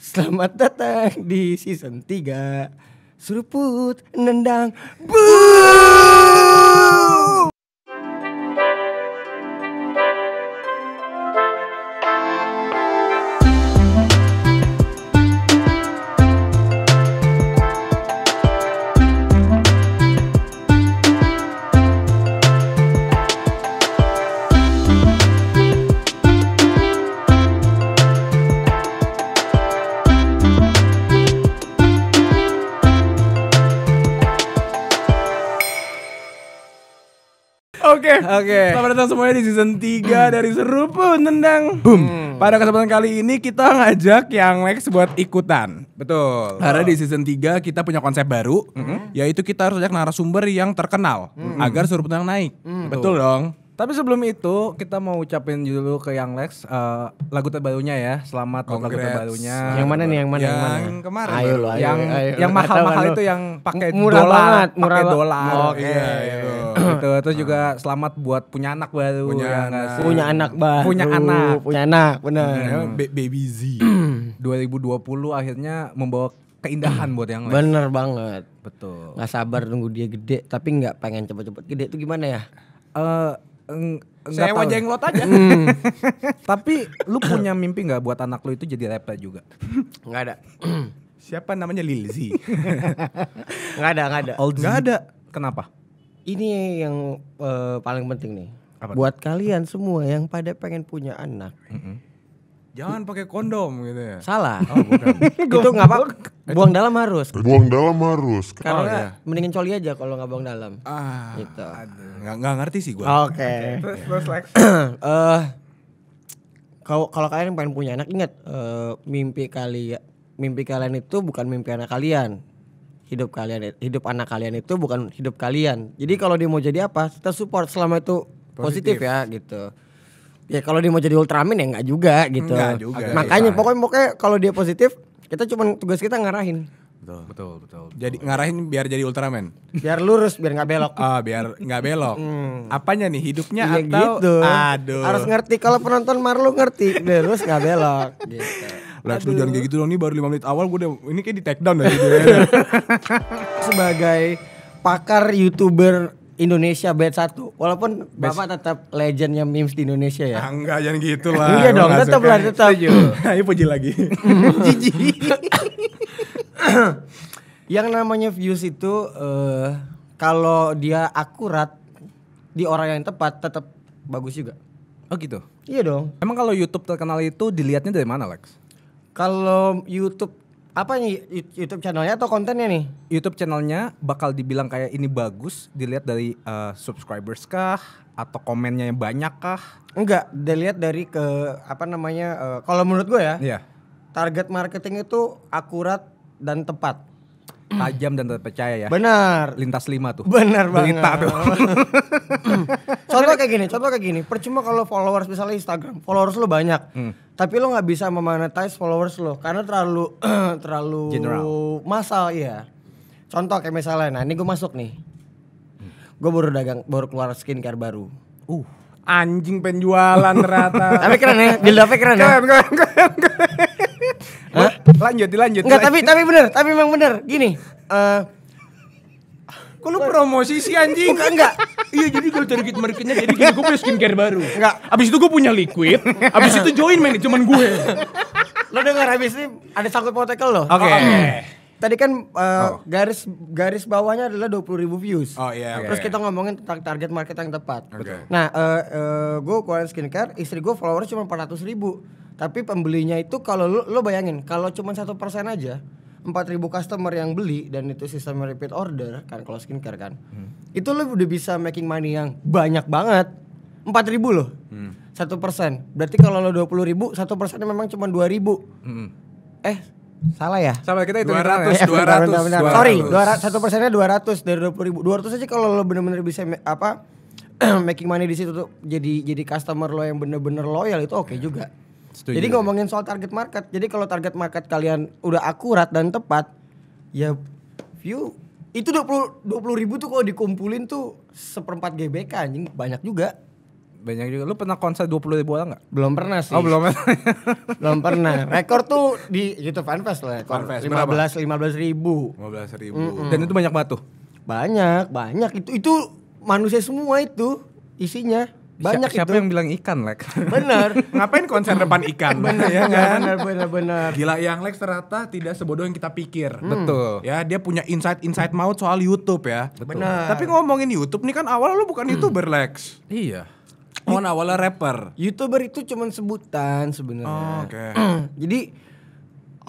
Selamat datang di season 3 Seruput nendang Boom Oke. Okay. Selamat datang semuanya di season 3 hmm. dari Seru Tendang. Boom. Hmm. Pada kesempatan kali ini kita ngajak yang Lex buat ikutan. Betul. Karena di season 3 kita punya konsep baru, mm -hmm. yaitu kita harus ajak narasumber yang terkenal mm -hmm. agar Serupun Tendang naik. Mm -hmm. Betul dong. Tapi sebelum itu kita mau ucapin dulu ke Yang Lex uh, lagu terbarunya ya. Selamat buat lagu terbarunya. Yang mana nih? Yang mana? Yang, yang mana? kemarin. Ayo loh. Yang ayo, yang mahal-mahal kan itu yang pakai murah dolar, banget, murah pakai dolar. Oke. Oh, okay. Iya, iya, iya, iya. Gitu. Terus juga selamat buat punya anak baru. Punya ya, anak. Punya anak baru. Punya anak. Punya anak, benar. Hmm. Baby Z. 2020 akhirnya membawa keindahan buat yang lain. Bener banget. Betul. Gak sabar nunggu dia gede, tapi nggak pengen cepet-cepet gede itu gimana ya? Eh uh, Eng, Sewa tahu. jenglot aja. Hmm. Tapi lu punya mimpi nggak buat anak lu itu jadi rapper juga? Nggak ada. Siapa namanya lilzi. nggak ada, nggak ada. Nggak ada. Kenapa? Ini yang uh, paling penting nih. Apa? Buat kalian semua yang pada pengen punya anak. Mm -hmm jangan pakai kondom gitu ya. Salah. Oh, bukan. itu nggak apa buang dalam harus. Buang dalam harus. Karena oh, ya. mendingan coli aja kalau nggak buang dalam. Ah. Gitu. Nggak nggak ngerti sih gue. Oke. Okay. Terus terus like. Eh, kalau kalau kalian pengen punya anak ingat uh, mimpi kalian mimpi kalian itu bukan mimpi anak kalian hidup kalian hidup anak kalian itu bukan hidup kalian jadi hmm. kalau dia mau jadi apa kita support selama itu positif, positif ya gitu ya kalau dia mau jadi Ultraman ya nggak juga gitu. Enggak juga. Makanya iya. pokoknya pokoknya kalau dia positif kita cuma tugas kita ngarahin. Betul. Betul, betul. betul. Jadi ngarahin biar jadi Ultraman. Biar lurus, biar nggak belok. Ah, oh, biar nggak belok. Hmm. Apanya nih hidupnya ya atau gitu. aduh. Harus ngerti kalau penonton Marlu ngerti, lurus nggak belok gitu. tuh lu jangan kayak gitu dong, ini baru 5 menit awal gue udah ini kayak di take down ya. Sebagai pakar YouTuber Indonesia bed satu walaupun Best. Bapak tetap legendnya memes di Indonesia ya. Ah, enggak jangan gitu lah. iya dong, tetap lah tetap. Ayo puji lagi. Yang namanya views itu uh, kalau dia akurat di orang yang tepat tetap bagus juga. Oh gitu. Iya dong. Emang kalau YouTube terkenal itu dilihatnya dari mana, Lex? Kalau YouTube apa nih YouTube channelnya atau kontennya nih? YouTube channelnya bakal dibilang kayak ini bagus dilihat dari uh, subscribers kah atau komennya yang banyak kah? Enggak, dilihat dari ke apa namanya? Uh, kalau menurut gue ya, yeah. target marketing itu akurat dan tepat tajam dan terpercaya ya. Benar. Lintas lima tuh. Benar banget. tuh. contoh kayak gini, contoh kayak gini. Percuma kalau followers misalnya Instagram, followers lo banyak. Hmm. Tapi lo nggak bisa memonetize followers lo karena terlalu terlalu General. masal ya. Contoh kayak misalnya, nah ini gue masuk nih. Gue baru dagang, baru keluar skincare baru. Uh anjing penjualan rata. Tapi keren ya, build up keren ya. keren lanjut dilanjut. Enggak, tapi tapi bener tapi memang bener gini uh, Kok lu promosi si anjing? Enggak, enggak. iya, jadi gue kit marketnya jadi gini, gitu. gue punya skincare baru. Enggak. Abis itu gue punya liquid, abis itu join manajemen gue. lo denger abis ini ada sangkut potekel lo. Oke. Okay. Oh, okay tadi kan uh, oh. garis garis bawahnya adalah 20 ribu views. Oh iya. Yeah, okay. Terus kita ngomongin tentang target market yang tepat. Okay. Nah, uh, eh, uh, eh, gue keluarin skincare, istri gue followers cuma 400 ribu. Tapi pembelinya itu kalau lo, lo bayangin, kalau cuma satu persen aja, empat ribu customer yang beli dan itu sistem repeat order kan kalau skincare kan. Hmm. Itu lo udah bisa making money yang banyak banget. empat ribu loh. Hmm. Satu hmm. persen. Berarti kalau lo dua puluh ribu, satu persennya memang cuma dua ribu. Hmm. Eh Salah ya? Salah kita itu 200, 200, 200. 200. 200. Sorry, 200, 1 persennya 200 dari 20 ribu. 200 aja kalau lo bener-bener bisa apa making money di situ tuh jadi jadi customer lo yang bener-bener loyal itu oke okay juga. Setuju. Jadi ngomongin soal target market. Jadi kalau target market kalian udah akurat dan tepat, ya view itu 20 20 ribu tuh kalau dikumpulin tuh seperempat GBK anjing banyak juga banyak juga. Lu pernah konser 20 ribu orang gak? Belum pernah sih. Oh belum Belum pernah. Rekor tuh di YouTube FanFest lah rekor. FanFest, 15, 15 ribu. 15 ribu. Mm -mm. Dan itu banyak batu? Banyak, banyak. Itu itu manusia semua itu isinya. Banyak siapa itu. yang bilang ikan, Lex? Benar. Ngapain konser depan ikan? bener ya kan? bener bener, bener. Gila yang Lex ternyata tidak sebodoh yang kita pikir. Hmm. Betul. Ya, dia punya insight-insight maut soal YouTube ya. Bener. Tapi ngomongin YouTube nih kan awal lu bukan hmm. YouTuber, Lex. Iya. Oh, awalnya rapper. YouTuber itu cuma sebutan sebenarnya. Oh, Oke. Okay. Jadi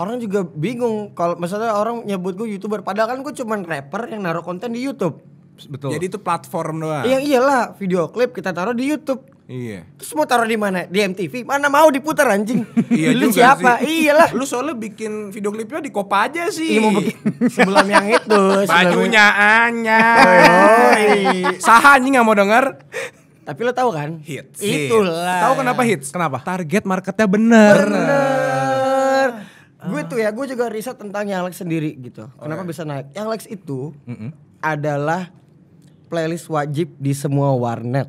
orang juga bingung kalau misalnya orang nyebut gue YouTuber padahal kan gue cuma rapper yang naruh konten di YouTube. Betul. Jadi itu platform doang. Iya iyalah, video klip kita taruh di YouTube. Iya. Terus mau taruh di mana? Di MTV? Mana mau diputar anjing? iya lu juga siapa? Sih. Iyalah. Lu soalnya bikin video klipnya di Kopa aja sih. Iya mau sebelum yang itu. Bajunya Anya. Sah anjing nggak mau denger. Tapi lo tahu kan? Hits. Itulah. Tahu kenapa hits? Kenapa? Target marketnya bener. Bener. Uh. Gue tuh ya, gue juga riset tentang yang Alex sendiri gitu. kenapa okay. Oh, iya. bisa naik? Yang Alex itu mm hmm adalah playlist wajib di semua warnet.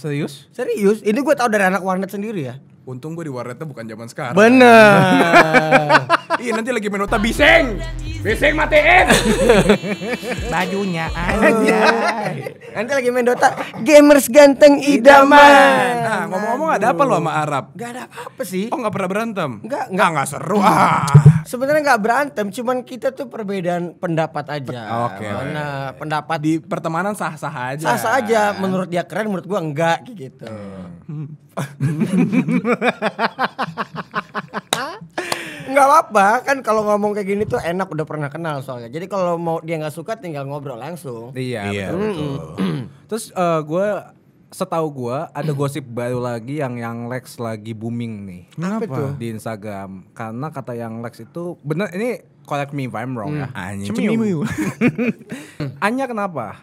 Serius? Serius. Ini gue tahu dari anak warnet sendiri ya. Untung gue di warnetnya bukan zaman sekarang. Bener. iya nanti lagi main dota biseng. Biseng matiin. Bajunya aja. nanti lagi main Dota gamers ganteng idaman. Nah, ngomong-ngomong ada apa lo sama Arab? Gak ada apa sih. Oh, gak pernah berantem? Gak, gak, gak seru. Ah. Sebenarnya gak berantem, cuman kita tuh perbedaan pendapat aja. Oke. Mana pendapat di pertemanan sah-sah aja. Sah-sah aja, menurut dia keren, menurut gua enggak gitu. Hmm nggak apa-apa kan kalau ngomong kayak gini tuh enak udah pernah kenal soalnya jadi kalau mau dia nggak suka tinggal ngobrol langsung iya, iya betul, betul. terus uh, eh, gue setahu gue ada gosip baru lagi yang yang Lex lagi booming nih kenapa tuh? di Instagram karena kata yang Lex itu bener ini correct me if I'm wrong ya. hmm. ya Anya cemiu Anya kenapa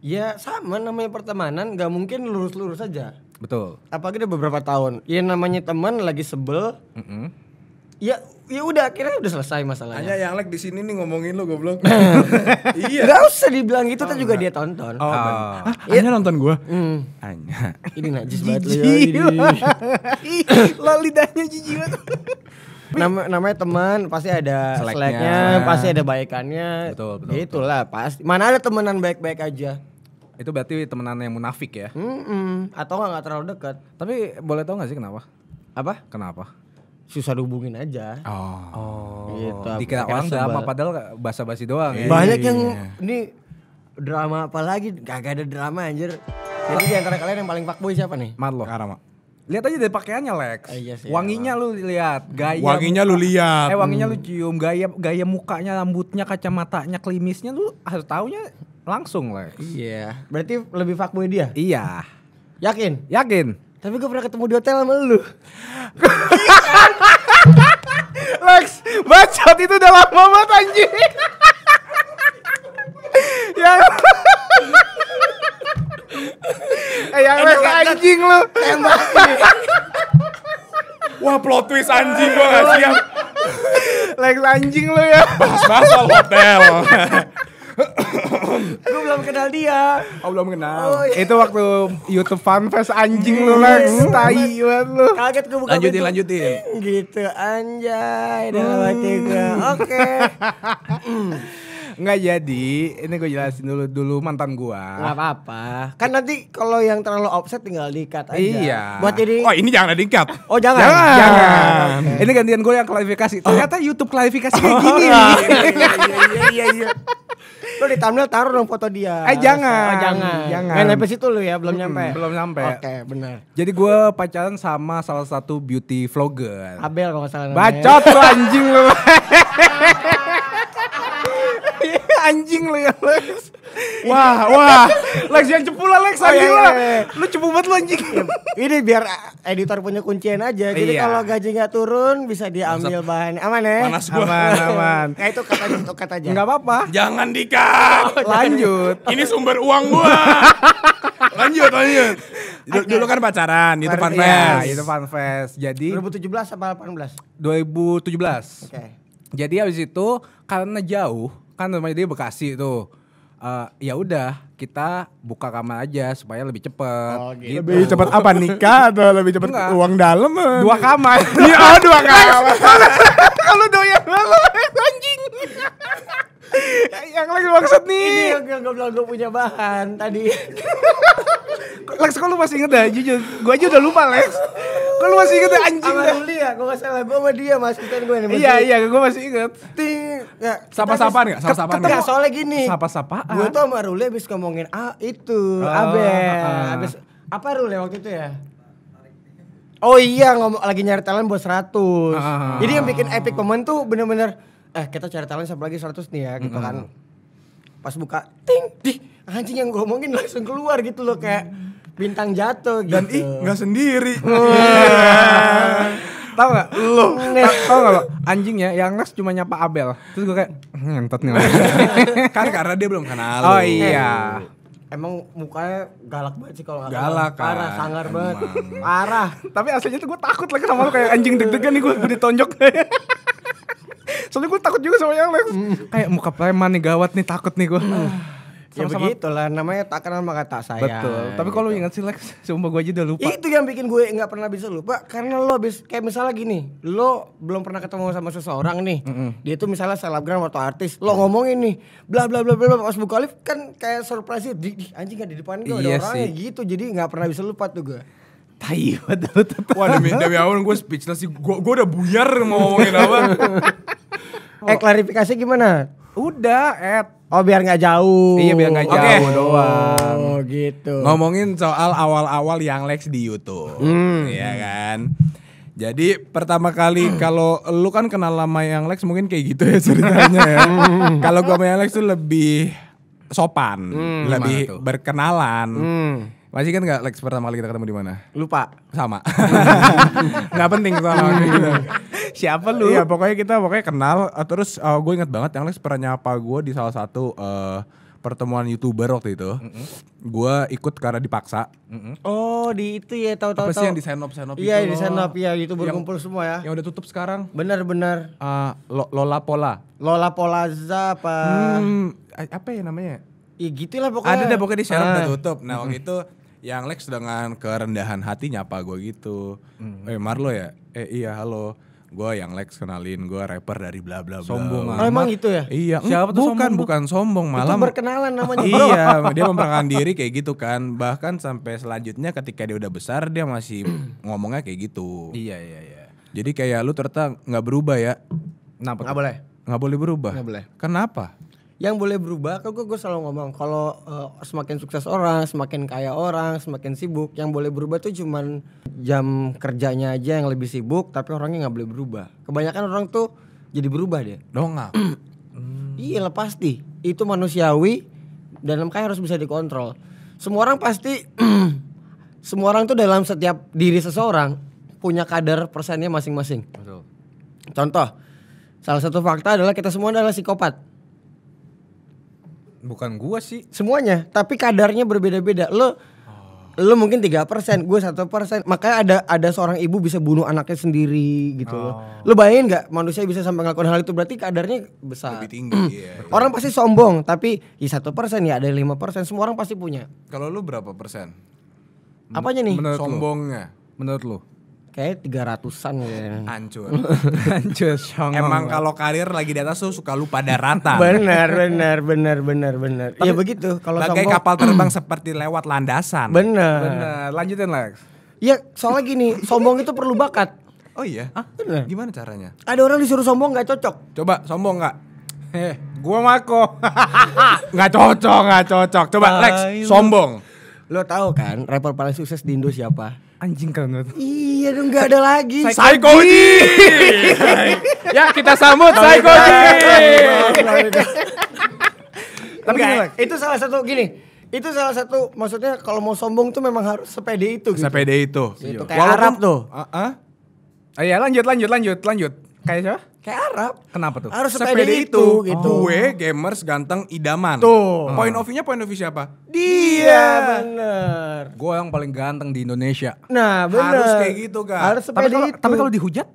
ya sama namanya pertemanan nggak mungkin lurus-lurus saja -lurus Betul. Apalagi udah beberapa tahun. Ya namanya teman lagi sebel. Mm -hmm. Ya ya udah akhirnya udah selesai masalahnya. Hanya yang like di sini nih ngomongin lu goblok. iya. Gak usah dibilang gitu oh, kan juga dia tonton. Oh. Ah, ah ya. nonton gua. Hmm. Anya. Ini najis banget lu ya. Lalidahnya jijik banget. Nama, namanya teman pasti ada seleknya, pasti ada baikannya. Betul, betul. Itulah betul. pasti. Mana ada temenan baik-baik aja. Itu berarti temenan yang munafik ya? Mm-mm. Atau nggak terlalu dekat. Tapi boleh tahu nggak sih kenapa? Apa? Kenapa? susah dihubungin aja. Oh. Oh. Gitu. Dikira orang drama padahal basa-basi doang. yeah. Banyak yang iya. ini drama apa lagi? gak ada drama anjir. Jadi di antara kalian yang paling fuckboy siapa nih? Marlo. Karama. Lihat aja dari pakaiannya Lex. Eh, iya sih, wanginya iya. lu lihat, gaya. Wanginya lu lihat. Eh wanginya hmm. lu cium, gaya gaya mukanya, rambutnya, kacamatanya, klimisnya lu harus taunya langsung Lex, Iya. Berarti lebih fuckboy dia? Iya. Yakin? Yakin. Tapi gue pernah ketemu di hotel sama lu. Lex, bacot itu udah lama banget anjing. yang eh, yang Lex anjing lu. Tembak. Wah plot twist anjing gua gak siap. Lex anjing lu ya. Bahas-bahas hotel. gue belum kenal dia. Oh, belum kenal. Oh, iya. Itu waktu YouTube FanFest anjing lu iya, Lex, iya. tai banget lu. Kaget gue buka Lanjutin, pintu. lanjutin. Gitu anjay dalam hati gue. Oke. Okay. Enggak jadi, ini gue jelasin dulu dulu mantan gua. Enggak apa-apa. Kan nanti kalau yang terlalu offset tinggal dikat aja. Iya. Buat jadi Oh, ini jangan dikat. Oh, jangan. Jangan. jangan. Okay. Ini gantian gue yang klarifikasi. Oh. Ternyata oh. YouTube klarifikasi kayak oh. gini. iya, iya, iya, iya, iya, iya. Lo di thumbnail taruh dong foto dia. Eh jangan. Oh, jangan. Jangan. Main nyampe situ lu ya, belum hmm, nyampe. Belum nyampe. Oke, okay, benar. Jadi gue pacaran sama salah satu beauty vlogger. Abel kalau salah namanya. Bacot lu anjing lu. anjing lu ya Lex. Wah, wah. Lex yang cepu lah Lex oh, iya, anjing iya, iya, iya. Lu cepu banget lu anjing. Iya. Ini biar editor punya kuncian aja. Jadi iya. kalau gaji nggak turun bisa diambil Maksud, bahan. Aman ya? Panas gua. Aman, aman. nah itu kata itu kata aja. Enggak apa-apa. Jangan dikat. Oh, lanjut. Ini sumber uang gua. lanjut, lanjut. Dulu, dulu kan pacaran, itu fest. Iya, itu fest. Jadi 2017 apa 18? 2017. Oke. Okay. Jadi habis itu karena jauh kan rumah dia Bekasi tuh uh, ya udah kita buka kamar aja supaya lebih cepet. Oh, gitu. gitu. Lebih cepet apa nikah atau lebih cepet Enggak. uang dalam? Dua kamar. oh, dua kamar. Kalau doyan banget anjing. yang lagi maksud nih. Ini yang gue bilang gue punya bahan tadi. Lex kok lu masih inget dah ya? jujur. Gue aja udah lupa Lex. Kok lu masih inget ya? anjing dah. Sama dia, ya? gue gak salah. Gue sama dia mas. Kita gue ini. Iya, iya gue masih inget. Ting. Sapa-sapaan gak? Sapa-sapaan. gak? soalnya gini. Sapa-sapaan. Gue tuh sama Ruli abis ngomongin ah, itu. Oh, Abel. Uh. Abis, apa Ruli waktu itu ya? Oh iya ngomong lagi nyari talent buat 100. Jadi yang bikin epic moment tuh bener-bener eh kita cari talent satu lagi seratus nih ya gitu mm -hmm. kan pas buka ting di anjing yang gue langsung keluar gitu loh kayak bintang jatuh gitu dan ih nggak sendiri tau gak lo tau gak lo anjingnya yang ngas cuma nyapa Abel terus gue kayak hmm, ngentot nih kan karena dia belum kenal oh iya eh, Emang mukanya galak banget sih kalau galak kan. parah sangar banget parah tapi aslinya tuh gue takut lagi sama lo kayak anjing deg-degan nih gue ditonjok Soalnya gue takut juga sama yang Alex. Mm. Kayak muka preman nih gawat nih takut nih gue. Mm. Ya sama begitulah namanya tak kenal maka tak sayang. Betul. Tapi kalau gitu. ingat sih Lex, sumpah gue aja udah lupa. Itu yang bikin gue nggak pernah bisa lupa karena lo bis, kayak misalnya gini, lo belum pernah ketemu sama seseorang nih. Mm -hmm. Dia tuh misalnya selebgram atau artis, lo ngomongin nih, bla bla bla bla pas buka lift kan kayak surprise di, anjing kan di depan gue iya ada orangnya gitu. Jadi nggak pernah bisa lupa tuh gue tai banget Wah demi, demi awal gue speechless sih Gue udah buyar mau ngomongin apa Eh klarifikasi gimana? Udah Ed. Oh biar nggak jauh. Iya biar nggak jauh okay. doang. Oh gitu. Ngomongin soal awal-awal yang Lex di YouTube, hmm. ya kan. Jadi pertama kali hmm. kalau lu kan kenal lama yang Lex mungkin kayak gitu ya ceritanya ya. kalau gua sama yang Lex tuh lebih sopan, hmm, lebih berkenalan. Hmm masih kan gak Lex pertama kali kita ketemu di mana? Lupa. Sama. gak penting waktu gitu. Siapa lu? Iya, pokoknya kita pokoknya kenal eh, terus uh, eh, gue inget banget yang Lex pernah nyapa gue di salah satu uh, pertemuan youtuber waktu itu, mm -hmm. gue ikut karena dipaksa. Mm -hmm. Oh di itu ya tahu tahu. Apa sih yang di senop senop? Iya di senop iya itu iya, berkumpul semua ya. Yang udah tutup sekarang. bener-bener Uh, ah, Lola Pola. Lola Polaza apa? Hmm, apa ya namanya? Ya gitu lah pokoknya. Ada deh pokoknya di senop ah. udah tutup. Nah mm -hmm. waktu itu yang Lex dengan kerendahan hati nyapa gue gitu. Hmm. Eh Marlo ya? Eh iya halo. Gue yang Lex kenalin, gue rapper dari bla bla bla. Sombong amat. Oh, emang itu ya? Iya. Siapa mm, tuh bukan, sombong? Bukan sombong malam. Itu berkenalan namanya. iya, dia memperkenalkan diri kayak gitu kan. Bahkan sampai selanjutnya ketika dia udah besar dia masih ngomongnya kayak gitu. Iya, iya, iya. Jadi kayak lu ternyata nggak berubah ya? Kenapa? Nggak boleh. Nggak boleh berubah. Nggak boleh. Kenapa? yang boleh berubah kan gue, gue selalu ngomong kalau uh, semakin sukses orang semakin kaya orang semakin sibuk yang boleh berubah tuh cuman jam kerjanya aja yang lebih sibuk tapi orangnya nggak boleh berubah kebanyakan orang tuh jadi berubah deh dongak hmm. iya lah pasti itu manusiawi dan makanya harus bisa dikontrol semua orang pasti semua orang tuh dalam setiap diri seseorang punya kadar persennya masing-masing contoh salah satu fakta adalah kita semua adalah psikopat Bukan gua sih. Semuanya, tapi kadarnya berbeda-beda. Lo lo mungkin tiga persen, gue satu persen. Makanya ada ada seorang ibu bisa bunuh anaknya sendiri gitu oh. Lo bayangin nggak manusia bisa sampai ngelakuin hal itu berarti kadarnya besar. Lebih tinggi. ya, ya. Orang pasti sombong, tapi ya satu persen ya ada lima persen. Semua orang pasti punya. Kalau lo berapa persen? Men Apanya nih? Menurut Sombongnya. Lo? Menurut lo? kayak tiga ratusan ya. Hancur. Hancur. Emang kalau karir lagi di atas tuh suka lupa daratan. Benar, benar, benar, benar, benar. Iya begitu. Kalau sombong, kapal terbang seperti lewat landasan. Benar. Bener. Lanjutin Lex. Iya, soalnya gini, sombong itu perlu bakat. Oh iya? Ah, Gimana caranya? Ada orang disuruh sombong nggak cocok. Coba sombong nggak? heh gua mako. nggak cocok, nggak cocok. Coba Lex, sombong. Lo tau kan rapper paling sukses di Indo siapa? anjing banget. Iya dong gak ada lagi. Psychodi. ya kita sambut Psychodi. Tapi like. itu salah satu gini. Itu salah satu maksudnya kalau mau sombong tuh memang harus sepede itu gitu. Sepede itu. Gitu, iya. kayak Arab tuh. Heeh. Uh, uh. Ayo lanjut lanjut lanjut lanjut. Kayak siapa? Kayak Arab. Kenapa tuh? Harus sepede itu, itu gitu. Gue gamers ganteng idaman. Tuh. Hmm. Point of view-nya point of view siapa? Dia. Iya, bener. Gue yang paling ganteng di Indonesia. Nah, bener. Harus kayak gitu, kan. Harus sepede tapi kalo, itu. Tapi kalau dihujat?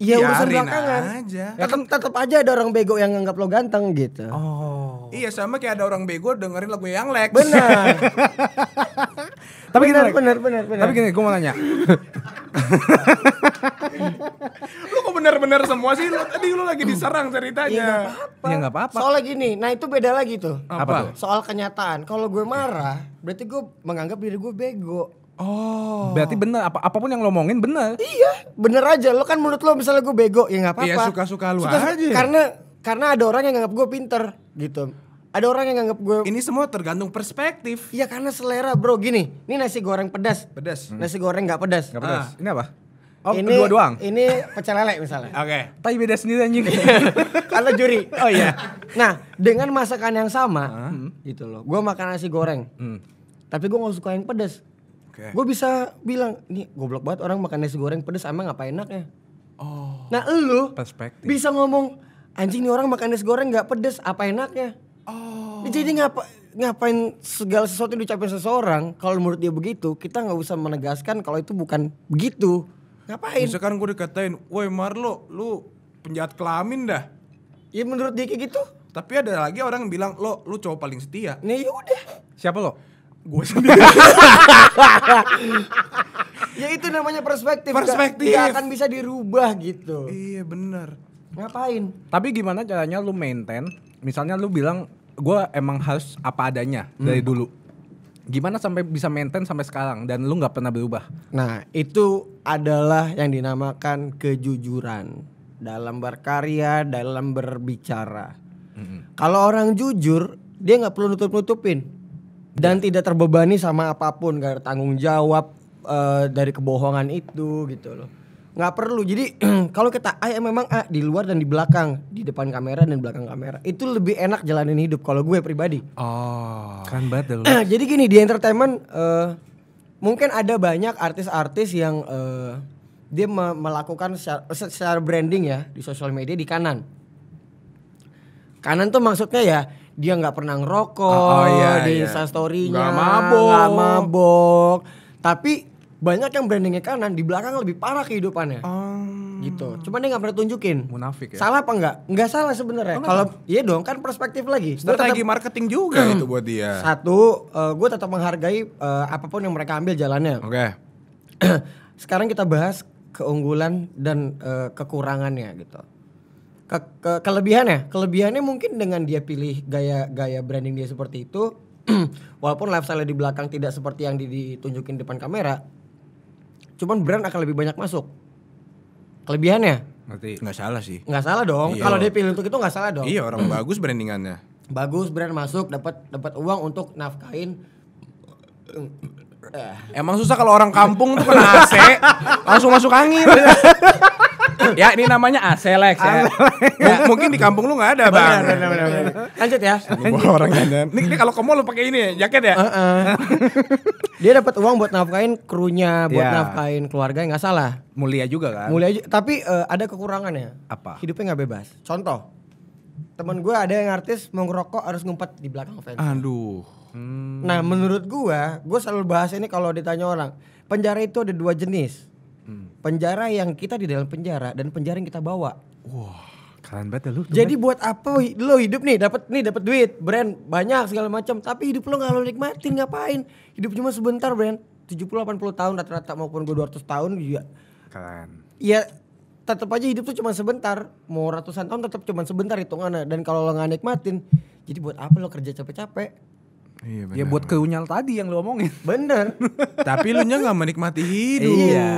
Iya, urusan belakangan. Aja. Ya, tetap aja ada orang bego yang nganggap lo ganteng gitu. Oh. Iya sama kayak ada orang bego dengerin lagu yang Lex. Benar. Tapi benar, gini, benar, benar, benar. Tapi gini, gue mau nanya. lu kok benar-benar semua sih? Lu, tadi lu lagi diserang ceritanya. Iya nggak apa-apa. Ya, Soalnya gini, nah itu beda lagi tuh. Apa? Soal kenyataan. Kalau gue marah, berarti gue menganggap diri gue bego. Oh. Berarti benar. apa apapun yang lo omongin benar. Iya, bener aja. Lo kan menurut lo misalnya gue bego, ya nggak iya, apa-apa. Iya suka-suka lu suka, aja. Karena karena ada orang yang nganggap gue pinter gitu ada orang yang nganggap gue ini semua tergantung perspektif iya karena selera bro gini ini nasi goreng pedas pedas hmm. nasi goreng nggak pedas Gak pedas ah. ini apa Oh, ini, dua doang. Ini pecel lele misalnya. Oke. okay. Tapi beda sendiri anjing. Karena juri. Oh iya. Nah, dengan masakan yang sama, ah. hmm. gitu loh. Gue makan nasi goreng. Hmm. Tapi gue gak suka yang pedas. Okay. Gue bisa bilang, nih goblok banget orang makan nasi goreng pedas, emang apa enaknya? Oh. Nah, lu perspektif. bisa ngomong, anjing nih orang makan nasi goreng nggak pedes apa enaknya oh. jadi ngapa ngapain segala sesuatu yang dicapai seseorang kalau menurut dia begitu kita nggak usah menegaskan kalau itu bukan begitu ngapain sekarang gue dikatain woi Marlo lu penjahat kelamin dah Iya menurut dia kayak gitu tapi ada lagi orang yang bilang lo lu cowok paling setia Nih yaudah siapa lo gue sendiri ya itu namanya perspektif perspektif gak, gak akan bisa dirubah gitu iya benar Ngapain? Tapi gimana caranya lu maintain? Misalnya lu bilang gue emang harus apa adanya hmm. dari dulu. Gimana sampai bisa maintain sampai sekarang dan lu nggak pernah berubah? Nah itu adalah yang dinamakan kejujuran dalam berkarya, dalam berbicara. Hmm. Kalau orang jujur dia nggak perlu nutup nutupin dan ya. tidak terbebani sama apapun gak ada tanggung jawab uh, dari kebohongan itu gitu loh nggak perlu jadi kalau kita ayo memang ah, di luar dan di belakang di depan kamera dan belakang kamera itu lebih enak jalanin hidup kalau gue pribadi oh kan banget jadi gini di entertainment uh, mungkin ada banyak artis-artis yang uh, dia me melakukan secara, secara branding ya di sosial media di kanan kanan tuh maksudnya ya dia nggak pernah ngerokok oh, oh, iya, di iya. instastorynya nggak mabok. Gak mabok tapi banyak yang brandingnya kanan di belakang lebih parah kehidupannya oh. gitu cuman dia nggak pernah tunjukin munafik ya salah apa enggak nggak salah sebenarnya oh, kalau iya dong kan perspektif lagi strategi tetap, marketing juga itu buat dia satu uh, eh, gue tetap menghargai uh, apapun yang mereka ambil jalannya oke okay. sekarang kita bahas keunggulan dan uh, kekurangannya gitu ke, ke kelebihannya kelebihannya mungkin dengan dia pilih gaya gaya branding dia seperti itu walaupun lifestyle di belakang tidak seperti yang ditunjukin depan kamera cuman brand akan lebih banyak masuk. Kelebihannya? Berarti nggak salah sih. Nggak salah dong. Iya. Kalau dia pilih untuk itu nggak salah dong. Iya orang bagus brandingannya. Bagus brand masuk dapat dapat uang untuk nafkain Emang susah kalau orang kampung tuh kena AC langsung masuk angin. ya ini namanya Aselex ya. ya. Mungkin di kampung lu gak ada bang. Lanjut ya. orang Ini, ini kalau kamu lu pakai ini ya, jaket ya. Uh -uh. Dia dapat uang buat nafkain krunya, buat yeah. nafkain keluarga nggak salah. Mulia juga kan. Mulia juga, tapi uh, ada kekurangannya. Apa? Hidupnya nggak bebas. Contoh, teman gue ada yang artis mau ngerokok harus ngumpet di belakang fans. Aduh. Hmm. Nah menurut gue, gue selalu bahas ini kalau ditanya orang. Penjara itu ada dua jenis penjara yang kita di dalam penjara dan penjara yang kita bawa. Wah, kalian keren banget ya lu. Jadi buat apa lo hidup nih dapat nih dapat duit, brand banyak segala macam, tapi hidup lo nggak lo nikmatin ngapain? Hidup cuma sebentar, brand. 70 80 tahun rata-rata maupun gue 200 tahun juga. Keren. Iya, tetap aja hidup tuh cuma sebentar. Mau ratusan tahun tetap cuma sebentar hitungannya dan kalau lo nggak nikmatin, jadi buat apa lo kerja capek-capek? Iya, bener, ya buat keunyal tadi yang lu omongin. Bener. Tapi lu nya gak menikmati hidup. Iya. iya.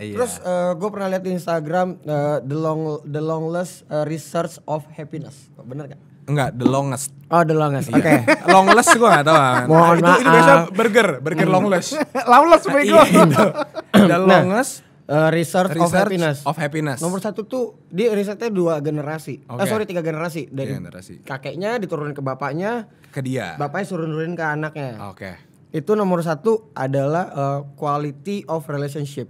iya. Terus uh, eh, gue pernah lihat di Instagram uh, the long the longless uh, research of happiness. Bener gak? Enggak, the longest. Oh, the longest. Iya. Oke. Okay. longless gue gak tau. Kan. Ah. Mohon nah, itu, maaf. Itu biasa burger, burger hmm. longless. longless nah, bego. the nah, longest. Nah. Uh, research, research of happiness. Of happiness. Nomor satu tuh di risetnya dua generasi. Okay. Eh sorry tiga generasi dari tiga generasi. kakeknya diturunkan ke bapaknya, ke dia. Bapaknya suruh nurunin ke anaknya. Oke. Okay. Itu nomor satu adalah uh, quality of relationship.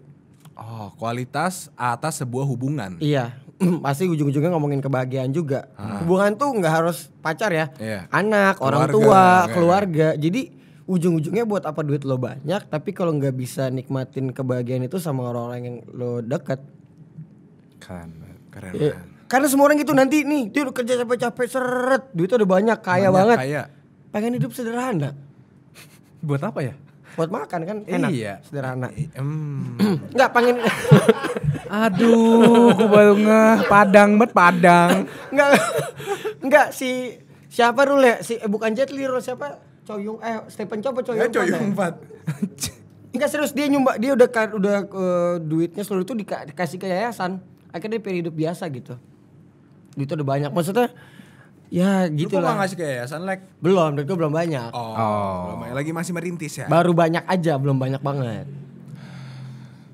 Oh, kualitas atas sebuah hubungan. Iya, pasti ujung-ujungnya ngomongin kebahagiaan juga. Ah. Hubungan tuh nggak harus pacar ya, Iya. anak, keluarga, orang tua, okay. keluarga. Jadi ujung-ujungnya buat apa duit lo banyak, tapi kalau nggak bisa nikmatin kebahagiaan itu sama orang-orang yang lo deket. Kan, keren, keren. Ya, karena semua orang gitu nanti nih dia udah kerja capek-capek seret, duitnya udah banyak, kaya banyak, banget. Kaya. Pengen hidup sederhana. Buat apa ya? Buat makan kan enak, iya. sederhana. Mm. Enggak pengen Aduh, gue baru ngeh padang banget padang. Enggak enggak si siapa dulu ya Si eh, bukan Jet Li siapa? Coyung eh Stephen Chow apa Coyung? Eh, ya, Coyung 4. Enggak serius dia nyumbak dia udah udah uh, duitnya seluruh itu dikasih ke yayasan akhirnya dia hidup biasa gitu duit udah banyak maksudnya Ya gitu Lu lah. gak ngasih ke yayasan like? Belum, duit gue belum banyak. Oh, oh. Belum banyak. Lagi masih merintis ya? Baru banyak aja, belum banyak banget.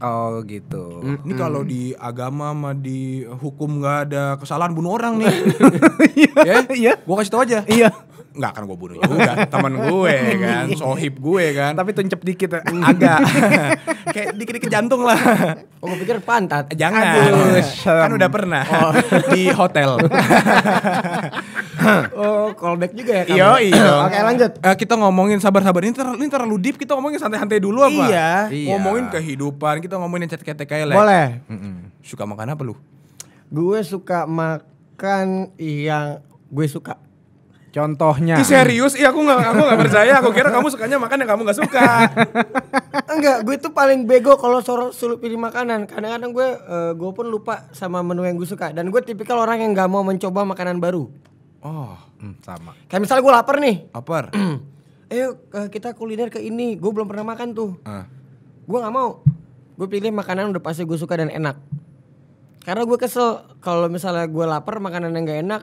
Oh gitu. Mm -hmm. Ini kalau di agama sama di hukum nggak ada kesalahan bunuh orang nih. Ya? Iya. yeah? yeah? Gua kasih tau aja. Iya nggak akan gue bunuh juga teman gue kan sohib gue kan tapi tuncep dikit ya. agak kayak dikit dikit jantung lah oh gue pikir pantat jangan Aduh, kan udah pernah oh. di hotel oh callback juga ya iya iya oke lanjut uh, kita ngomongin sabar-sabar ini, terlalu, ini terlalu deep kita ngomongin santai-santai dulu apa iya. iya. ngomongin kehidupan kita ngomongin chat ketek kayak boleh mm -mm. suka makan apa lu gue suka makan yang gue suka Contohnya. Ih, serius? Iya aku gak, aku nggak percaya. Aku kira kamu sukanya makan yang kamu gak suka. Enggak, gue tuh paling bego kalau suruh suruh pilih makanan. Kadang-kadang gue uh, gue pun lupa sama menu yang gue suka. Dan gue tipikal orang yang gak mau mencoba makanan baru. Oh, hmm, sama. Kayak misalnya gue lapar nih. Lapar. Ayo eh, kita kuliner ke ini. Gue belum pernah makan tuh. Uh. Gue gak mau. Gue pilih makanan udah pasti gue suka dan enak. Karena gue kesel kalau misalnya gue lapar makanan yang gak enak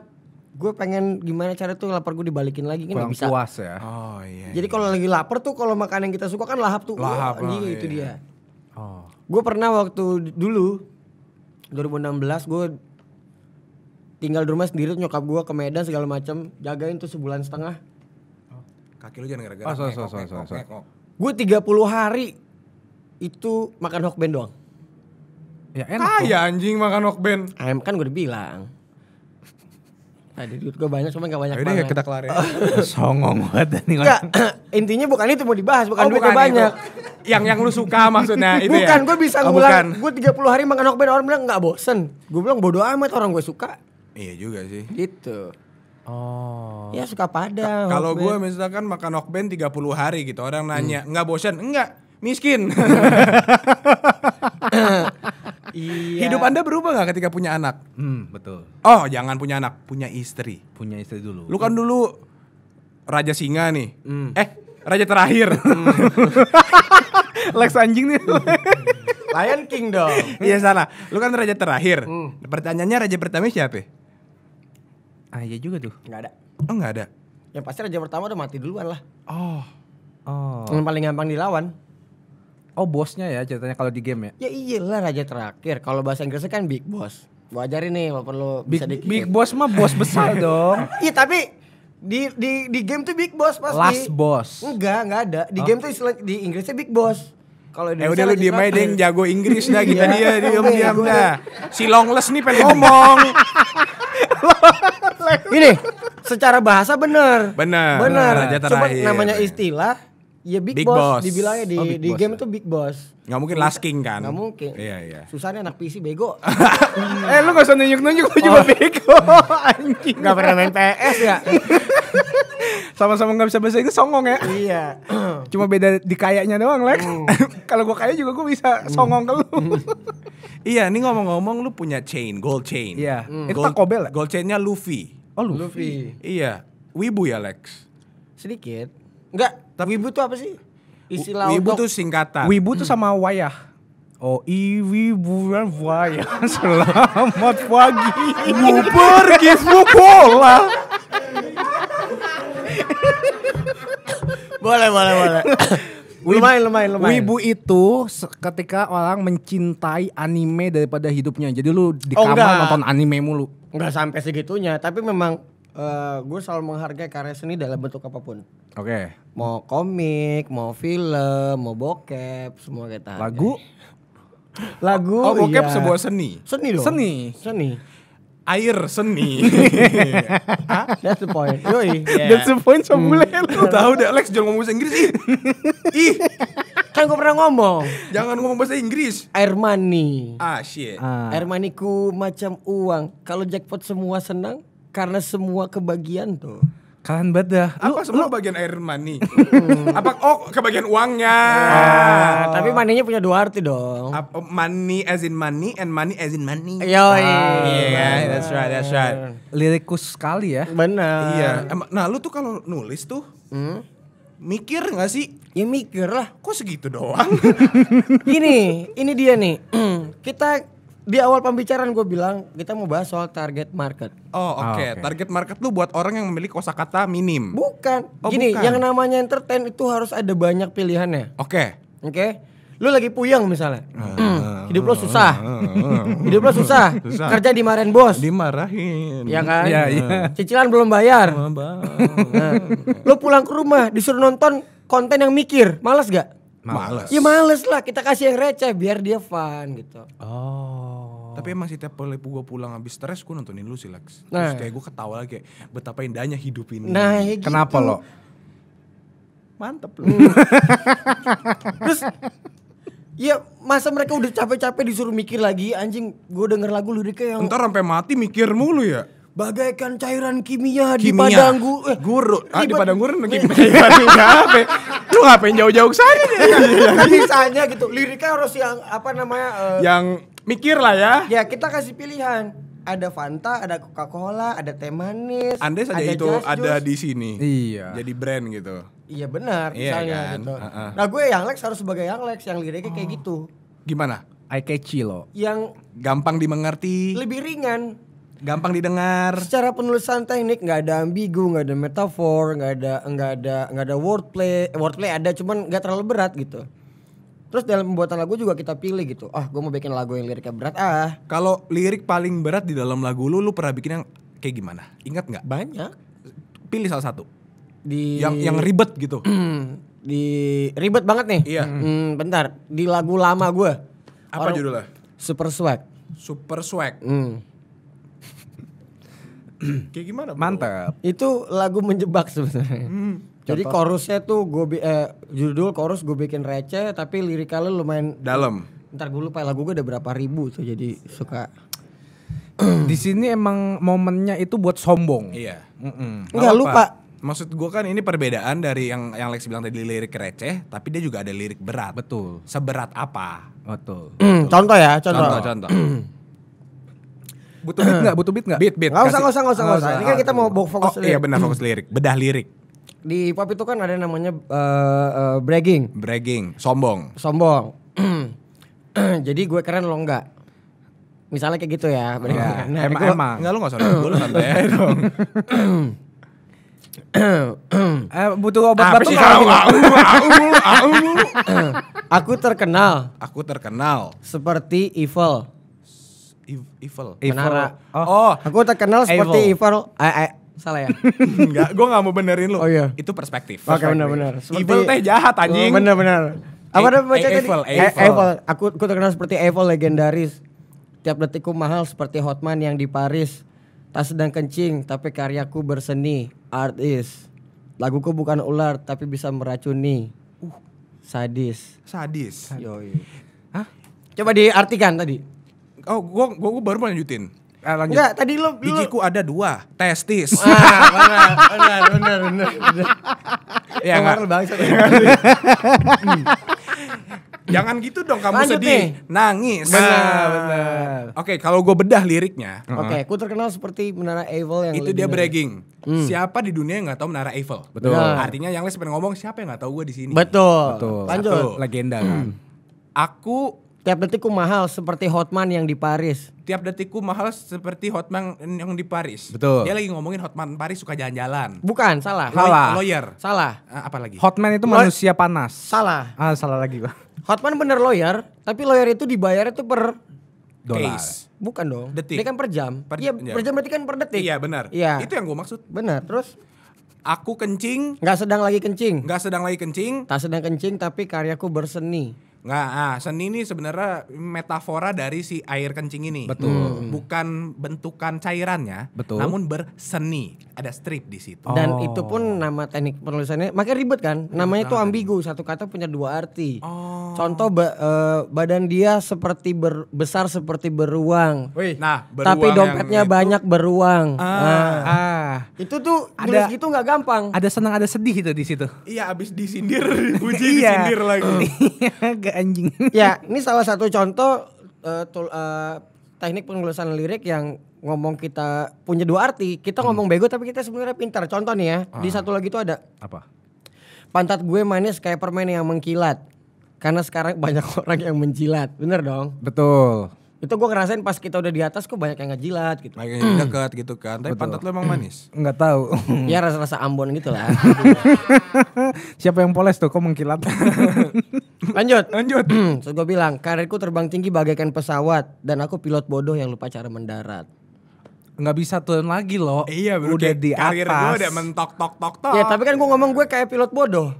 gue pengen gimana cara tuh lapar gue dibalikin lagi kan bisa. puas ya. Oh iya. Jadi iya. kalau lagi lapar tuh kalau makan yang kita suka kan lahap tuh. Lahap. Oh, iya, itu dia. Oh. Gue pernah waktu dulu 2016 gue tinggal di rumah sendiri tuh nyokap gue ke Medan segala macam jagain tuh sebulan setengah. Oh, kaki lu jangan gara-gara. Oh, so, so, so, so, so. Gue 30 hari itu makan hokben doang. Ya enak. Kaya anjing makan hokben. Ayam kan gue udah bilang. Tadi nah, duit gue banyak cuma gak banyak Ayo banget. kita kelar ya. Oh. Songong banget nih. Enggak, intinya bukan itu mau dibahas, bukan oh, duitnya bukan banyak. Itu. Yang yang lu suka maksudnya itu ya? bukan, ya. gue bisa oh, ngulang. Gue 30 hari makan hokben orang bilang nggak bosen. Gue bilang bodo amat orang gue suka. Iya juga sih. Gitu. Oh. Ya suka padang. Kalau gue misalkan makan hokben 30 hari gitu orang nanya, hmm. nggak bosen? Enggak, miskin. Iya. Hidup Anda berubah nggak ketika punya anak? Hmm, betul. Oh, jangan punya anak, punya istri. Punya istri dulu. Lu kan hmm. dulu raja singa nih. Hmm. Eh, raja terakhir. Hmm. Lex anjing nih. Hmm. Lion King dong. Iya salah. Lu kan raja terakhir. Hmm. Pertanyaannya raja pertama siapa? Ah, iya juga tuh. Nggak ada. Oh, nggak ada. Yang pasti raja pertama udah mati duluan lah. Oh. Oh. Yang paling gampang dilawan. Oh bosnya ya ceritanya kalau di game ya? Ya iyalah raja terakhir. Kalau bahasa Inggrisnya kan big boss. Gua ajarin nih walaupun lu big, bisa dikit. Big boss mah bos besar dong. Iya tapi di di di game tuh big boss pasti. Last boss. Enggak, enggak ada. Di oh. game tuh istilah di Inggrisnya big boss. Kalau eh udah lu diem aja jago Inggris dah kita dia diem diam dah. Si Longless nih pengen ngomong. Ini secara bahasa bener. Bener. Bener. bener. Cuma namanya istilah Iya Big, Big Boss. Boss. Dibilangnya di, oh, di game ya. itu Big Boss. Gak mungkin Last King kan? Gak mungkin. Iya iya. Susahnya anak PC bego. eh lu gak usah nunjuk-nunjuk gue oh. bego. Anjing. Gak pernah main PS ya? Sama-sama gak bisa bahasa Inggris songong ya? Iya. Cuma beda di kayaknya doang Lex. Mm. Kalau gue kaya juga gue bisa mm. songong ke lu. Hmm. iya ini ngomong-ngomong lu punya chain, gold chain. Iya. Mm. Itu Taco Bell ya? Gold chainnya Luffy. Oh Luffy. Luffy. Iya. Wibu ya Lex? Sedikit. Enggak, tapi wibu itu apa sih? Istilah wibu untuk... tuh singkatan. Wibu itu sama wayah. Oh, iwi bulan wayah selamat pagi. Mu pergi sekolah. boleh, boleh, boleh. Wibu, lumayan, lumayan, lumayan. Wibu itu ketika orang mencintai anime daripada hidupnya. Jadi lu di oh, kamar oh, nonton anime mulu. Enggak sampai segitunya, tapi memang uh, eh, gue selalu menghargai karya seni dalam bentuk apapun. Oke. Okay. Mau komik, mau film, mau bokep, semua kita. Lagu? Lagu. Oh, bokep iya. sebuah seni. Seni dong. Seni. Seni. Air seni. That's the point. Yoi. Yeah. That's the point sama hmm. Lu tahu deh Alex jangan ngomong bahasa Inggris ih. ih. Kan gue pernah ngomong. Jangan ngomong bahasa Inggris. Air money. Ah shit. Ah. Air maniku macam uang. Kalau jackpot semua senang, karena semua kebagian tuh. Kalian bedah. Apa lu, semua lu, bagian air money? Apa oh kebagian uangnya? Ah, oh. Tapi maninya punya dua arti dong. Apa, oh, money as in money and money as in money. Yo, ah, yeah, iya, that's right, that's right. Lirikus sekali ya. Benar. Iya. Nah, lu tuh kalau nulis tuh hmm? mikir gak sih? Ya mikir lah. Kok segitu doang? Gini, ini dia nih. kita di awal pembicaraan gue bilang kita mau bahas soal target market. Oh ah, oke, okay. oh, okay. target market lu buat orang yang memiliki kosakata minim. Bukan. Oh, Gini, bukan. yang namanya entertain itu harus ada banyak pilihannya. Oke. Okay. Oke. Okay? Lu lagi puyeng misalnya. Uh, Hidup lu susah. Ah. Hidup lu susah. susah. Kerja dimarahin bos. Dimarahin. Ya kan? Ya, ya. Cicilan belum bayar. nah, lu pulang ke rumah disuruh nonton konten yang mikir. Males gak? Males. Ya males lah, kita kasih yang receh biar dia fun gitu. Oh. Tapi emang sih tiap kali gue pulang habis stres gue nontonin lu sih Lex. Terus nah. kayak gue ketawa lagi kayak betapa indahnya hidup ini. Nah, ya gitu. Kenapa lo? Mantep lu. Terus Ya masa mereka udah capek-capek disuruh mikir lagi anjing gue denger lagu liriknya yang Ntar sampai mati mikir mulu ya bagaikan cairan kimia, kimia. di padang guru. eh, padang Ah, di padang gurun kimia. apa? Lu ngapain jauh-jauh ke sana? Iya, iya, iya. Kan misalnya gitu, liriknya harus yang apa namanya? Uh, yang mikir lah ya. Ya, kita kasih pilihan. Ada Fanta, ada Coca-Cola, ada teh manis. Anda saja ada itu ada di sini. Iya. Jadi brand gitu. Iya benar, misalnya iya kan? gitu. Uh -uh. Nah, gue yang Lex harus sebagai yang Lex yang liriknya oh. kayak gitu. Gimana? Eye catchy loh. Yang gampang dimengerti. Lebih ringan gampang didengar. Secara penulisan teknik nggak ada ambigu, nggak ada metafor, nggak ada nggak ada nggak ada wordplay, wordplay ada cuman nggak terlalu berat gitu. Terus dalam pembuatan lagu juga kita pilih gitu. Ah, oh, gue mau bikin lagu yang liriknya berat ah. Kalau lirik paling berat di dalam lagu lu, lu pernah bikin yang kayak gimana? Ingat nggak? Banyak. Pilih salah satu. Di yang yang ribet gitu. di ribet banget nih. Iya. Hmm, hmm bentar, di lagu lama gue. Apa judulnya? Super Swag. Super Swag. Hmm. Kayak gimana? Bro? Mantap. Itu lagu menjebak sebenarnya. Hmm. Jadi chorusnya tuh gue eh, judul chorus gue bikin receh tapi lirikalnya lumayan dalam. Ntar gue lupa lagu gue ada berapa ribu tuh jadi suka di sini emang momennya itu buat sombong. Iya. Mm -mm. lupa. Maksud gue kan ini perbedaan dari yang yang Lex bilang tadi lirik receh, tapi dia juga ada lirik berat. Betul. Seberat apa? Betul. Betul. Contoh ya, contoh. Contoh, contoh. Butuh beat enggak? Butuh beat enggak? Beat, beat. Enggak usah, enggak usah, enggak usah, usah. Ini kan kita mau fokus oh, iya, lirik. Iya benar fokus lirik. Bedah lirik. Di pop itu kan ada namanya uh, uh, bragging. Bragging, sombong. Sombong. Jadi gue keren lo enggak? Misalnya kayak gitu ya. Nah, nah, emang, gua, emang. Enggak lo enggak usah gue santai dong. eh, butuh obat batuk sih, au, Aku terkenal. Aku terkenal. Seperti evil evil. Menara. Oh, oh, aku terkenal seperti evil. evil. I, I, Salah ya? Enggak, gue gak mau benerin lu. Oh iya. Itu perspektif. Oke, okay, benar-benar. Evil teh jahat oh, anjing. Benar-benar. Eh, Apa ada baca eh, tadi? Eh, evil, evil. Aku, aku terkenal seperti evil legendaris. Tiap detikku mahal seperti Hotman yang di Paris. Tak sedang kencing, tapi karyaku berseni. Art is. Laguku bukan ular, tapi bisa meracuni. Uh, sadis. Sadis. Yoi. Hah? Coba diartikan tadi oh gua gua, gua baru mau lanjutin Eh, lanjut. Enggak, tadi lo bijiku ada dua, testis. Wah, benar, benar, benar, benar. Ya enggak. Jangan gitu dong kamu Lanjut sedih, nih. nangis. Benar, benar. Oke, okay, kalau gue bedah liriknya. Oke, okay, ku terkenal seperti Menara Eiffel yang Itu dia bragging. Hmm. Siapa di dunia yang nggak tahu Menara Eiffel? Betul. Nah. Artinya yang lain pengen ngomong siapa yang nggak tahu gue di sini. Betul. Betul. Lanjut. Satu, legenda kan. Aku Tiap detikku mahal seperti Hotman yang di Paris. Tiap detikku mahal seperti Hotman yang di Paris. Betul. Dia lagi ngomongin Hotman Paris suka jalan-jalan. Bukan, salah. Salah. Lawyer. Salah. Uh, apa lagi? Hotman itu Law manusia panas. Salah. Ah, salah lagi gua. Hotman bener lawyer, tapi lawyer itu dibayar itu per dolar. Bukan dong. Detik. Dia kan per jam. Per, iya, per jam berarti kan per detik. Iya, benar. Iya. Itu yang gua maksud. Benar. Terus aku kencing. Nggak sedang lagi kencing. Nggak sedang lagi kencing. Tak sedang kencing tapi karyaku berseni. Nggak, ah, seni ini sebenarnya metafora dari si air kencing ini. Betul. Hmm. hmm. Bukan bentukan cairannya, Betul. namun berseni. Ada strip di situ. Oh. Dan itu pun nama teknik penulisannya, makanya ribet kan? Ribet Namanya itu ambigu, satu kata punya dua arti. Oh. Contoh ba uh, badan dia seperti ber, besar seperti beruang. Wih, nah, beruang tapi dompetnya yang banyak beruang. Ah. Nah. ah. Itu tuh ada gitu nggak gampang. Ada senang ada sedih itu di situ. Iya, abis disindir, dipuji, iya. disindir lagi. Iya, anjing. Ya, ini salah satu contoh uh, tul, uh, teknik penulisan lirik yang ngomong kita punya dua arti. Kita hmm. ngomong bego tapi kita sebenarnya pintar. Contoh nih ya, ah. di satu lagi itu ada apa? Pantat gue manis kayak permen yang mengkilat. Karena sekarang banyak orang yang menjilat. Bener dong? Betul. Itu gue ngerasain pas kita udah di atas kok banyak yang ngejilat gitu. Banyak yang dekat gitu kan. Tapi Betul. pantat lu emang manis. nggak tahu. ya rasa-rasa Ambon gitu lah. Siapa yang poles tuh kok mengkilap? Lanjut. Lanjut. so gue bilang, karirku terbang tinggi bagaikan pesawat dan aku pilot bodoh yang lupa cara mendarat nggak bisa turun lagi loh. Iya, bro. Udah di atas. Karir gue udah mentok tok tok tok. Ya, tapi kan gue ngomong gue kayak pilot bodoh.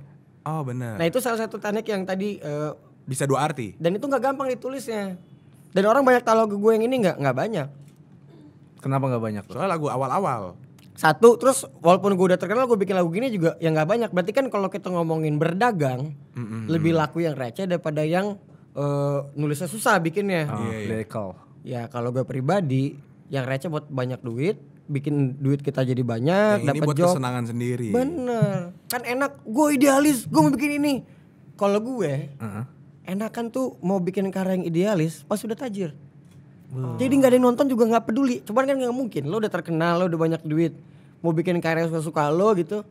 Oh, benar. Nah, itu salah satu teknik yang tadi eh, bisa dua arti. Dan itu nggak gampang ditulisnya. Dan orang banyak tahu lagu gue yang ini nggak nggak banyak. Kenapa nggak banyak? Soalnya lagu awal-awal. Satu, terus walaupun gue udah terkenal gue bikin lagu gini juga yang nggak banyak. Berarti kan kalau kita ngomongin berdagang, mm-hmm. lebih laku yang receh daripada yang uh, nulisnya susah bikinnya. Oh, yeah, yeah. Ya kalau gue pribadi, yang receh buat banyak duit, bikin duit kita jadi banyak, dapat buat kesenangan sendiri. Bener, kan enak. Gue idealis, gue mau bikin ini. Kalau gue, uh-huh enakan tuh mau bikin karya yang idealis pas sudah tajir. Hmm. Jadi nggak ada yang nonton juga nggak peduli. Cuman kan nggak mungkin. Lo udah terkenal, lo udah banyak duit. Mau bikin karya suka-suka lo gitu.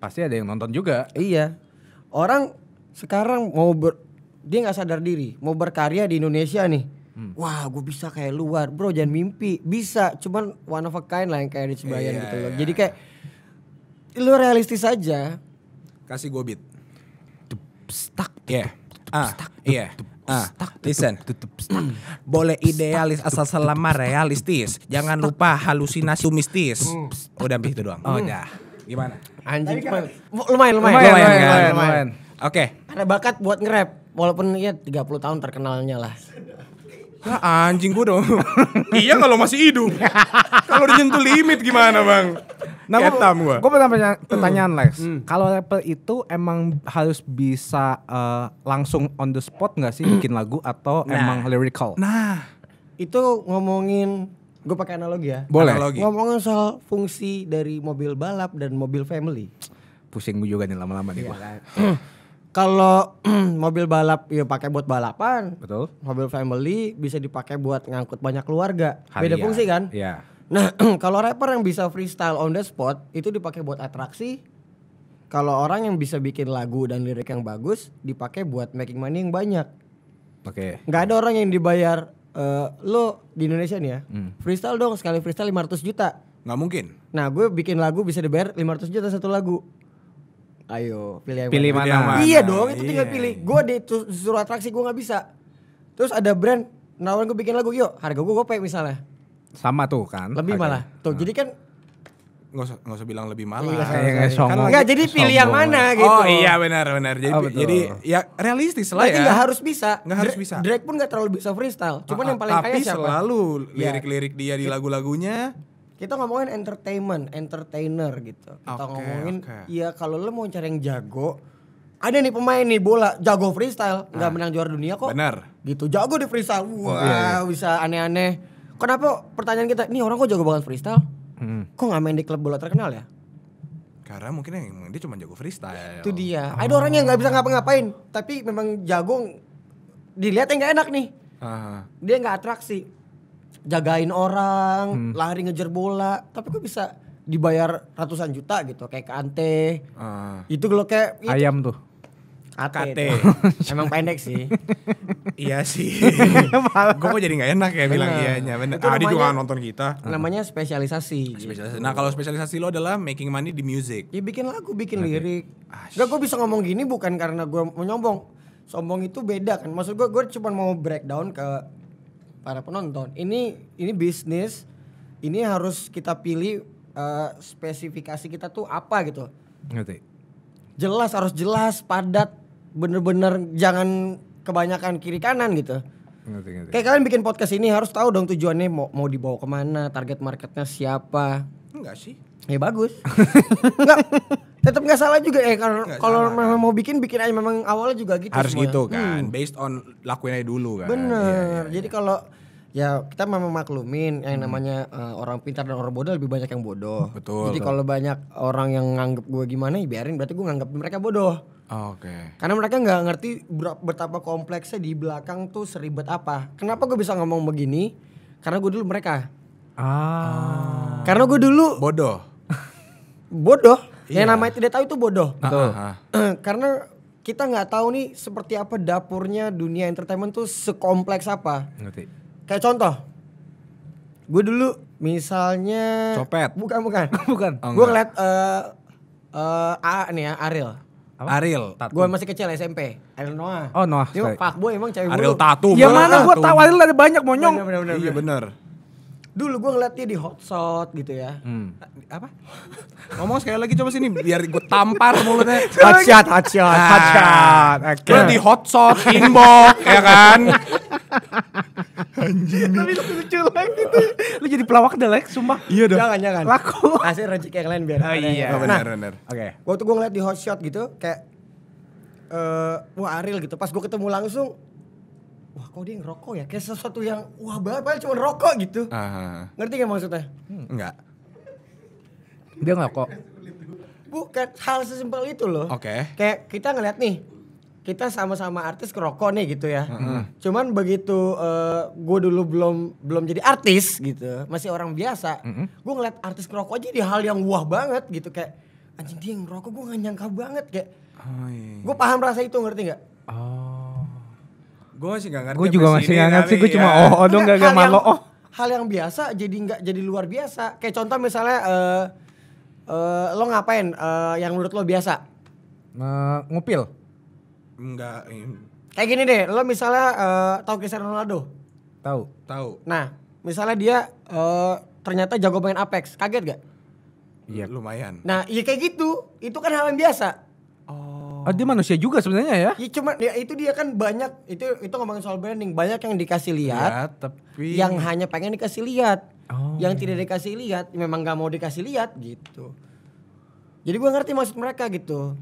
Pasti ada yang nonton juga. Iya. Orang sekarang mau ber, dia nggak sadar diri, mau berkarya di Indonesia nih. Hmm. Wah, gue bisa kayak luar, bro. Jangan mimpi, bisa. Cuman one of a kind lah yang kayak di Cibayan yeah, gitu loh. Yeah. Jadi iya. kayak lo realistis aja. Kasih gue beat. Stuck. Yeah ah, iya. Ah, listen, boleh idealis asal selama realistis. Jangan lupa halusinasi mistis. Udah begitu doang. Oh, udah. Gimana? Anjing. Lumayan, lumayan, lumayan, lumayan, lumayan, Oke. Ada bakat buat nge-rap walaupun ya 30 tahun terkenalnya lah. Ya anjing gue dong. iya kalau masih hidup. kalau disentuh limit gimana bang? Nah, Ketam iya, gue. Gue punya hmm. pertanyaan, pertanyaan Lex. Mm. Kalau rapper itu emang harus bisa uh, langsung on the spot gak sih bikin lagu atau nah. emang lyrical? Nah, itu ngomongin gue pakai analogi ya. Boleh. Analogi. Ngomongin soal fungsi dari mobil balap dan mobil family. Pusing gue juga nih lama-lama nih gue. Iya kan? kalau mobil balap ya pakai buat balapan, betul. Mobil family bisa dipakai buat ngangkut banyak keluarga. Beda fungsi kan? Iya. Nah, kalau rapper yang bisa freestyle on the spot itu dipakai buat atraksi. Kalau orang yang bisa bikin lagu dan lirik yang bagus dipakai buat making money yang banyak. Oke. Okay. Gak ada orang yang dibayar uh, lo di Indonesia nih ya. Hmm. Freestyle dong sekali freestyle 500 juta. Gak mungkin. Nah, gue bikin lagu bisa dibayar 500 juta satu lagu. Ayo, pilih yang pilih mana? mana? Iya dong, itu tinggal iya. pilih. Gue di suruh atraksi gue gak bisa. Terus ada brand nawarin gue bikin lagu, yuk harga gue gopay misalnya. Sama tuh kan. Lebih harga. malah. Tuh, hmm. jadi kan nggak usah nggak usah bilang lebih malah iya, kayak Kan nggak jadi pilih yang mana oh, gitu oh iya benar benar jadi oh, jadi ya realistis lah Berarti ya nggak harus bisa nggak harus bisa Drake pun nggak terlalu bisa freestyle cuman ah, yang paling tapi kaya siapa selalu iya. lirik-lirik dia di iya. lagu-lagunya kita ngomongin entertainment, entertainer gitu. Kita okay, ngomongin okay. ya kalau lo mau cari yang jago, ada nih pemain nih bola jago freestyle, nggak nah. menang juara dunia kok. Benar. Gitu, jago di freestyle. Wah, oh, iya, iya. bisa aneh-aneh. Kenapa pertanyaan kita, nih orang kok jago banget freestyle? Hmm. Kok nggak main di klub bola terkenal ya? Karena mungkin yang dia cuma jago freestyle. Itu dia. Oh. Ada orang yang nggak bisa ngapa-ngapain, tapi memang jago dilihat yang nggak enak nih. Uh. Dia nggak atraksi jagain orang, hmm. lari ngejar bola, tapi kok bisa dibayar ratusan juta gitu kayak kante. Uh, ah. itu kalau kayak itu. ayam tuh. AKT. Emang pendek sih. iya sih. gue mau jadi nggak enak ya bilang iya Bener. Itu Adi juga nonton kita. Namanya spesialisasi. Spesialisasi. Gitu. Nah kalau spesialisasi lo adalah making money di music. Ya bikin lagu, bikin okay. lirik. Gak gue bisa ngomong gini bukan karena gue menyombong. Sombong itu beda kan. Maksud gue gue cuma mau breakdown ke para penonton. Ini ini bisnis, ini harus kita pilih uh, spesifikasi kita tuh apa gitu. Ngerti. Jelas harus jelas, padat, bener-bener jangan kebanyakan kiri kanan gitu. Ngerti, ngerti. Kayak kalian bikin podcast ini harus tahu dong tujuannya mau, mau dibawa kemana, target marketnya siapa. Enggak sih. Ya bagus. Enggak. tetap nggak salah juga eh kalau kalau memang mau bikin bikin aja memang awalnya juga gitu harus semuanya. gitu kan hmm. based on lakuin aja dulu kan bener ya, ya, ya. jadi iya, iya. kalau ya kita memang maklumin yang hmm. namanya uh, orang pintar dan orang bodoh lebih banyak yang bodoh. Betul. Jadi kalau banyak orang yang nganggap gue gimana ya biarin berarti gue nganggap mereka bodoh. Oke. Okay. Karena mereka nggak ngerti betapa kompleksnya di belakang tuh seribet apa. Kenapa gue bisa ngomong begini? Karena gue dulu mereka. Ah. Karena gue dulu bodoh bodoh. Iya. Yang namanya tidak tahu itu bodoh. Ah, Betul. Ah, ah. Karena kita nggak tahu nih seperti apa dapurnya dunia entertainment tuh sekompleks apa. Ngerti. Kayak contoh, gue dulu misalnya copet. Bukan bukan. bukan. Oh, gue ngeliat uh, uh, A nih ya Ariel. Apa? Ariel Gue masih kecil SMP. Ariel Noah. Oh Noah. Dia pak boy emang cewek Ariel Ya mana gue tahu Ariel ada banyak monyong. iya benar dulu gue ngeliat dia di hotshot gitu ya hmm. apa ngomong sekali lagi coba sini biar gue tampar mulutnya hotshot hotshot nah, hotshot oke okay. di hotshot inbox ya kan anjing tapi lucu lagi tuh lu jadi pelawak deh Lex sumpah iya dong jangan jangan laku kasih rezeki yang lain biar oh, iya oh, benar nah, benar oke okay. waktu gue ngeliat di hotshot gitu kayak uh, wah Ariel gitu pas gue ketemu langsung wah kok dia ngerokok ya kayak sesuatu yang wah banget padahal cuma rokok gitu uh. ngerti gak maksudnya hmm, enggak dia ngerokok bukan hal sesimpel itu loh oke okay. kayak kita ngeliat nih kita sama-sama artis kerokok nih gitu ya mm cuman begitu uh, eh, gue dulu belum belum jadi artis gitu masih orang biasa hmm, mm gue ngeliat artis kerokok aja di hal yang wah banget gitu kayak anjing dia ngerokok gue gak nyangka banget kayak oh, iya. iya. gue paham rasa itu ngerti nggak oh Gue masih gak ngerti. Gue juga masih gak ngerti. Gue ya. cuma oh oh dong gak gak lo oh. Hal yang biasa jadi nggak jadi luar biasa. Kayak contoh misalnya uh, uh, lo ngapain uh, yang menurut lo biasa? Uh, ngupil. Enggak. Kayak gini deh, lo misalnya uh, tahu Cristiano Ronaldo? Tahu. Tahu. Nah, misalnya dia uh, ternyata jago main Apex, kaget gak? Iya. Lumayan. Nah, iya kayak gitu. Itu kan hal yang biasa. Oh, dia manusia juga sebenarnya ya. Iya cuma ya itu dia kan banyak itu itu ngomongin soal branding, banyak yang dikasih lihat. Ya, tapi yang hanya pengen dikasih lihat. Oh. Yang tidak dikasih lihat memang nggak mau dikasih lihat gitu. Jadi gue ngerti maksud mereka gitu.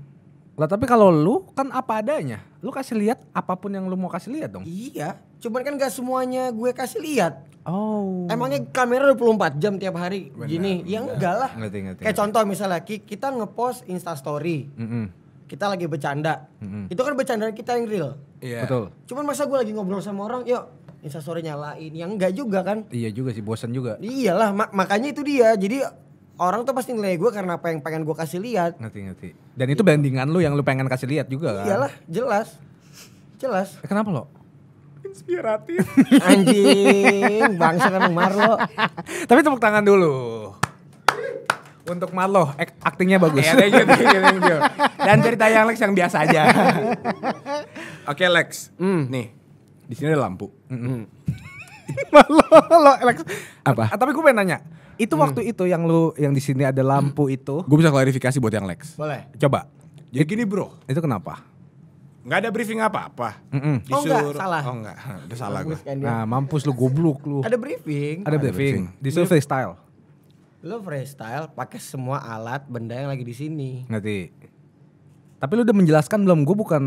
Lah tapi kalau lu kan apa adanya. Lu kasih lihat apapun yang lu mau kasih lihat dong. Iya, cuman kan gak semuanya gue kasih lihat. Oh. Emangnya kamera 24 jam tiap hari Benar, gini? Ya enggak lah. Ngerti, ngerti, Kayak ngerti. contoh misalnya kita ngepost Insta story. Mm -hmm kita lagi bercanda. Mm -hmm. Itu kan bercandaan kita yang real. Iya. Yeah. Betul. Cuman masa gue lagi ngobrol sama orang, yuk instastory nyalain. Yang enggak juga kan. Iya juga sih, bosan juga. Iyalah, mak makanya itu dia. Jadi orang tuh pasti nilai gue karena apa yang pengen gue kasih lihat. Ngerti ngerti. Dan itu bandingan lu yang lu pengen kasih lihat juga kan. Iyalah, jelas. Jelas. Eh, kenapa lo? Inspiratif. Anjing, bangsa kan Marlo. Tapi tepuk tangan dulu. Untuk Marlo, aktingnya bagus. Iya, thank you, thank you, thank you. Dan yang Lex yang biasa aja. Oke, okay, Lex. Mm. Nih, di sini ada lampu. Mm -hmm. Marlo, lo, Lex. Apa? A ah, tapi gue pengen nanya, itu hmm. waktu itu yang lu yang di sini ada lampu hmm. itu. Gue bisa klarifikasi buat yang Lex. Boleh. Coba. Jadi gini bro. Itu kenapa? Gak ada briefing apa-apa. Mm -mm. Disuruh, oh enggak, salah. Oh enggak, udah salah gue. Nah kan mampus lu goblok lu. Ada briefing. Ada, briefing. briefing. Disuruh freestyle. Lu freestyle pakai semua alat benda yang lagi di sini. Ngerti. Tapi lu udah menjelaskan belum? Gue bukan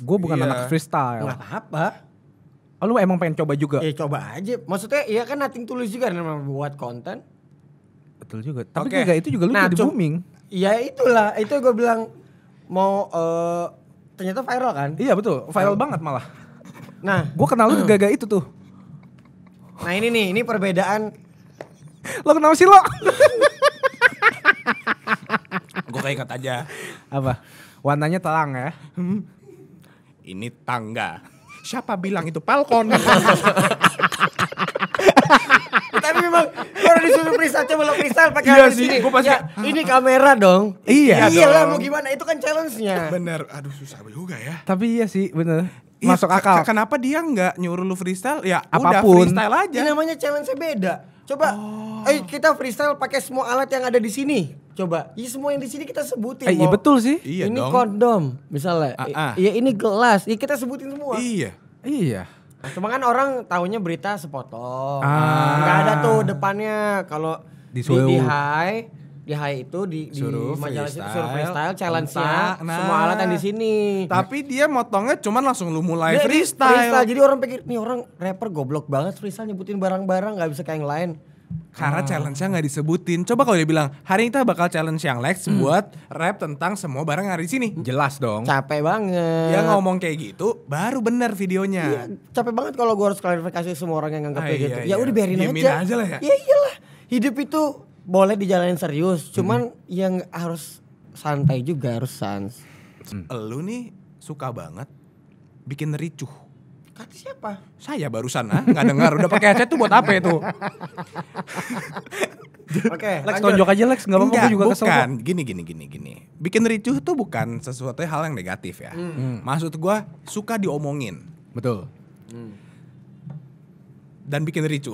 gue bukan iya. anak freestyle. Enggak apa-apa. Oh, lu emang pengen coba juga? Iya coba aja. Maksudnya iya kan nating tulis juga namanya buat konten. Betul juga. Tapi okay. juga itu juga lu nah, jadi booming. Iya itulah. Itu gue bilang mau uh, ternyata viral kan? Iya betul. Viral oh. banget malah. Nah, gue kenal lu gaga itu tuh. Nah ini nih, ini perbedaan Lo kenapa sih lo? Gue keinget aja. Apa? Warnanya telang ya. Hmm. Ini tangga. Siapa bilang itu palkon? Tapi memang kalau disuruh freestyle coba lo freestyle pakai iya sih, ini. pasti ya, ini kamera dong. Iya. Iya lah mau gimana itu kan challenge-nya. Bener. Aduh susah juga ya. Tapi iya sih bener. Iya, Masuk akal. Kenapa dia nggak nyuruh lu freestyle? Ya Apapun. udah freestyle aja. Ini namanya challenge-nya beda Coba oh. eh kita freestyle pakai semua alat yang ada di sini. Coba. Ya semua yang di sini kita sebutin. Eh, iya betul sih. Iya ini dong. kondom misalnya. Ah, ah. Iya ini gelas. Iya kita sebutin semua. Iya. Iya. Cuma kan orang tahunya berita sepotong. Ah. Gak ada tuh depannya kalau di, di high di high itu di, di majalah freestyle, suruh freestyle challenge ya nah. semua alat yang di sini. Tapi dia motongnya cuman langsung lu mulai dia, freestyle. freestyle. Jadi orang pikir nih orang rapper goblok banget freestyle nyebutin barang-barang nggak -barang, bisa kayak yang lain. Karena ah. challenge-nya nggak disebutin. Coba kalau dia bilang, hari ini kita bakal challenge yang Lex hmm. buat rap tentang semua barang yang ada di sini. Jelas dong. Capek banget. Ya ngomong kayak gitu, baru bener videonya. Ya, capek banget kalau gue harus klarifikasi semua orang yang nganggap ah, kayak iya, gitu. Ya iya. udah biarin aja. aja lah ya. Ya iyalah. Hidup itu boleh dijalanin serius, cuman hmm. yang harus santai juga harus sans. Hmm. Lu nih suka banget bikin ricuh. Kata siapa? Saya barusan ah, nggak dengar. Udah pakai headset tuh buat apa itu? Oke, okay, Lex lanjut. tonjok aja Lex, nggak apa-apa juga kesel. Bukan, gini gini gini gini. Bikin ricuh tuh bukan sesuatu hal yang negatif ya. Hmm. Maksud gua suka diomongin. Betul. Hmm dan bikin ricu.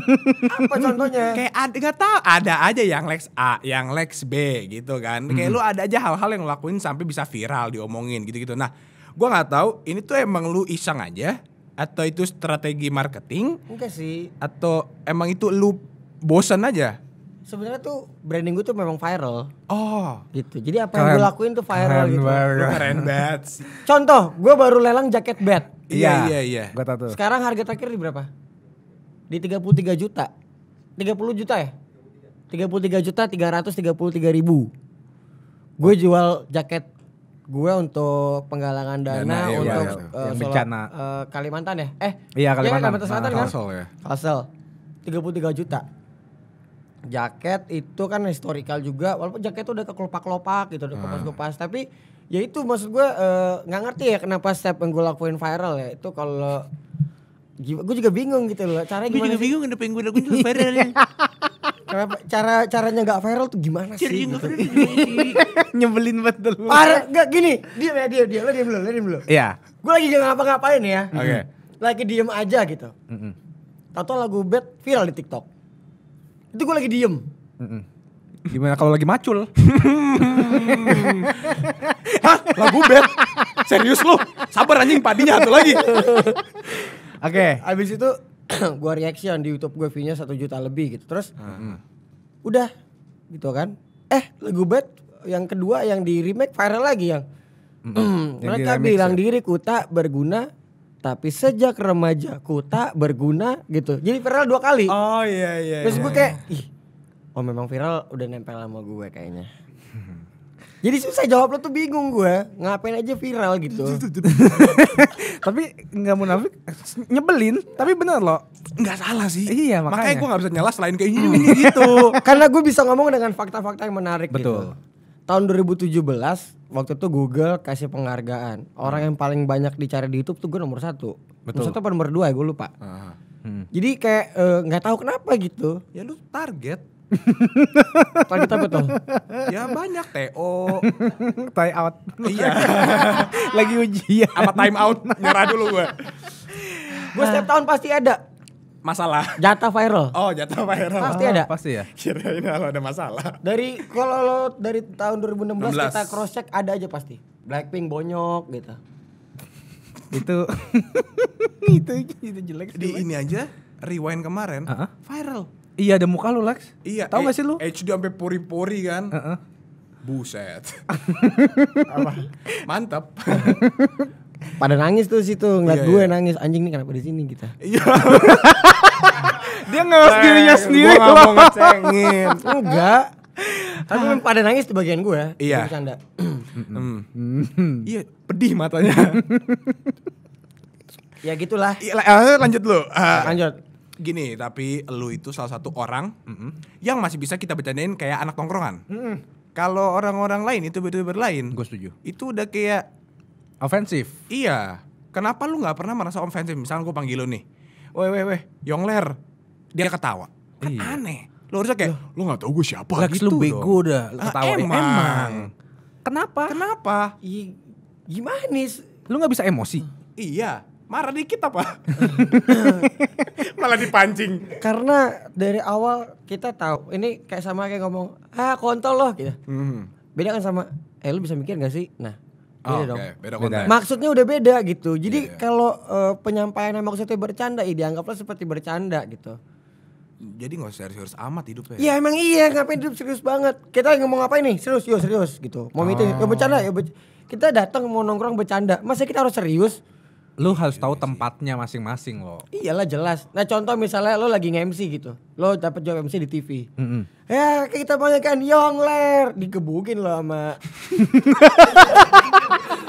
Apa contohnya? Kayak ada gak tau, ada aja yang Lex A, yang Lex B gitu kan. Kayak hmm. lu ada aja hal-hal yang lu lakuin sampai bisa viral diomongin gitu-gitu. Nah, gua nggak tahu ini tuh emang lu iseng aja atau itu strategi marketing? Enggak sih. Atau emang itu lu bosan aja? Sebenarnya tuh branding gue tuh memang viral. Oh. Gitu. Jadi apa keren. yang gue lakuin tuh viral keren gitu. Banget. Keren banget. Contoh, gue baru lelang jaket bed. Iya, iya, iya. Gue tahu Sekarang harga terakhir di berapa? di 33 juta. 30 juta ya? 33 juta 333 ribu. Gue jual jaket gue untuk penggalangan dana, dana iya, untuk iya, iya. Uh, bencana uh, Kalimantan ya? Eh, iya kan Kalimantan, iya, Kalimantan Selatan nah, kan? Kalsel ya. 33 juta. Jaket itu kan historical juga, walaupun jaket itu udah kekelopak-kelopak gitu, udah hmm. kepas-kepas hmm. tapi ya itu maksud gue eh, nggak uh, ngerti ya kenapa step yang gue lakuin viral ya itu kalau gue juga bingung gitu loh caranya gue juga bingung kenapa pengen gue lakuin viral ya cara, cara caranya nggak viral tuh gimana sih? Gitu? Nyebelin banget loh. Parah nggak gini, diam ya diam diam lo diam lo diam lo. Iya. Gue lagi jangan apa ngapain ya. Oke. Okay. Lagi diem aja gitu. Mm Tato lagu bed viral di TikTok. Itu gue lagi diem. Gimana kalau lagi macul? Hah? Lagu bed? Serius lu? Sabar anjing padinya satu lagi. Oke. Abis itu gue reaction di YouTube gue view-nya satu juta lebih gitu. Terus hmm. udah gitu kan. Eh lagu bad yang kedua yang di remake viral lagi yang mm, mereka bilang ya? diriku tak berguna tapi sejak remaja ku tak berguna gitu. Jadi viral dua kali. Oh iya iya. Terus iya, gue kayak iya. ih oh memang viral udah nempel sama gue kayaknya. Jadi susah jawab lo tuh bingung gue Ngapain aja viral gitu Tapi nggak nafik Nyebelin Tapi bener loh Gak salah sih Iya makanya Makanya gue gak bisa nyala selain kayak gini hmm. gitu Karena gue bisa ngomong dengan fakta-fakta yang menarik gitu. Betul. gitu Tahun 2017 Waktu itu Google kasih penghargaan Orang hmm. yang paling banyak dicari di Youtube tuh gue nomor satu Betul. Nomor satu apa nomor dua ya gue lupa hmm. Jadi kayak eh, nggak tahu kenapa gitu Ya lu target Target apa tuh? Ya banyak TO, time out. Iya. Lagi ujian. Apa time out? Nyerah dulu gue. Gue setiap tahun pasti ada masalah. Jatah viral. Oh, jatah viral. Pasti ada. Pasti ya. Kirain kalau ada masalah. Dari kalau lo dari tahun 2016 16. kita cross check ada aja pasti. Blackpink bonyok gitu. itu itu itu jelek. di ini aja rewind kemarin viral Iya ada muka lu Lex. Iya. Tahu gak eh, sih lu? HD sampai pori-pori kan. Uh -uh. Buset. Mantap. Pada nangis tuh situ iya, ngeliat yeah, gue yeah. nangis anjing nih kenapa di sini kita. Iya. Dia ngawas eh, dirinya sendiri gua mau ngecengin. Enggak. Tapi ah. pada nangis di bagian gue. Iya. canda. Iya, pedih matanya. ya gitulah. Iya, eh, lanjut lu. Uh, lanjut gini tapi lu itu salah satu orang mm -hmm. yang masih bisa kita bercandain kayak anak tongkrongan mm -hmm. kalau orang-orang lain itu betul lain gue setuju itu udah kayak ofensif iya kenapa lu nggak pernah merasa ofensif misalnya gue panggil lu nih weh weh weh yongler dia ketawa kan iya. aneh lu harusnya kayak lu nggak tahu gue siapa Lex gitu lu bego udah ah, ketawa ya. emang. emang kenapa kenapa I gimana nih lu nggak bisa emosi iya marah dikit apa? Malah dipancing. Karena dari awal kita tahu ini kayak sama kayak ngomong ah kontol loh gitu. Hmm. Beda kan sama eh lu bisa mikir gak sih? Nah ah, Beda oh, dong. Okay. Beda Maksudnya udah beda gitu. Iya, Jadi yeah, yeah. kalau uh, penyampaian yang maksudnya bercanda, ya dianggaplah seperti bercanda gitu. Jadi nggak serius-serius amat hidupnya. Ya? ya emang iya, ngapain hidup serius banget. Kita ngomong apa ini? Serius, yo serius gitu. Mau oh. meeting, ya bercanda, ya bercanda. Kita datang mau nongkrong bercanda. Masa kita harus serius? lu harus iya, tahu iya tempatnya masing-masing lo. Iyalah jelas. Nah contoh misalnya lo lagi ngemsi gitu. Lo dapat job MC di TV. Mm-hmm. Ya kita panggilkan Yongler. Dikebukin lo sama.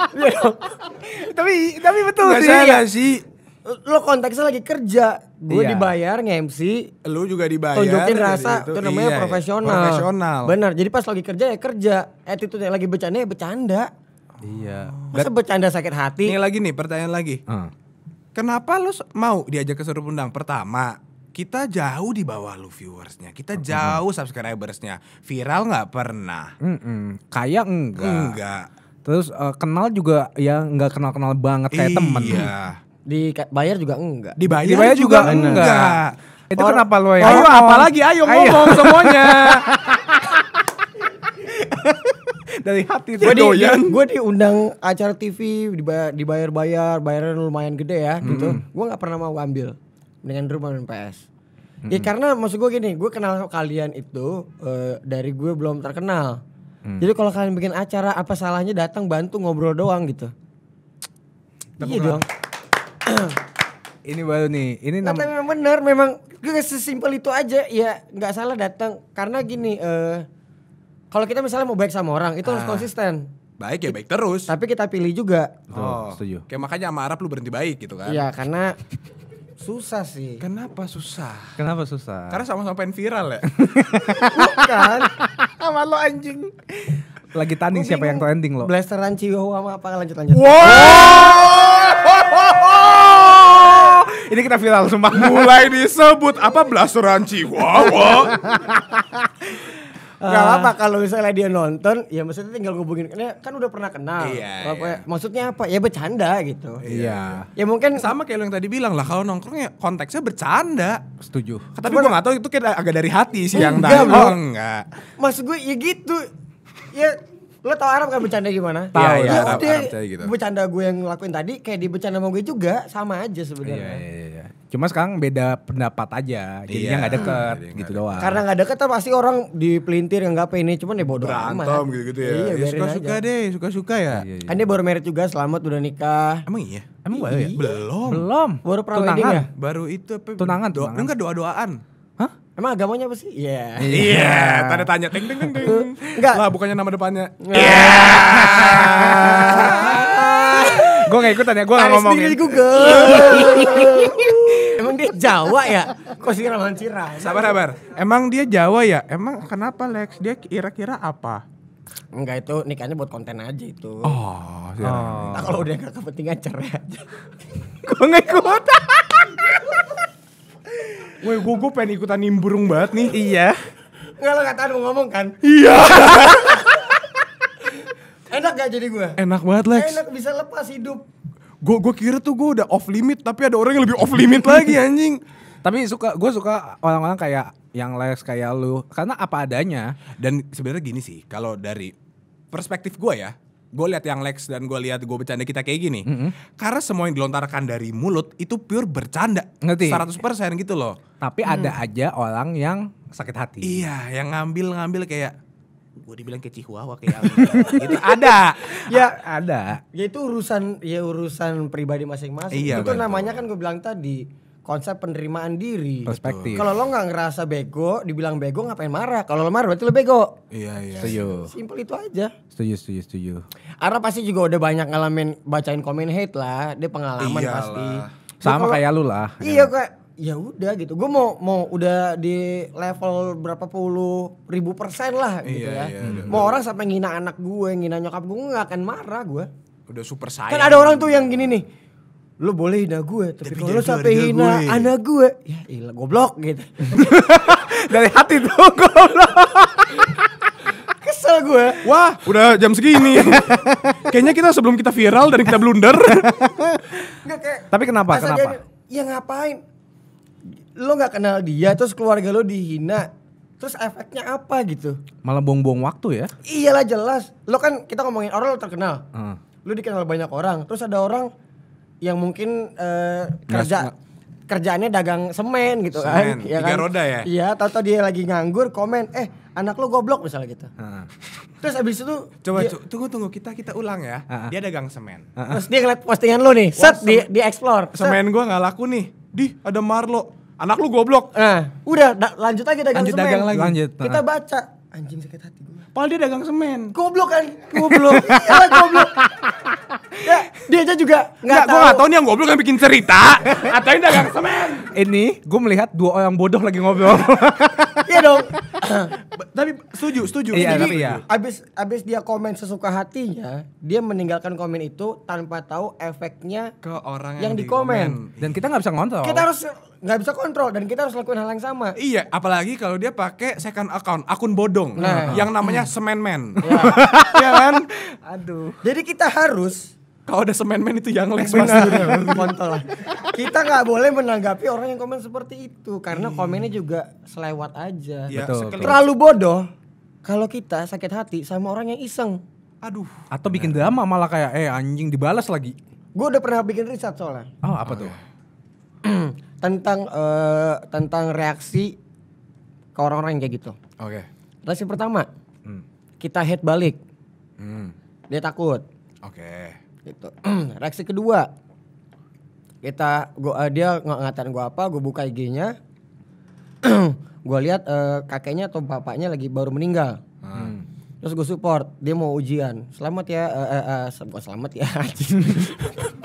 Ya tapi tapi betul Nggak sih. Salah sih. Lo konteksnya lagi kerja. Gue iya. dibayar nge-MC. Lu juga dibayar. Tunjukin rasa itu, itu namanya iya, profesional. Profesional. Bener, Jadi pas lagi kerja ya kerja. Attitude yang lagi bercanda ya bercanda Iya. Masa bercanda sakit hati? Ini lagi nih pertanyaan lagi. Hmm. Kenapa lu mau diajak ke suruh undang? Pertama, kita jauh di bawah lu viewersnya, kita -hmm. jauh subscribersnya, viral nggak pernah, Kayak hmm Kayak enggak, enggak, terus uh, kenal juga ya nggak kenal kenal banget kayak iya. temen, dibayar juga enggak, dibayar, dibayar juga, juga enggak, enggak. itu Or, kenapa lu ya? Ayo, oh, oh. apalagi ayo, ayo ngomong semuanya. dari hati gue di, Gue diundang acara TV dibayar-bayar, bayaran lumayan gede ya gitu. -hmm. gitu. Gue nggak pernah mau ambil dengan rumah PS. Ya, -hmm. Ya karena maksud gue gini, gue kenal kalian itu uh, dari gue belum terkenal. hmm. Jadi kalau kalian bikin acara apa salahnya datang bantu ngobrol doang gitu. iya dong. ini baru nih. Ini nah, tapi memang benar, memang gue sesimpel itu aja. Ya nggak salah datang karena gini. Uh, kalau kita misalnya mau baik sama orang itu harus ah. konsisten baik ya baik terus tapi kita pilih juga oh setuju kayak makanya sama Arab lu berhenti baik gitu kan iya karena susah sih kenapa susah kenapa susah karena sama-sama pengen viral ya bukan sama lo anjing lagi tanding siapa yang trending lo blasteran Ciho sama apa lanjut lanjut wow ini kita viral semua mulai disebut apa blasteran Chihuahua Gak ah. apa-apa kalau misalnya dia nonton, ya maksudnya tinggal hubungin. Kan udah pernah kenal. Iya, apa, iya. Maksudnya apa? Ya bercanda gitu. Iya. Ya mungkin sama kayak lo yang tadi bilang lah kalau nongkrongnya konteksnya bercanda. Setuju. Tapi gue gak tahu itu kayak agak dari hati sih yang tadi. Enggak, oh, enggak. Maksud gue ya gitu. Ya Lo tau Arab kan bercanda gimana? Tahu. Ya, ya, iya. Arab, Arab, gitu. Bercanda gue yang ngelakuin tadi kayak di bercanda sama gue juga sama aja sebenarnya. Iya, iya, iya. Cuma sekarang beda pendapat aja, jadinya nggak iya, deket gitu gak doang. Karena nggak deket pasti orang dipelintir yang nggak ini, cuman ya bodo amat. gitu-gitu ya. Iya, ya, suka suka aja. deh, suka suka ya. Iya, iya. Kan dia baru married juga, selamat udah nikah. Emang iya. Emang baru ya? Belum. Belum. Baru prawedding ya? Baru itu apa? Tunangan. Doa, enggak doa-doaan. Hah? Emang agamanya apa sih? Iya. Yeah. Iya, yeah. tanda tanya ting ting ting ting. Enggak. Lah bukannya nama depannya. Iya. Yeah. gue gak ikutan ya, gue gak ngomongin. Cari sendiri di Google. dia Jawa ya? Kok siraman Cira? Sabar sabar. Emang dia Jawa ya? Emang kenapa Lex? Dia kira-kira apa? Enggak itu nikahnya buat konten aja itu. Oh, ya. oh. Nah, kalau udah gak kepentingan cerai aja. gue gak ikut. Woi, gue pengen ikutan nimburung banget nih. Iya. Enggak lo kataan mau ngomong kan? Iya. Enak gak jadi gue? Enak banget Lex. Enak bisa lepas hidup gue gue kira tuh gue udah off limit tapi ada orang yang lebih off limit lagi anjing tapi suka gue suka orang-orang kayak yang les kayak lu karena apa adanya dan sebenarnya gini sih kalau dari perspektif gue ya gue lihat yang Lex dan gue lihat gue bercanda kita kayak gini mm -hmm. karena semua yang dilontarkan dari mulut itu pure bercanda ngerti 100% gitu loh tapi hmm. ada aja orang yang sakit hati iya yang ngambil ngambil kayak gue dibilang kayak Chihuahua kayak gitu ada ya ada ya itu urusan ya urusan pribadi masing-masing iya, itu betul. namanya kan gue bilang tadi konsep penerimaan diri perspektif kalau lo nggak ngerasa bego dibilang bego ngapain marah kalau lo marah berarti lo bego iya iya setuju simpel itu aja setuju setuju setuju Ara pasti juga udah banyak ngalamin bacain komen hate lah dia pengalaman Iyalah. pasti sama kalo, kayak lu lah iya ya. kayak ya udah gitu gue mau mau udah di level berapa puluh ribu persen lah gitu iya, ya iya, iya, mau orang sampai ngina anak gue ngina nyokap gue gak akan marah gue udah super kan sayang kan ada orang tuh yang gini nih lo boleh hina gue tapi, tapi kalau lo sampai hina gue. anak gue ya ilah goblok gitu dari hati tuh goblok kesel gue wah udah jam segini kayaknya kita sebelum kita viral dan kita blunder Nggak, kayak, tapi kenapa kenapa dia, ya ngapain lo nggak kenal dia terus keluarga lo dihina terus efeknya apa gitu malah bong-bong waktu ya iyalah jelas lo kan kita ngomongin orang lo terkenal hmm. lo dikenal banyak orang terus ada orang yang mungkin uh, kerja Nggak, kerjaannya dagang semen gitu kan, semen, kan ya kan? roda ya iya tahu-tahu dia lagi nganggur komen eh anak lo goblok misalnya gitu hmm. terus abis itu coba dia, tunggu tunggu kita kita ulang ya uh dia dagang semen uh terus dia ngeliat postingan lo nih set di di explore semen gue nggak laku nih di ada Marlo anak lu goblok. Eh. Udah da- lanjut aja dagang lanjut semen. dagang lagi. Lanjut. Kita nah. baca. Anjing sakit hati gue. Padahal dia dagang semen. Goblok kan? Goblok. Iya goblok. Ya, dia aja juga enggak tahu. Gue nggak tahu nih yang goblok yang bikin cerita atau yang dagang semen. Ini gue melihat dua orang bodoh lagi ngobrol. Iya dong. tapi setuju, setuju. Iya, Jadi tapi iya. abis abis dia komen sesuka hatinya, dia meninggalkan komen itu tanpa tahu efeknya ke orang yang, yang dikomen. Dan kita nggak bisa ngontrol. Kita harus nggak bisa kontrol dan kita harus lakuin hal yang sama. Iya, apalagi kalau dia pakai second account, akun bodong, nah. yang namanya semenmen. Iya ya kan? Aduh. Jadi kita harus kalau ada semen-men itu yang lex pasti. Kontol Kita nggak boleh menanggapi orang yang komen seperti itu karena hmm. komennya juga selewat aja. Ya, Betul. Terlalu bodoh kalau kita sakit hati sama orang yang iseng. Aduh. Atau bikin drama malah kayak eh anjing dibalas lagi. Gue udah pernah bikin riset soalnya. Oh, apa tuh? tentang uh, tentang reaksi ke orang-orang yang kayak gitu. Oke. Okay. Reaksi pertama, hmm. kita head balik. Hmm. Dia takut. Oke. Okay gitu reaksi kedua kita gua eh, dia nggak ngatain gua apa gua buka IG-nya gua lihat uh, kakeknya atau bapaknya lagi baru meninggal hmm. terus gua support dia mau ujian selamat ya uh, uh, uh, selamat ya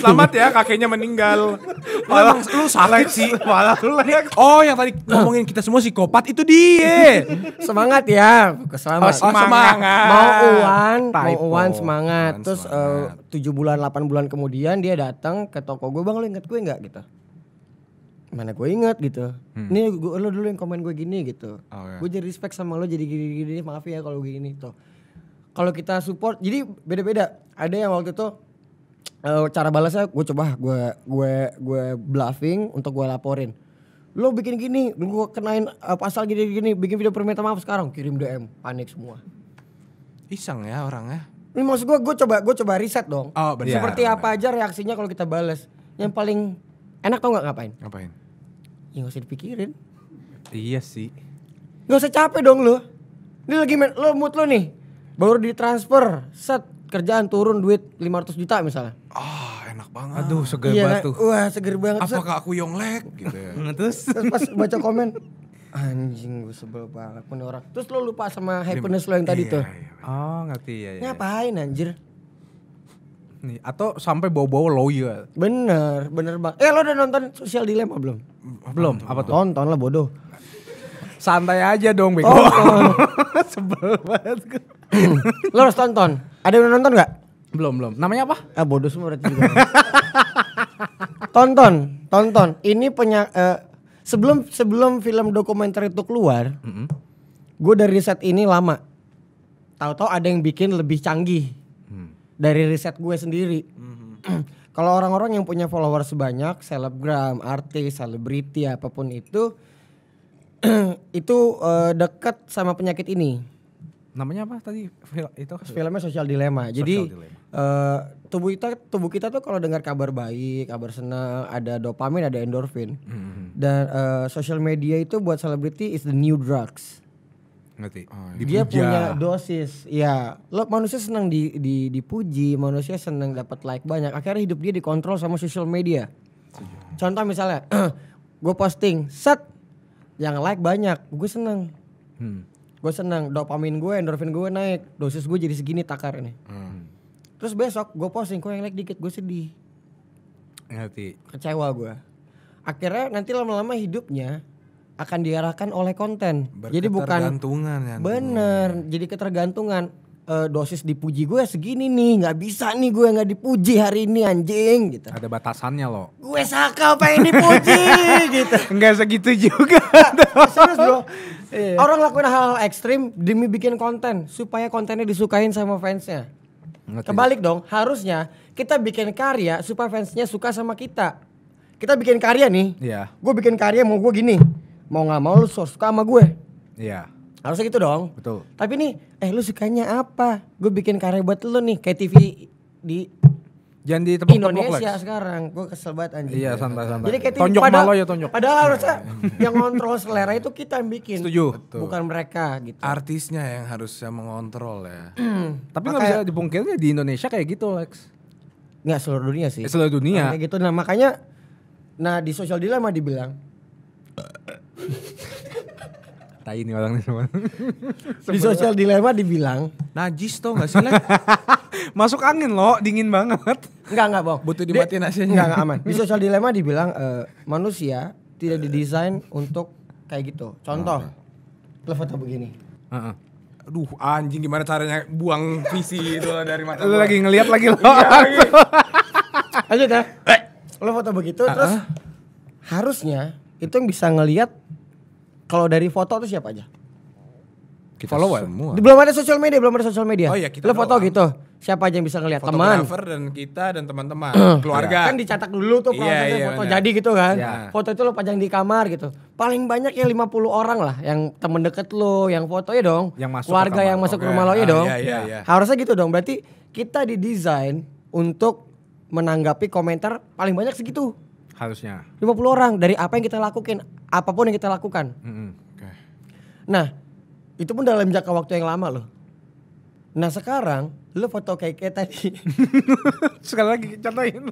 Selamat ya kakeknya meninggal. Malah lu sakit sih. Malah lu Oh, yang tadi ngomongin kita semua psikopat itu dia. semangat ya. Selamat. Oh, semangat. semangat. Mau uan, mau uan semangat. Terus eh, tujuh bulan delapan bulan kemudian dia datang ke toko gue, "Bang, lu inget gue nggak gitu?" mana gue inget gitu hmm. ini gue lo dulu yang komen gue gini gitu oh, yeah. gue jadi respect sama lo jadi gini gini maaf ya kalau gini tuh gitu. kalau kita support jadi beda beda ada yang waktu itu uh, cara balasnya gue coba gue gue gue bluffing untuk gue laporin lo bikin gini gue kenain uh, pasal gini gini bikin video permintaan maaf sekarang kirim DM panik semua iseng ya orangnya ini maksud gue gue coba gue coba riset dong oh, bener. seperti ya, apa aja reaksinya kalau kita balas yang paling enak tau nggak ngapain ngapain ya gak usah dipikirin iya sih Gak usah capek dong lo ini lagi main lo mood lo nih baru ditransfer set kerjaan turun duit 500 juta misalnya. Ah, oh, enak banget. Aduh, seger iya, banget tuh. Wah, seger banget. Apakah aku yonglek gitu ya. Terus, Terus pas baca komen anjing gue sebel banget pun orang. Terus lo lupa sama happiness lo yang tadi iya, tuh. Iya, iya. Oh, ngerti ya. Iya, Ngapain anjir? Nih, atau sampai bawa-bawa lawyer. Bener, bener banget Eh lo udah nonton Social Dilemma belum? Belum, apa tuh? Nonton lah bodoh. Santai aja dong, Bego. Oh, Sebel banget lo harus tonton. Ada yang nonton gak? Belum belum. Namanya apa? Eh, bodoh semua berarti. Juga. tonton, tonton. Ini penya uh, sebelum sebelum film dokumenter itu keluar, mm -hmm. gue dari riset ini lama. Tahu-tahu ada yang bikin lebih canggih mm. dari riset gue sendiri. Mm -hmm. Kalau orang-orang yang punya follower sebanyak, selebgram, artis, selebriti, apapun itu, itu uh, dekat sama penyakit ini namanya apa tadi film itu filmnya sosial dilema. Social Jadi dilema. Uh, eh, tubuh kita tubuh kita tuh kalau dengar kabar baik, kabar senang, ada dopamin, ada endorfin. Hmm. Dan uh, eh, sosial media itu buat selebriti is the new drugs. Ngerti. Oh, iya. dia Dia punya dosis. Ya, lo manusia senang di, di dipuji, manusia senang dapat like banyak. Akhirnya hidup dia dikontrol sama sosial media. oh. Contoh misalnya, gue posting, set yang like banyak, gue seneng. Hmm gue senang dopamin gue endorfin gue naik dosis gue jadi segini takar ini hmm. terus besok gue posting kok yang like dikit gue sedih ngerti kecewa gue akhirnya nanti lama-lama hidupnya akan diarahkan oleh konten jadi bukan ya bener jadi ketergantungan uh, dosis dipuji gue segini nih nggak bisa nih gue nggak dipuji hari ini anjing gitu ada batasannya loh gue sakal pengen dipuji gitu nggak segitu juga serius bro iya. orang lakuin hal-hal ekstrim demi bikin konten supaya kontennya disukain sama fansnya Ngerti. kebalik dong harusnya kita bikin karya supaya fansnya suka sama kita kita bikin karya nih yeah. gue bikin karya mau gue gini mau nggak mau lu suka sama gue Iya. Yeah Harusnya gitu dong. Betul. Tapi nih, eh lu sukanya apa? Gue bikin karya buat lu nih, kayak TV di Jangan di tepuk Indonesia Lex. sekarang, gue kesel banget anjing. Iya santai-santai. Jadi kayak TV, tonjok padahal, ya tonjok. Padahal harusnya yang ngontrol selera itu kita yang bikin. Setuju. Betul. Bukan mereka gitu. Artisnya yang harusnya mengontrol ya. Tapi nggak bisa dipungkirnya di Indonesia kayak gitu Lex. Nggak seluruh dunia sih. Eh, seluruh dunia. Nah, kayak gitu. Nah makanya, nah di sosial dilema dibilang, tai nih orang nih semua. Di sosial dilema dibilang najis tuh enggak sih Masuk angin loh, dingin banget. Enggak enggak, Bang. Butuh dimatiin aja. Enggak enggak aman. Di sosial dilema dibilang uh, manusia tidak didesain untuk kayak gitu. Contoh, lo foto begini. Uh -uh. Aduh anjing gimana caranya buang visi itu dari mata. Lu lagi ngelihat lagi iya, lo. Lanjut ya. Eh. Lo foto begitu uh -uh. terus harusnya itu yang bisa ngelihat kalau dari foto tuh siapa aja? Kita follower. Semua. Belum ada sosial media, belum ada sosial media. Oh iya, kita Lo foto doang. gitu. Siapa aja yang bisa ngelihat teman? Fotografer dan kita dan teman-teman, keluarga. Kan dicatat dulu tuh iya, prosesnya iya, iya, foto bener. jadi gitu kan. Iya. Foto itu lo pajang di kamar gitu. Paling banyak ya 50 orang lah yang temen deket lo, yang foto ya dong. Yang masuk keluarga yang masuk okay. rumah lo ya ah, dong. Iya, iya, iya. Harusnya gitu dong. Berarti kita didesain untuk menanggapi komentar paling banyak segitu. Harusnya. 50 orang dari apa yang kita lakukan, apapun yang kita lakukan. Mm -hmm. okay. Nah, itu pun dalam jangka waktu yang lama loh. Nah sekarang lu foto kayak kayak tadi. Sekali lagi contohin.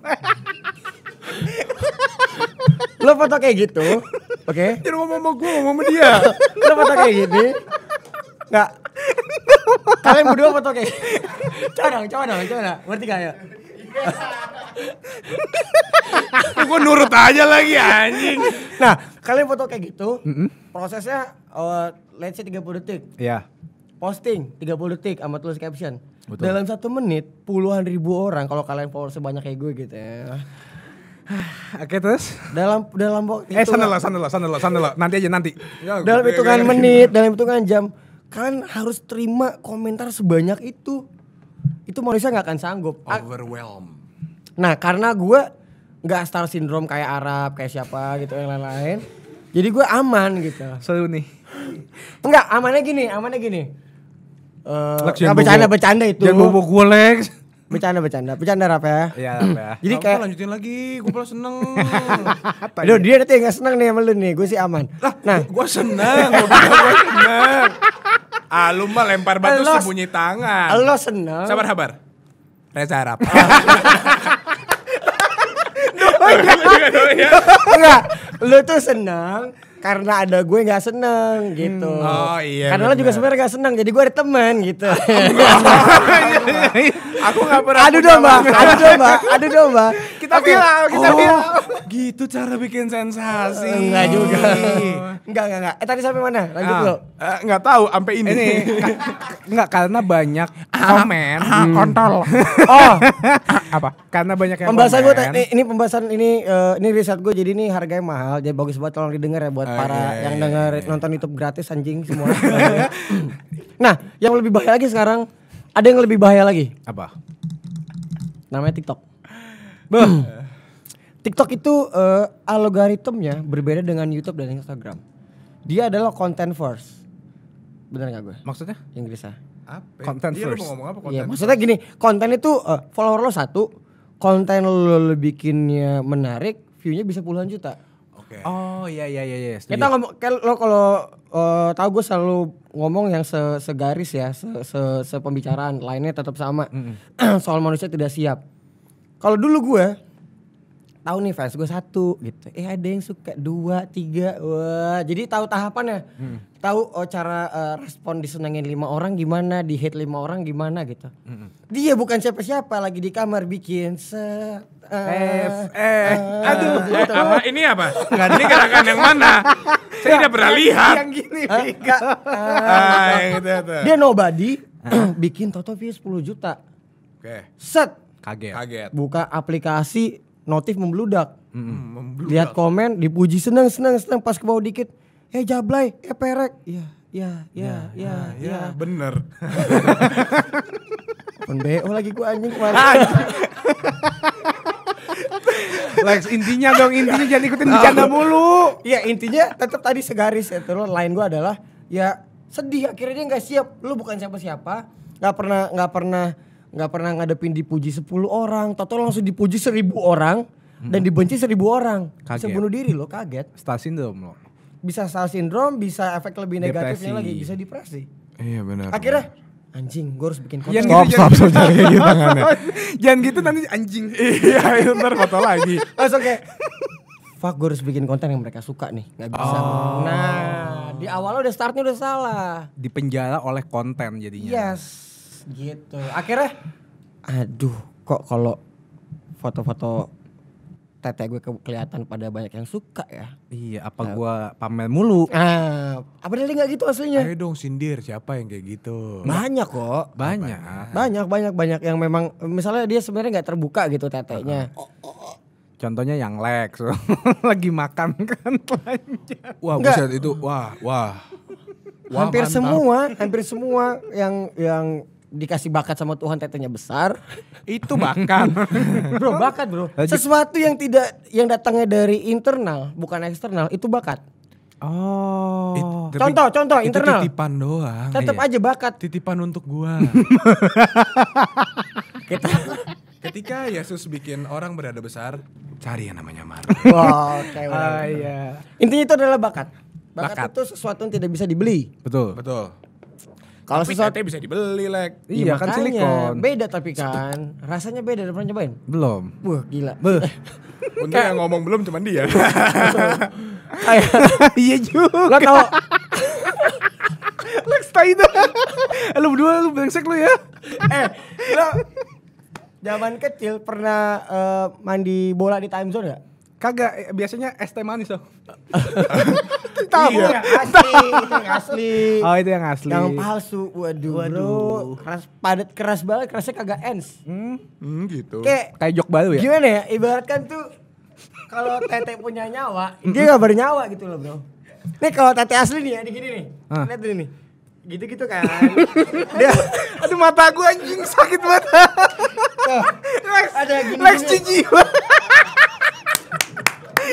lo foto kayak gitu, oke? Okay? Jadi ngomong sama gue, ngomong sama dia. lo foto kayak gini, nggak? Kalian berdua foto kayak. Coba dong, coba dong, coba dong. berarti gak ya? gue nurut aja lagi anjing. Nah, kalian foto kayak gitu, mm -hmm. prosesnya uh, let's say 30 detik. Iya. Yeah. Posting 30 detik sama tulis caption. Betul. Dalam satu menit puluhan ribu orang kalau kalian follow sebanyak kayak gue gitu ya. Oke terus dalam dalam waktu eh sana lah sana lah sana lah nanti aja nanti ya, dalam hitungan menit dalam hitungan jam kan harus terima komentar sebanyak itu itu Malaysia nggak akan sanggup. Overwhelm. Nah karena gue nggak star syndrome kayak Arab kayak siapa gitu yang lain-lain. Jadi gue aman gitu. Selalu nih. Enggak, amannya gini, amannya gini. Uh, eh, gak bercanda, bercanda itu. Jangan bobo gue Lex. Bercanda, bercanda, bercanda rap ya. Iya rap ya. Jadi kayak lanjutin lagi, gue pula seneng. Aduh dia nanti nggak seneng nih sama lu nih, gue sih aman. Lah, nah, gue seneng, gue seneng ah lu mah lempar batu lo, sembunyi tangan. Lo seneng. Sabar sabar. Reza Arab. Oh, iya, iya. iya, Enggak, lu tuh seneng karena ada gue nggak seneng hmm. gitu. Oh iya. Karena bener. lo juga sebenarnya nggak seneng, jadi gue ada temen gitu. Iya, iya, iya. aku nggak pernah. Aduh domba, adu domba, adu domba. Kita okay. bilang, kita oh, bilang. Gitu cara bikin sensasi. Enggak juga. Enggak, enggak, enggak. Eh tadi sampai mana? Lanjut ah. lo. Uh, eh, enggak tahu, sampai ini. ini. enggak karena banyak ah, komen. Ah, hmm. Kontol. Oh. Apa? Karena banyak yang pembahasan komen. gue ini, ini pembahasan ini uh, ini riset gue jadi ini harganya mahal jadi bagus banget tolong didengar ya buat buat okay, para yang denger yeah, nonton YouTube gratis anjing semua. nah, yang lebih bahaya lagi sekarang ada yang lebih bahaya lagi. Apa? Namanya TikTok. Beuh. TikTok itu uh, algoritmnya berbeda dengan YouTube dan Instagram. Dia adalah content first. Benar gak gue? Maksudnya? ya. Apa? Content Dia first. Mau ngomong apa? Iya, content ya, maksudnya gini, konten itu uh, follower lo satu, konten lo, bikinnya menarik, viewnya bisa puluhan juta. Okay. Oh iya, iya iya iya. Setuju. Kita ngomong kan lo kalau uh, tahu gue selalu ngomong yang se segaris ya, se, se, se pembicaraan lainnya tetap sama. Mm -hmm. Soal manusia tidak siap. Kalau dulu gue tahu nih fans gue satu gitu eh ada yang suka dua tiga wah jadi tahu tahapannya hmm. tahu oh, cara uh, respon disenengin lima orang gimana di hate lima orang gimana gitu hmm. dia bukan siapa siapa lagi di kamar bikin se uh, F eh uh, aduh gitu. eh, apa ini apa nggak ini gerakan yang mana saya tidak pernah lihat yang gini uh, enggak uh, gitu, gitu. dia nobody bikin total view sepuluh juta oke okay. set kaget kaget buka aplikasi notif membludak. Mm -hmm. Lihat komen dipuji senang senang senang pas ke bawah dikit eh jablay, eh perek. Iya, iya, iya, iya, iya. Ya, bener. Pun BO lagi gua anjing kemarin. Ah, iya. Lex intinya dong intinya jangan ikutin bercanda mulu. Iya intinya tetap tadi segaris ya. Terus Lain gua adalah ya sedih akhirnya dia nggak siap. Lu bukan siapa-siapa, nggak pernah nggak pernah nggak pernah ngadepin dipuji 10 orang, tato langsung dipuji seribu orang dan dibenci seribu orang. Kaget. Bisa bunuh diri lo, kaget. Star syndrome loh. Bisa star syndrome, bisa efek lebih negatifnya depresi. lagi, bisa depresi. Iya benar. Akhirnya anjing gue harus bikin konten gitu, stop stop, stop stop iya, jangan gitu tangannya jangan gitu nanti anjing iya itu iya, ntar foto lagi langsung kayak fuck gue harus bikin konten yang mereka suka nih Gak bisa oh. nah di awal udah startnya udah salah dipenjara oleh konten jadinya yes gitu akhirnya aduh kok kalau foto-foto tete gue ke kelihatan pada banyak yang suka ya. Iya, apa nah. gua pamel mulu? Ah, apa dia nggak gitu aslinya? Ayo dong sindir, siapa yang kayak gitu? Banyak kok. Banyak. Banyak, banyak, banyak yang memang misalnya dia sebenarnya nggak terbuka gitu tetenya. Contohnya yang Lex lagi makan kan Wah, Wah, buset itu. Wah, wah. wah hampir mantap. semua, hampir semua yang yang dikasih bakat sama Tuhan tetenya besar itu bakat bro bakat bro sesuatu yang tidak yang datangnya dari internal bukan eksternal itu bakat Oh, It, contoh, contoh itu internal. Titipan doang. Tetap iya. aja bakat. Titipan untuk gua. Kita ketika Yesus bikin orang berada besar, cari yang namanya Marta. Wow, oke. Okay, ah, iya. Intinya itu adalah bakat. bakat. Bakat itu sesuatu yang tidak bisa dibeli. Betul. Betul. Kalau sesuatu bisa dibeli, like. Iya, ya, kan makanya, silikon. Beda tapi kan. Rasanya beda, udah pernah cobain Belum. Wah, gila. Untuk Untung yang ngomong belum cuma dia. Iya. iya juga. Lo tau Lex Steiner. Eh, lo lu berdua lo brengsek lu ya. Eh, lo zaman kecil pernah uh, mandi bola di time zone gak? Kagak, eh, biasanya es teh manis loh. Tahu iya. asli, itu yang asli. Oh, itu yang asli. Yang palsu. Waduh, Waduh. bro. Keras padat keras banget, kerasnya kagak ens. Hmm, hmm gitu. Kayak kayak jok baru ya. Gimana ya? Ibaratkan tuh kalau tete punya nyawa, dia gak bernyawa gitu loh, bro. Nih kalau tete asli nih ya, di gini nih. Ah. Lihat ini nih. Gitu-gitu kan. dia, aduh mata gue anjing sakit banget. Lex, ada gini. Lex cici.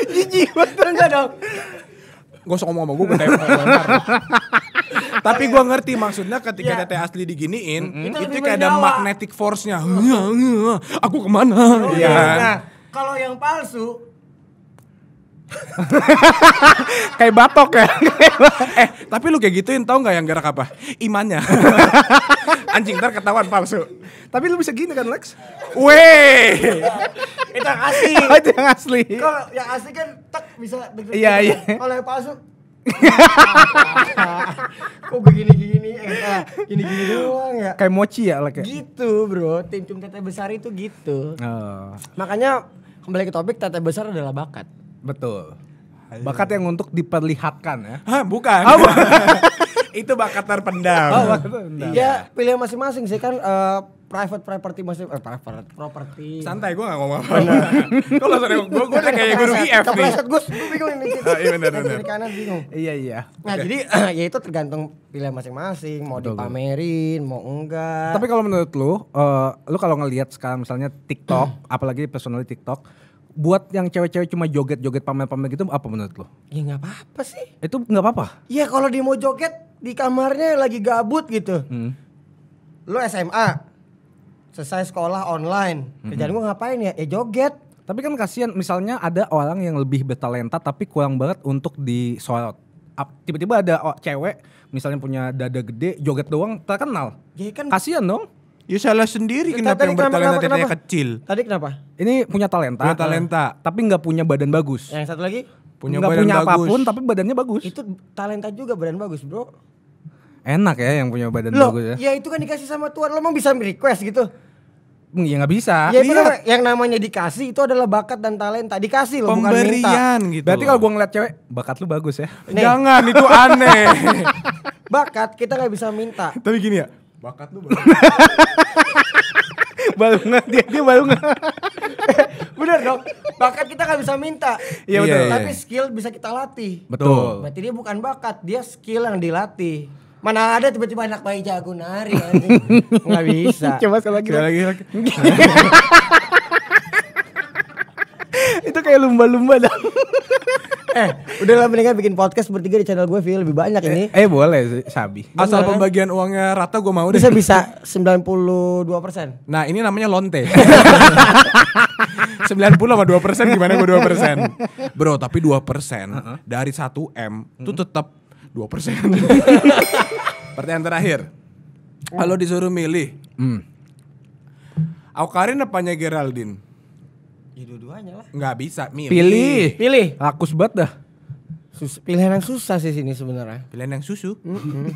Jijik banget. Enggak dong. Gue sok ngomong sama gue, gue Tapi gue ngerti maksudnya ketika yeah. teteh Asli diginiin, mm -hmm. itu, kayak ada magnetic force-nya. Iya, iya. Aku kemana? Oh, iya. iya. Nah, kalau yang palsu, kayak batok ya. eh, tapi lu kayak gituin tau nggak yang gerak apa? Imannya. Anjing ntar ketahuan palsu. Tapi lu bisa gini kan Lex? Weh. Itu yang asli. Oh, itu yang asli. Kalau yang asli kan tak bisa deg Iya, gitu. iya. Kalau yang palsu Kok begini gini eh, eh, gini-gini doang ya. Kayak mochi ya, ya? Gitu, Bro. Tim cum tete besar itu gitu. Oh. Makanya kembali ke topik tete besar adalah bakat. Betul. Ayo. Bakat yang untuk diperlihatkan ya. Hah, bukan. Oh, bukan. itu bakat terpendam. Oh, bakat terpendam. Ya, pilihan masing-masing sih kan uh, private property masih eh, private property. Santai gue gak ngomong apa. Kok lo sore gue gue kayak guru IF nih. Kepleset gue bingung ini. Oh, iya benar benar. Kiri kanan bingung. Iya iya. Nah, jadi ya itu tergantung pilihan masing-masing mau Betul, dipamerin, mau enggak. Tapi kalau menurut lo uh, eh, lu kalau ngelihat sekarang misalnya TikTok, apalagi personal TikTok, buat yang cewek-cewek cuma joget-joget pamer-pamer gitu apa menurut lo? Ya nggak apa-apa sih. Itu nggak apa-apa? Ya kalau dia mau joget di kamarnya lagi gabut gitu. Hmm. Lo SMA, selesai sekolah online, hmm. kerjaan gue ngapain ya? Ya joget. Tapi kan kasihan misalnya ada orang yang lebih bertalenta tapi kurang banget untuk disorot. Tiba-tiba ada cewek misalnya punya dada gede, joget doang terkenal. Ya kan kasihan dong. Ya salah sendiri T kenapa yang bertalenta kenapa, kenapa? kecil. Tadi kenapa? Ini punya talenta. Punya talenta, eh, tapi nggak punya badan bagus. Yang satu lagi? Punya badan punya bagus. apapun tapi badannya bagus. Itu talenta juga badan bagus, Bro. Enak ya yang punya badan Loh, bagus ya. Ya itu kan dikasih sama Tuhan, lo emang bisa request gitu. Hmm, ya gak bisa. Ya, iya. yang namanya dikasih itu adalah bakat dan talenta. Dikasih loh Pemberian, bukan minta. gitu. Berarti kalau gue ngeliat cewek, bakat lu bagus ya. Nih. Jangan itu aneh. bakat kita gak bisa minta. Tapi gini ya, bakat lu baru balungan dia dia balungan bener dong bakat kita nggak bisa minta iya, iya betul iya. tapi iya. skill bisa kita latih betul berarti dia bukan bakat dia skill yang dilatih mana ada tiba-tiba anak bayi jago nari nggak bisa coba sekali lagi sekali lagi itu kayak lumba-lumba dong eh, udah lah mendingan bikin podcast bertiga di channel gue, Feel lebih banyak ini. Eh, eh boleh, Sabi. Asal pembagian uangnya rata gue mau deh. Bisa bisa 92%. Nah, ini namanya lonte. 90 sama 2 persen gimana gue 2 persen Bro tapi 2 persen uh -huh. dari 1 M itu hmm. tetap 2 persen Pertanyaan terakhir Kalau disuruh milih hmm. Aukarin apanya Geraldine? Ya dua-duanya lah. Nggak bisa, milih. Pilih. Pilih. Lakus banget dah. Sus pilihan yang susah sih sini sebenarnya. Pilihan yang susu. Mm -hmm.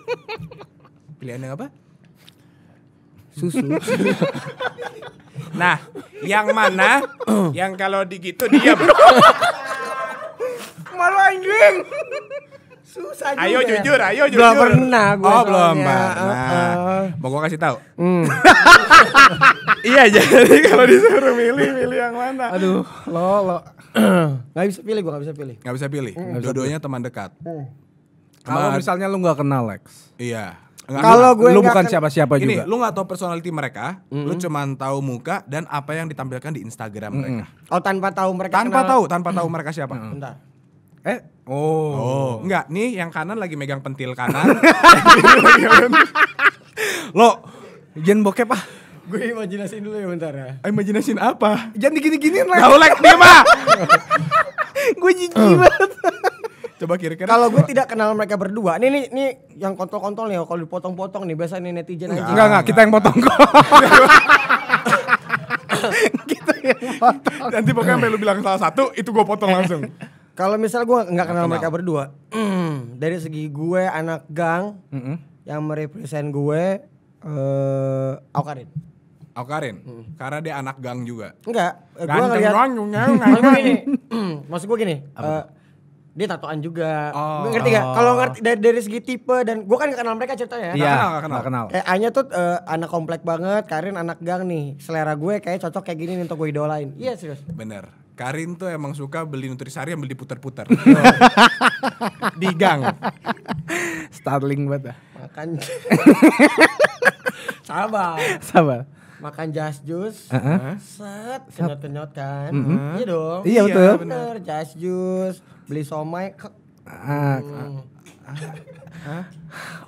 pilihan yang apa? Susu. nah, yang mana? yang kalau digitu diam. Malu anjing. Susah juga. Ayo jujur, ayo jujur. Belum pernah gue. Oh, belum pernah. Uh, uh-uh. Mau gue kasih tahu. Mm. iya, jadi kalau disuruh milih, milih yang mana? Aduh, lo lo gak bisa pilih, gue gak bisa pilih. Gak bisa pilih. Mm. Dua-duanya teman dekat. Mm. Kalau misalnya lu nggak kenal Lex. Iya. Kalau gue lu bukan siapa-siapa juga. Ini lu gak tahu personality mereka, mm -hmm. lu cuma tahu muka dan apa yang ditampilkan di Instagram mm -hmm. mereka. Oh, tanpa tahu mereka Tanpa kenal. tahu, tanpa tahu mereka siapa. Mm -hmm. Bentar. Eh, Oh. oh. Enggak, nih yang kanan lagi megang pentil kanan. Lo, jangan bokep ah. Gue imajinasiin dulu ya bentar ya. Ah, imajinasiin apa? Jangan digini-giniin lah. Gak like dia mah. Gue jijik eh. banget. Coba kira-kira. Kalau gue tidak kenal mereka berdua, nih nih nih yang kontol-kontol nih, oh, kalau dipotong-potong nih biasa nih netizen aja. Enggak enggak, kita yang potong kok. kita yang potong. Nanti pokoknya sampai lu bilang salah satu, itu gue potong langsung. Kalau misal gue nggak kenal, kenal mereka berdua, mm, dari segi gue anak gang mm -hmm. yang merepresent gue eh uh, Aukarin. Aukarin. Mm. Karena dia anak gang juga. Enggak, gue ngeliat gini. Maksud gue gini, uh, dia tatoan juga. Oh. Ngerti gak? Kalau oh. ngerti dari, dari segi tipe dan gue kan gak kenal mereka ceritanya. Ya. Iya, gak kenal, gak kenal. Gak kenal. Kayak Anya tuh uh, anak komplek banget, Karin anak gang nih. Selera gue kayak cocok kayak gini nih untuk gue idolain. Iya serius. Bener. Karin tuh emang suka beli nutrisari yang beli putar-putar. di gang. Starling buat dah. Makan. Sabar. Sabar. Makan jas jus, uh -huh. set, kenyot-kenyot kan, mm -hmm. iya dong, iya, iya betul, jas jus, beli somai, oh ah, takut ah, ah.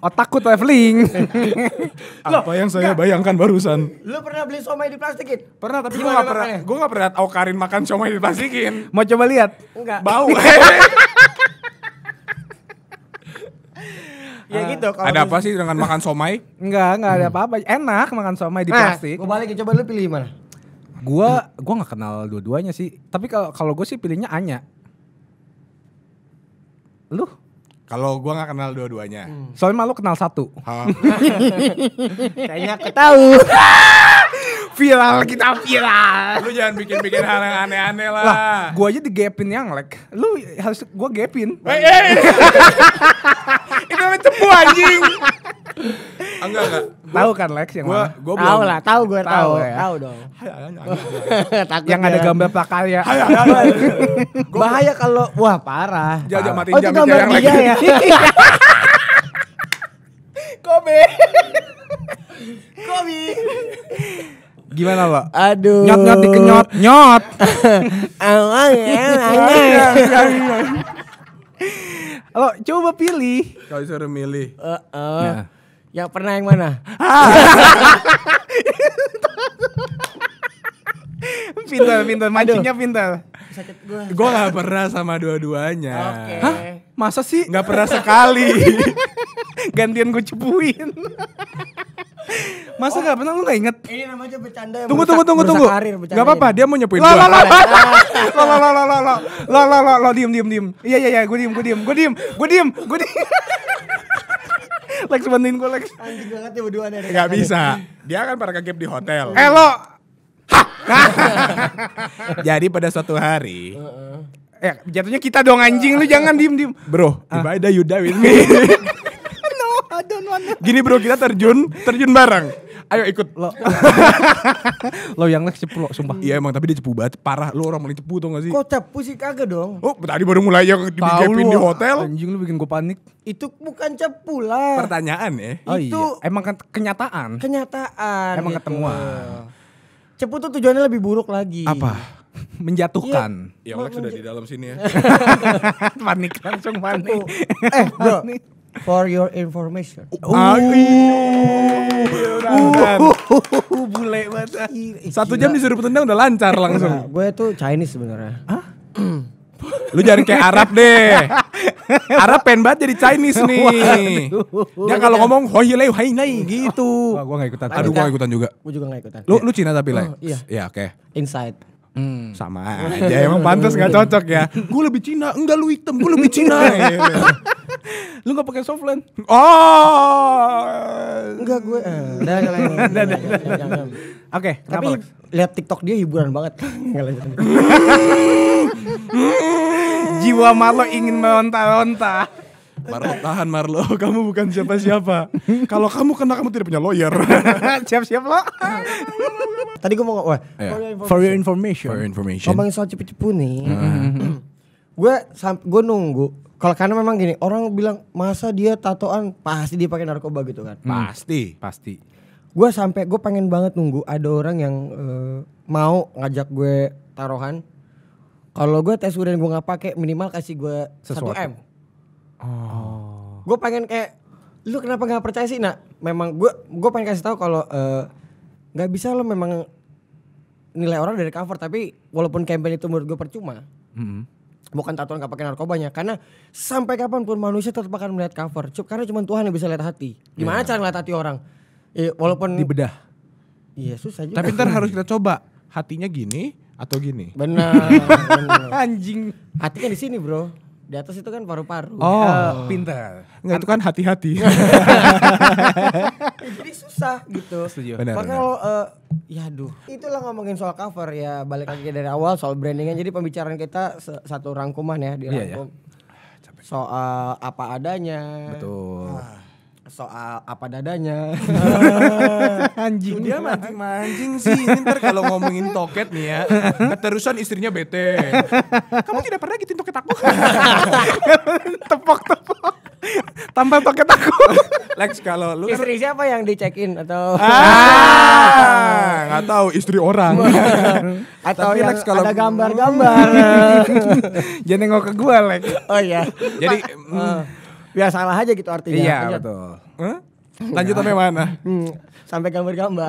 Otakku traveling. Apa yang saya bayangkan barusan? Lu pernah beli somai di plastikin Pernah, tapi gue gak pernah. Ya? Gue gak pernah tau Karin makan somai di plastikin Mau coba lihat? Enggak. Bau. ya gitu ada apa sih dengan makan somai enggak enggak ada hmm. apa-apa enak makan somai di eh, plastik gue balik coba lu pilih mana gue gue nggak kenal dua-duanya sih tapi kalau gue sih pilihnya Anya Lu? Kalau gua nggak kenal dua-duanya. Hmm. Soalnya malu kenal satu. Kayaknya aku tahu viral, kita viral. Lu jangan bikin-bikin hal yang aneh-aneh lah. lah gue aja gapin yang lag. Lu harus gue gapin. Hey, eh, eh, hey. Eh. Itu namanya cepu anjing. enggak enggak. Tahu kan Lex yang gua, mana? Gua belum. Tahu lah, tahu gue tahu. Tahu ya. dong. yang ada gambar prakarya. Bahaya kalau wah parah. Jajak mati oh, jam gambar dia ya. Kobe. Kobe. Gimana lo? Aduh. Nyot nyot dikenyot nyot. lo coba pilih. Kau suruh milih. Uh, uh. Nah. Yang pernah yang mana? Ah. pintar, pintar. Mancingnya pintar. Sakit gue. Gue gak pernah sama dua-duanya. Okay. Hah? Masa sih? Gak pernah sekali. Gantian gue cepuin. Masa oh, gak pernah lu gak inget? Ini namanya bercanda yang Tunggu, tunggu, tunggu, tunggu. Karir, gak apa-apa, dia mau nyepuin gue. Lo, lo, lo, lo, lo, lo, lo, lo, lo, lo, lo, lo, diem, diem, diem. Iya, iya, iya, gue diem, gue diem, gue diem, gue diem, gue diem. Lex bantuin gue Lex Anjing banget ya berdua nih Gak bisa Dia kan pada kegep di hotel Eh lo Jadi pada suatu hari uh -uh. Eh, jatuhnya kita dong anjing lu jangan diem diem. Bro, ah. divide you die with me. no, I don't want to. Gini bro, kita terjun, terjun bareng. Ayo ikut lo. lo yang lek cepu lo, sumpah. Iya emang tapi dia cepu banget, parah. Lo orang paling cepu tau gak sih? Kok cepu sih kagak dong? Oh, tadi baru mulai yang dibikin di hotel. Anjing lu bikin gue panik. Itu bukan cepu lah. Pertanyaan ya. Oh, itu iya. emang kenyataan. Kenyataan. Emang gitu. ketemuan cepu tuh tujuannya lebih buruk lagi. Apa? Menjatuhkan. Iya. Ya, ya sudah di dalam sini ya. panik langsung panik. Eh, bro. For your information. Uh, uh, uh, iya, bule banget. Satu jam disuruh petendang udah lancar nah, langsung. gue tuh Chinese sebenarnya. Hah? Lu jangan kayak Arab deh. Arab pengen banget jadi Chinese nih. Waduh. Dia kalau ngomong hoi lei hai nai gitu. Wah, gua gak ikutan. Aduh, gua gak ikutan juga. Gua juga gak ikutan. Lu lu Cina tapi oh, lah. iya. Iya, oke. Okay. Inside. Hmm. Sama aja emang pantas gak cocok ya. Gue lebih Cina, enggak lu hitam, gue lebih Cina. Iya. lu gak pakai soft lens? Oh, enggak gue. Eh. Udah, udah, udah. Oke, tapi lihat TikTok dia hiburan banget. Jiwa malu ingin meronta-ronta. Marlo, tahan Marlo, kamu bukan siapa-siapa. Kalau kamu kena kamu tidak punya lawyer. Siap-siap lo. Tadi gue mau wah, yeah. for your information. For your information. Ngomongin soal cepet cipu nih. gue ah. gue nunggu kalau karena memang gini, orang bilang masa dia tatoan pasti dia pakai narkoba gitu kan. Hmm. Pasti, pasti. Gue sampai gue pengen banget nunggu ada orang yang uh, mau ngajak gue taruhan. Kalau gue tes urin gue nggak pakai minimal kasih gue satu m. Oh. Gue pengen kayak lu kenapa nggak percaya sih nak? Memang gue gue pengen kasih tahu kalau eh, nggak uh, bisa lo memang nilai orang dari cover tapi walaupun campaign itu menurut gue percuma. Mm -hmm. Bukan tatuan gak pakai narkobanya karena sampai kapanpun manusia tetap akan melihat cover. Cuk, karena cuma Tuhan yang bisa lihat hati. Gimana yeah. cara ngeliat hati orang? Eh, walaupun bedah Iya susah juga. Tapi ntar harus kita coba hatinya gini atau gini. Benar. Anjing. Hatinya di sini bro. Di atas itu kan paru-paru. Oh, oh. pintar. Enggak itu kan hati-hati. Eh, jadi susah gitu. Setuju. Benar, kalau uh, eh, ya aduh. Itulah ngomongin soal cover ya balik lagi dari awal soal brandingnya Jadi pembicaraan kita satu rangkuman ya iya, iya. rangkum. Iya, yeah, Soal apa adanya. Betul. Ah soal apa dadanya anjing dia mancing mancing sih ini ntar kalau ngomongin toket nih ya keterusan istrinya bete kamu tidak pernah gitu toket aku tepok tepok tambah toket aku Lex kalau lu kan- istri siapa yang dicekin atau ah. ah nggak tahu istri orang atau Tapi Lex, kalau ada gambar-gambar jangan nengok ke gua Lex oh iya jadi mm, oh ya salah aja gitu artinya. Iya lanjut. betul. Huh? Lanjut sampai mana? Hmm, sampai gambar-gambar.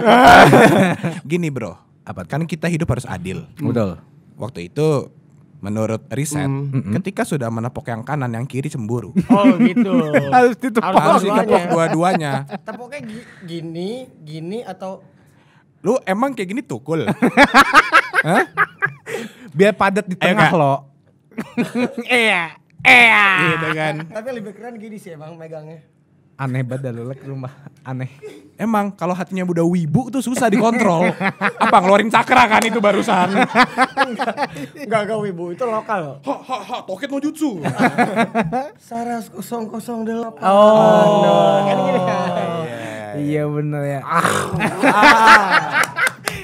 Gini bro, apa? Kan kita hidup harus adil. Hmm. Betul. Waktu itu menurut riset, mm -hmm. ketika sudah menepok yang kanan, yang kiri cemburu. Oh gitu. harus ditepok. Harus ditepok dua-duanya. Tepoknya gini, gini atau lu emang kayak gini tukul? Hah? Biar padat di tengah lo. Iya eh gitu kan tapi lebih keren gini sih emang megangnya aneh banget lu ke rumah aneh emang kalau hatinya udah wibu tuh susah dikontrol apa ngeluarin cakra kan itu barusan enggak enggak wibu itu lokal ha ha ha toket no jutsu saras 008 oh, oh no. Iya, kan gini kan iya bener ya ah.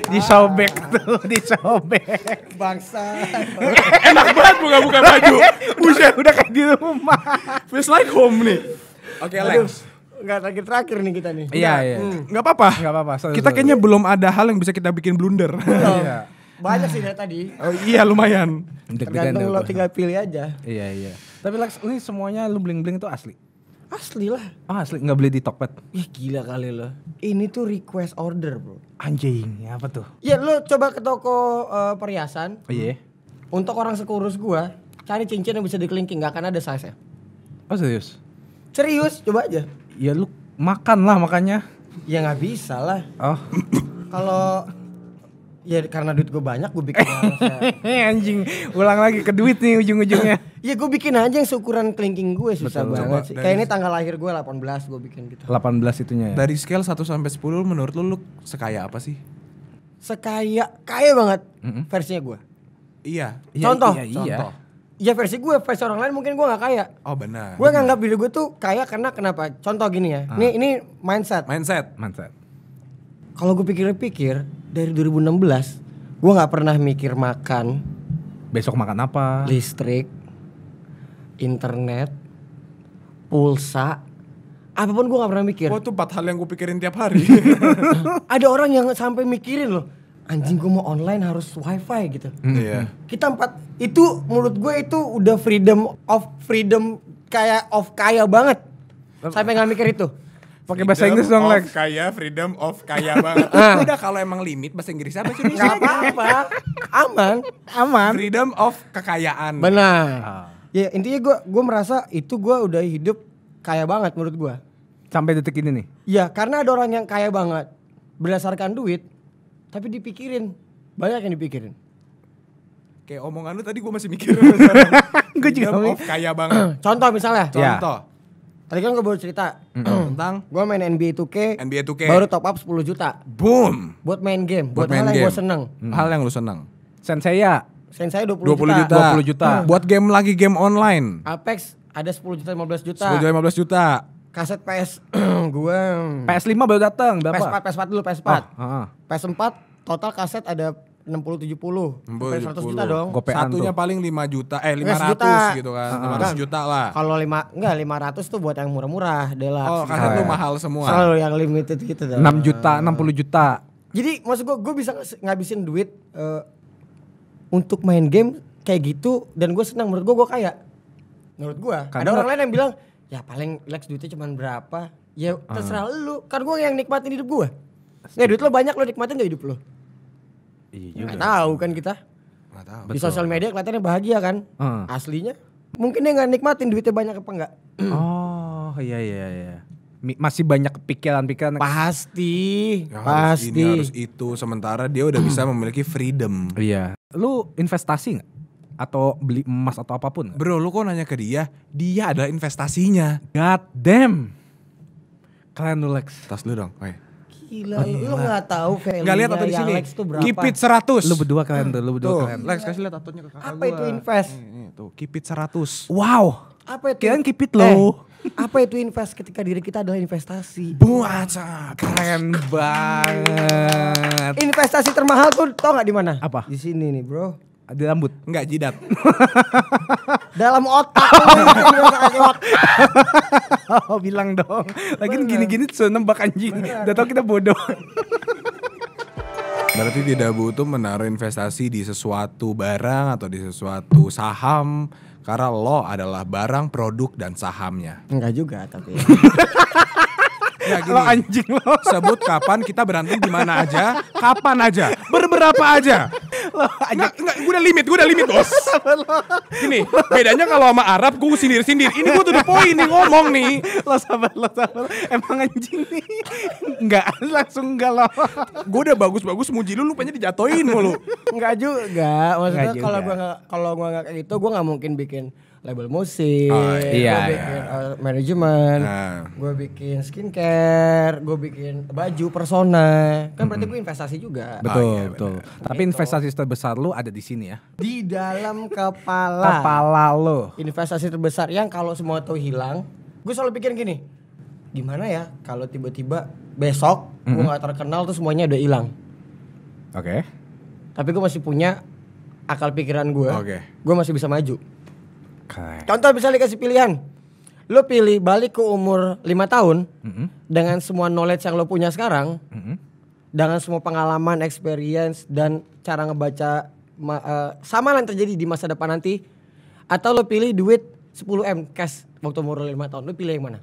disobek tuh, disobek. Bangsa. Enak banget buka-buka baju. Iya. Buset, udah kayak di rumah. Feels like home nih. Oke, okay, Lex. Enggak terakhir terakhir nih kita nih. Iya, iya. Enggak hmm. apa-apa. Enggak apa-apa. Kita kayaknya belum ada hal yang bisa kita bikin blunder. Iya. iya. Banyak sih dari tadi. Oh iya lumayan. Tergantung lo tinggal pilih aja. Iya, iya. Tapi Lex, ini semuanya lu bling-bling itu asli. Asli lah. Ah, asli nggak beli di Tokped. Ya gila kali lo. Ini tuh request order, Bro. Anjing, ya apa tuh? Ya lo coba ke toko uh, perhiasan. Oh, iya. Untuk orang sekurus gua, cari cincin yang bisa dikelingking, gak akan ada size-nya. Oh, serius? Serius, coba aja. Ya lu makan lah makanya. Ya nggak bisa lah. Oh. Kalau Ya karena duit gue banyak gue bikin Anjing ulang lagi ke duit nih ujung-ujungnya Ya gue bikin aja yang seukuran kelingking gue susah Betul, banget sih Kayak ini tanggal lahir gue 18 gue bikin gitu 18 itunya ya Dari scale 1 sampai 10 menurut lu lu sekaya apa sih? Sekaya, kaya banget mm -hmm. versinya gue iya. iya Contoh iya, iya. Contoh Ya versi gue, versi orang lain mungkin gue gak kaya Oh benar Gue nganggap diri gue tuh kaya karena kenapa? Contoh gini ya ah. Ini, ini mindset Mindset Mindset kalau gue pikir-pikir dari 2016 gue nggak pernah mikir makan besok makan apa listrik internet pulsa apapun gue nggak pernah mikir oh itu empat hal yang gue pikirin tiap hari ada orang yang sampai mikirin loh anjing gue mau online harus wifi gitu mm. yeah. kita empat itu menurut gue itu udah freedom of freedom kayak of kaya banget sampai nggak mikir itu Pakai bahasa Inggris dong, Lex. Kaya, freedom of kaya banget. Ah. Udah kalau emang limit bahasa Inggris apa sih? Enggak apa-apa. Aman, aman. Freedom of kekayaan. Benar. Ah. Ya, intinya gue gue merasa itu gue udah hidup kaya banget menurut gue. Sampai detik ini nih. Iya, karena ada orang yang kaya banget berdasarkan duit, tapi dipikirin. Banyak yang dipikirin. Kayak omongan lu tadi gue masih mikir. gue juga of kaya banget. Contoh misalnya. Contoh. Yeah. Tadi kan gue baru cerita tentang gue main NBA 2K, NBA 2K baru top up 10 juta. Boom. Buat main game, buat, buat main hal game. yang gue seneng. Hmm. Hal yang lu seneng. Sensei ya. Sensei dua puluh juta. juta. puluh juta. Hmm. Buat game lagi game online. Apex ada sepuluh juta lima belas juta. 10 juta lima belas juta. Kaset PS gue ps lima baru datang ps empat, ps empat dulu ps empat, Oh, uh, huh PS4 total kaset ada 60 70. 60 100 70. juta dong. Gopean Satunya tuh. paling lima juta eh lima ratus gitu kan. Uh, 500 juta lah. Kalau 5 enggak ratus tuh buat yang murah-murah, deluxe. Oh, karena itu iya. mahal semua. Kalau yang limited gitu Enam 6 juta, 60 juta. Jadi maksud gua gua bisa ngabisin duit uh, untuk main game kayak gitu dan gue senang menurut gue gue kaya menurut gue ada orang lain yang bilang ya paling Lex duitnya cuma berapa ya terserah uh. lu kan gue yang nikmatin hidup gue ya duit lo banyak lo nikmatin gak hidup lo Iya juga. Nggak tahu kan kita. Nggak tahu. Di sosial media kelihatannya bahagia kan. Hmm. Aslinya mungkin dia nggak nikmatin duitnya banyak apa enggak. oh iya iya iya. iya. Masih banyak pikiran-pikiran. Pasti, ya, pasti. Harus ini harus itu. Sementara dia udah bisa memiliki freedom. Iya. Lu investasi nggak? atau beli emas atau apapun. Bro, lu kok nanya ke dia? Dia adalah investasinya. God damn. kalian relax Lex. Tas lu dong. Gila, Gila. lu gak tahu value Gak lihat atau di sini. kipit seratus lo 100. Lu berdua keren tuh, lu berdua tuh. keren. Lex kasih lihat atunya ke kakak Apa gua. itu invest? Ini, ini, tuh, kipit 100. Wow. Apa itu? keren kipit lo Eh, apa itu invest ketika diri kita adalah investasi? Buat ah, keren banget. Investasi termahal tuh tau gak di mana? Apa? Di sini nih, Bro. Di rambut? Enggak, jidat. Dalam otak. oh, bilang dong. Lagi gini-gini sudah nembak anjing. Udah tau kita bodoh. Berarti tidak butuh menaruh investasi di sesuatu barang atau di sesuatu saham karena lo adalah barang, produk, dan sahamnya. Enggak juga tapi. Ya gini. Lo anjing lo. Sebut kapan kita berantem di mana aja, kapan aja, berberapa aja. Lo anjing. Nggak, gue udah limit, gue udah limit, Bos. Gini, bedanya kalau sama Arab gue sindir-sindir. Ini gue tuh the point nih ngomong nih. Lo sabar, lo sabar. Emang anjing nih. Enggak, langsung enggak lo. Gue udah bagus-bagus muji lu, lu pengen dijatoin mulu. Enggak juga. Maksudnya kalau gue kalau gue nggak kayak gitu, gue nggak mungkin bikin label musik, oh, iya, gue iya. bikin iya. uh, manajemen, nah. gue bikin skincare, gue bikin baju persona. Kan berarti gue investasi juga. Oh, betul, oh, iya, betul. Bener. Gitu. Tapi gitu. investasi terbesar lu ada di sini ya? Di dalam kepala. kepala lo. Investasi terbesar yang kalau semua itu hilang, gue selalu pikir gini, gimana ya kalau tiba-tiba besok mm -hmm. gue nggak terkenal tuh semuanya udah hilang. Oke. Okay. Tapi gue masih punya akal pikiran gue. Oke. Okay. Gue masih bisa maju. Okay. Contoh misalnya dikasih pilihan, lo pilih balik ke umur lima tahun mm -hmm. dengan semua knowledge yang lo punya sekarang, mm -hmm. dengan semua pengalaman, experience dan cara ngebaca ma uh, sama yang terjadi di masa depan nanti, atau lo pilih duit 10 m cash waktu umur lima tahun, lo pilih yang mana?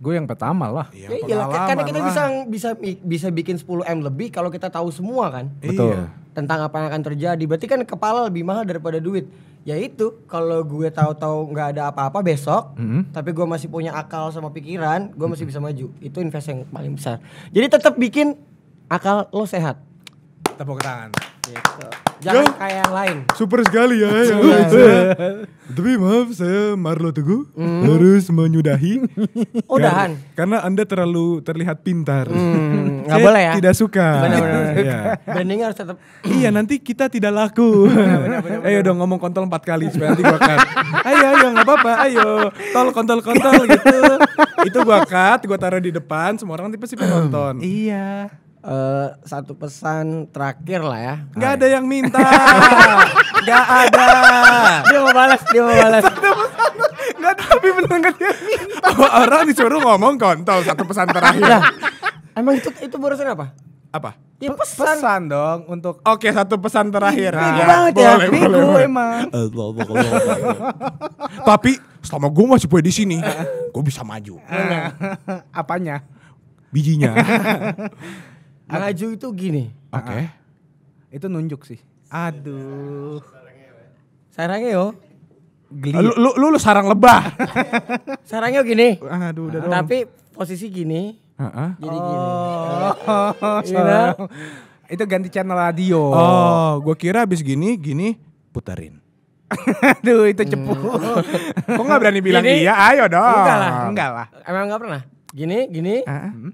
Gue yang pertama lah. Ya, ya iyalah, kan- karena kita lah. bisa bisa bisa bikin 10 m lebih kalau kita tahu semua kan. Betul. Iya. Tentang apa yang akan terjadi. Berarti kan kepala lebih mahal daripada duit ya itu kalau gue tahu-tahu nggak ada apa-apa besok mm -hmm. tapi gue masih punya akal sama pikiran gue masih mm -hmm. bisa maju itu invest yang paling besar jadi tetap bikin akal lo sehat Tepuk tangan. Gitu. Jangan Yo, kayak yang lain. Super sekali ya. ya. Tapi maaf saya Marlo Teguh mm. harus menyudahi. Oh, udahan. Karena, karena Anda terlalu terlihat pintar. Mm, gak boleh ya. Tidak suka. Iya. harus tetap. iya nanti kita tidak laku. Ayo dong ngomong kontol empat kali supaya nanti gua cut. ayo ayo nggak apa-apa. Ayo tol kontol kontol gitu. Itu gua cut, gua taruh di depan. Semua orang nanti pasti penonton. iya. Uh, satu pesan terakhir lah ya. Gak ada yang minta. Gak ada. Dia mau balas, dia mau balas. Satu pesan. Gak tapi menanggapi gak dia minta. Orang disuruh ngomong kontol satu pesan terakhir. Nah, emang itu itu barusan apa? Apa? Ya pesan. pesan dong untuk Oke, satu pesan terakhir. Nah, ya, banget ya. Boleh, Bigu boleh, emang. tapi selama gue masih boleh di sini, gue bisa maju. Apanya? Bijinya. Ngaju itu gini. Oke. Okay. Ah, ah. Itu nunjuk sih. Aduh. Sarangnya yo. Geli. Lu, lu, lu, lu sarang lebah. sarangnya gini. Aduh, udah ah, dong. Tapi posisi gini. Uh-huh. Jadi gini. Oh, iya kan? Itu ganti channel radio. Oh, gue kira abis gini, gini putarin. Aduh, itu cepu. Hmm. Kok gak berani bilang gini, iya? Ayo dong. Enggak lah. Enggak lah. Emang gak pernah? Gini, gini. Uh-huh.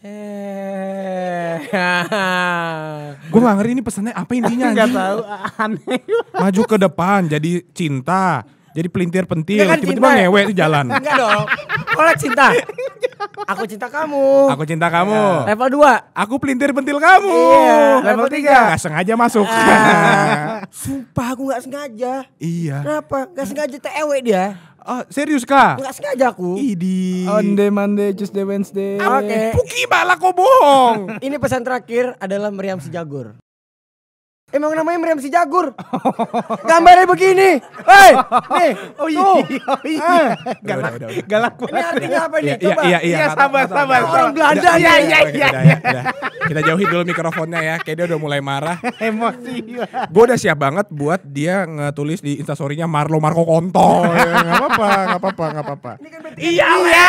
Eh. gue gak ngerti ini pesannya apa intinya Gak tahu aneh. Maju ke depan jadi cinta. Jadi pelintir pentil kan tiba-tiba ngewe di jalan. Enggak dong. Kalau cinta. Aku cinta kamu. Aku cinta kamu. Ya. Level 2. Aku pelintir pentil kamu. Iya. Level 3. Gak sengaja masuk. Ah. Sumpah aku gak sengaja. Iya. Kenapa? Gak sengaja TEW dia. Ah, serius kah? Enggak sengaja aku. Idi. Onde Monday, Tuesday, Wednesday. Oke. Okay. Puki malah kau bohong. Ini pesan terakhir adalah meriam sejagur. Emang namanya Meriam si Jagur. Gambarnya begini. Hei, nih. Oh iya. iya oh iya. Ah. Galak. Galak banget. Ini artinya apa nih? Iya, iya, Coba. Iya, iya, iya. sabar, sabar. Orang Belanda ya. Iya, iya, iya. Kita jauhi dulu mikrofonnya ya. Kayak dia udah mulai marah. Emosi. Gue udah siap banget buat dia ngetulis di instastorynya Marlo Marco Konto. Gak apa-apa, gak apa-apa, gak apa-apa. Kan iya, iya.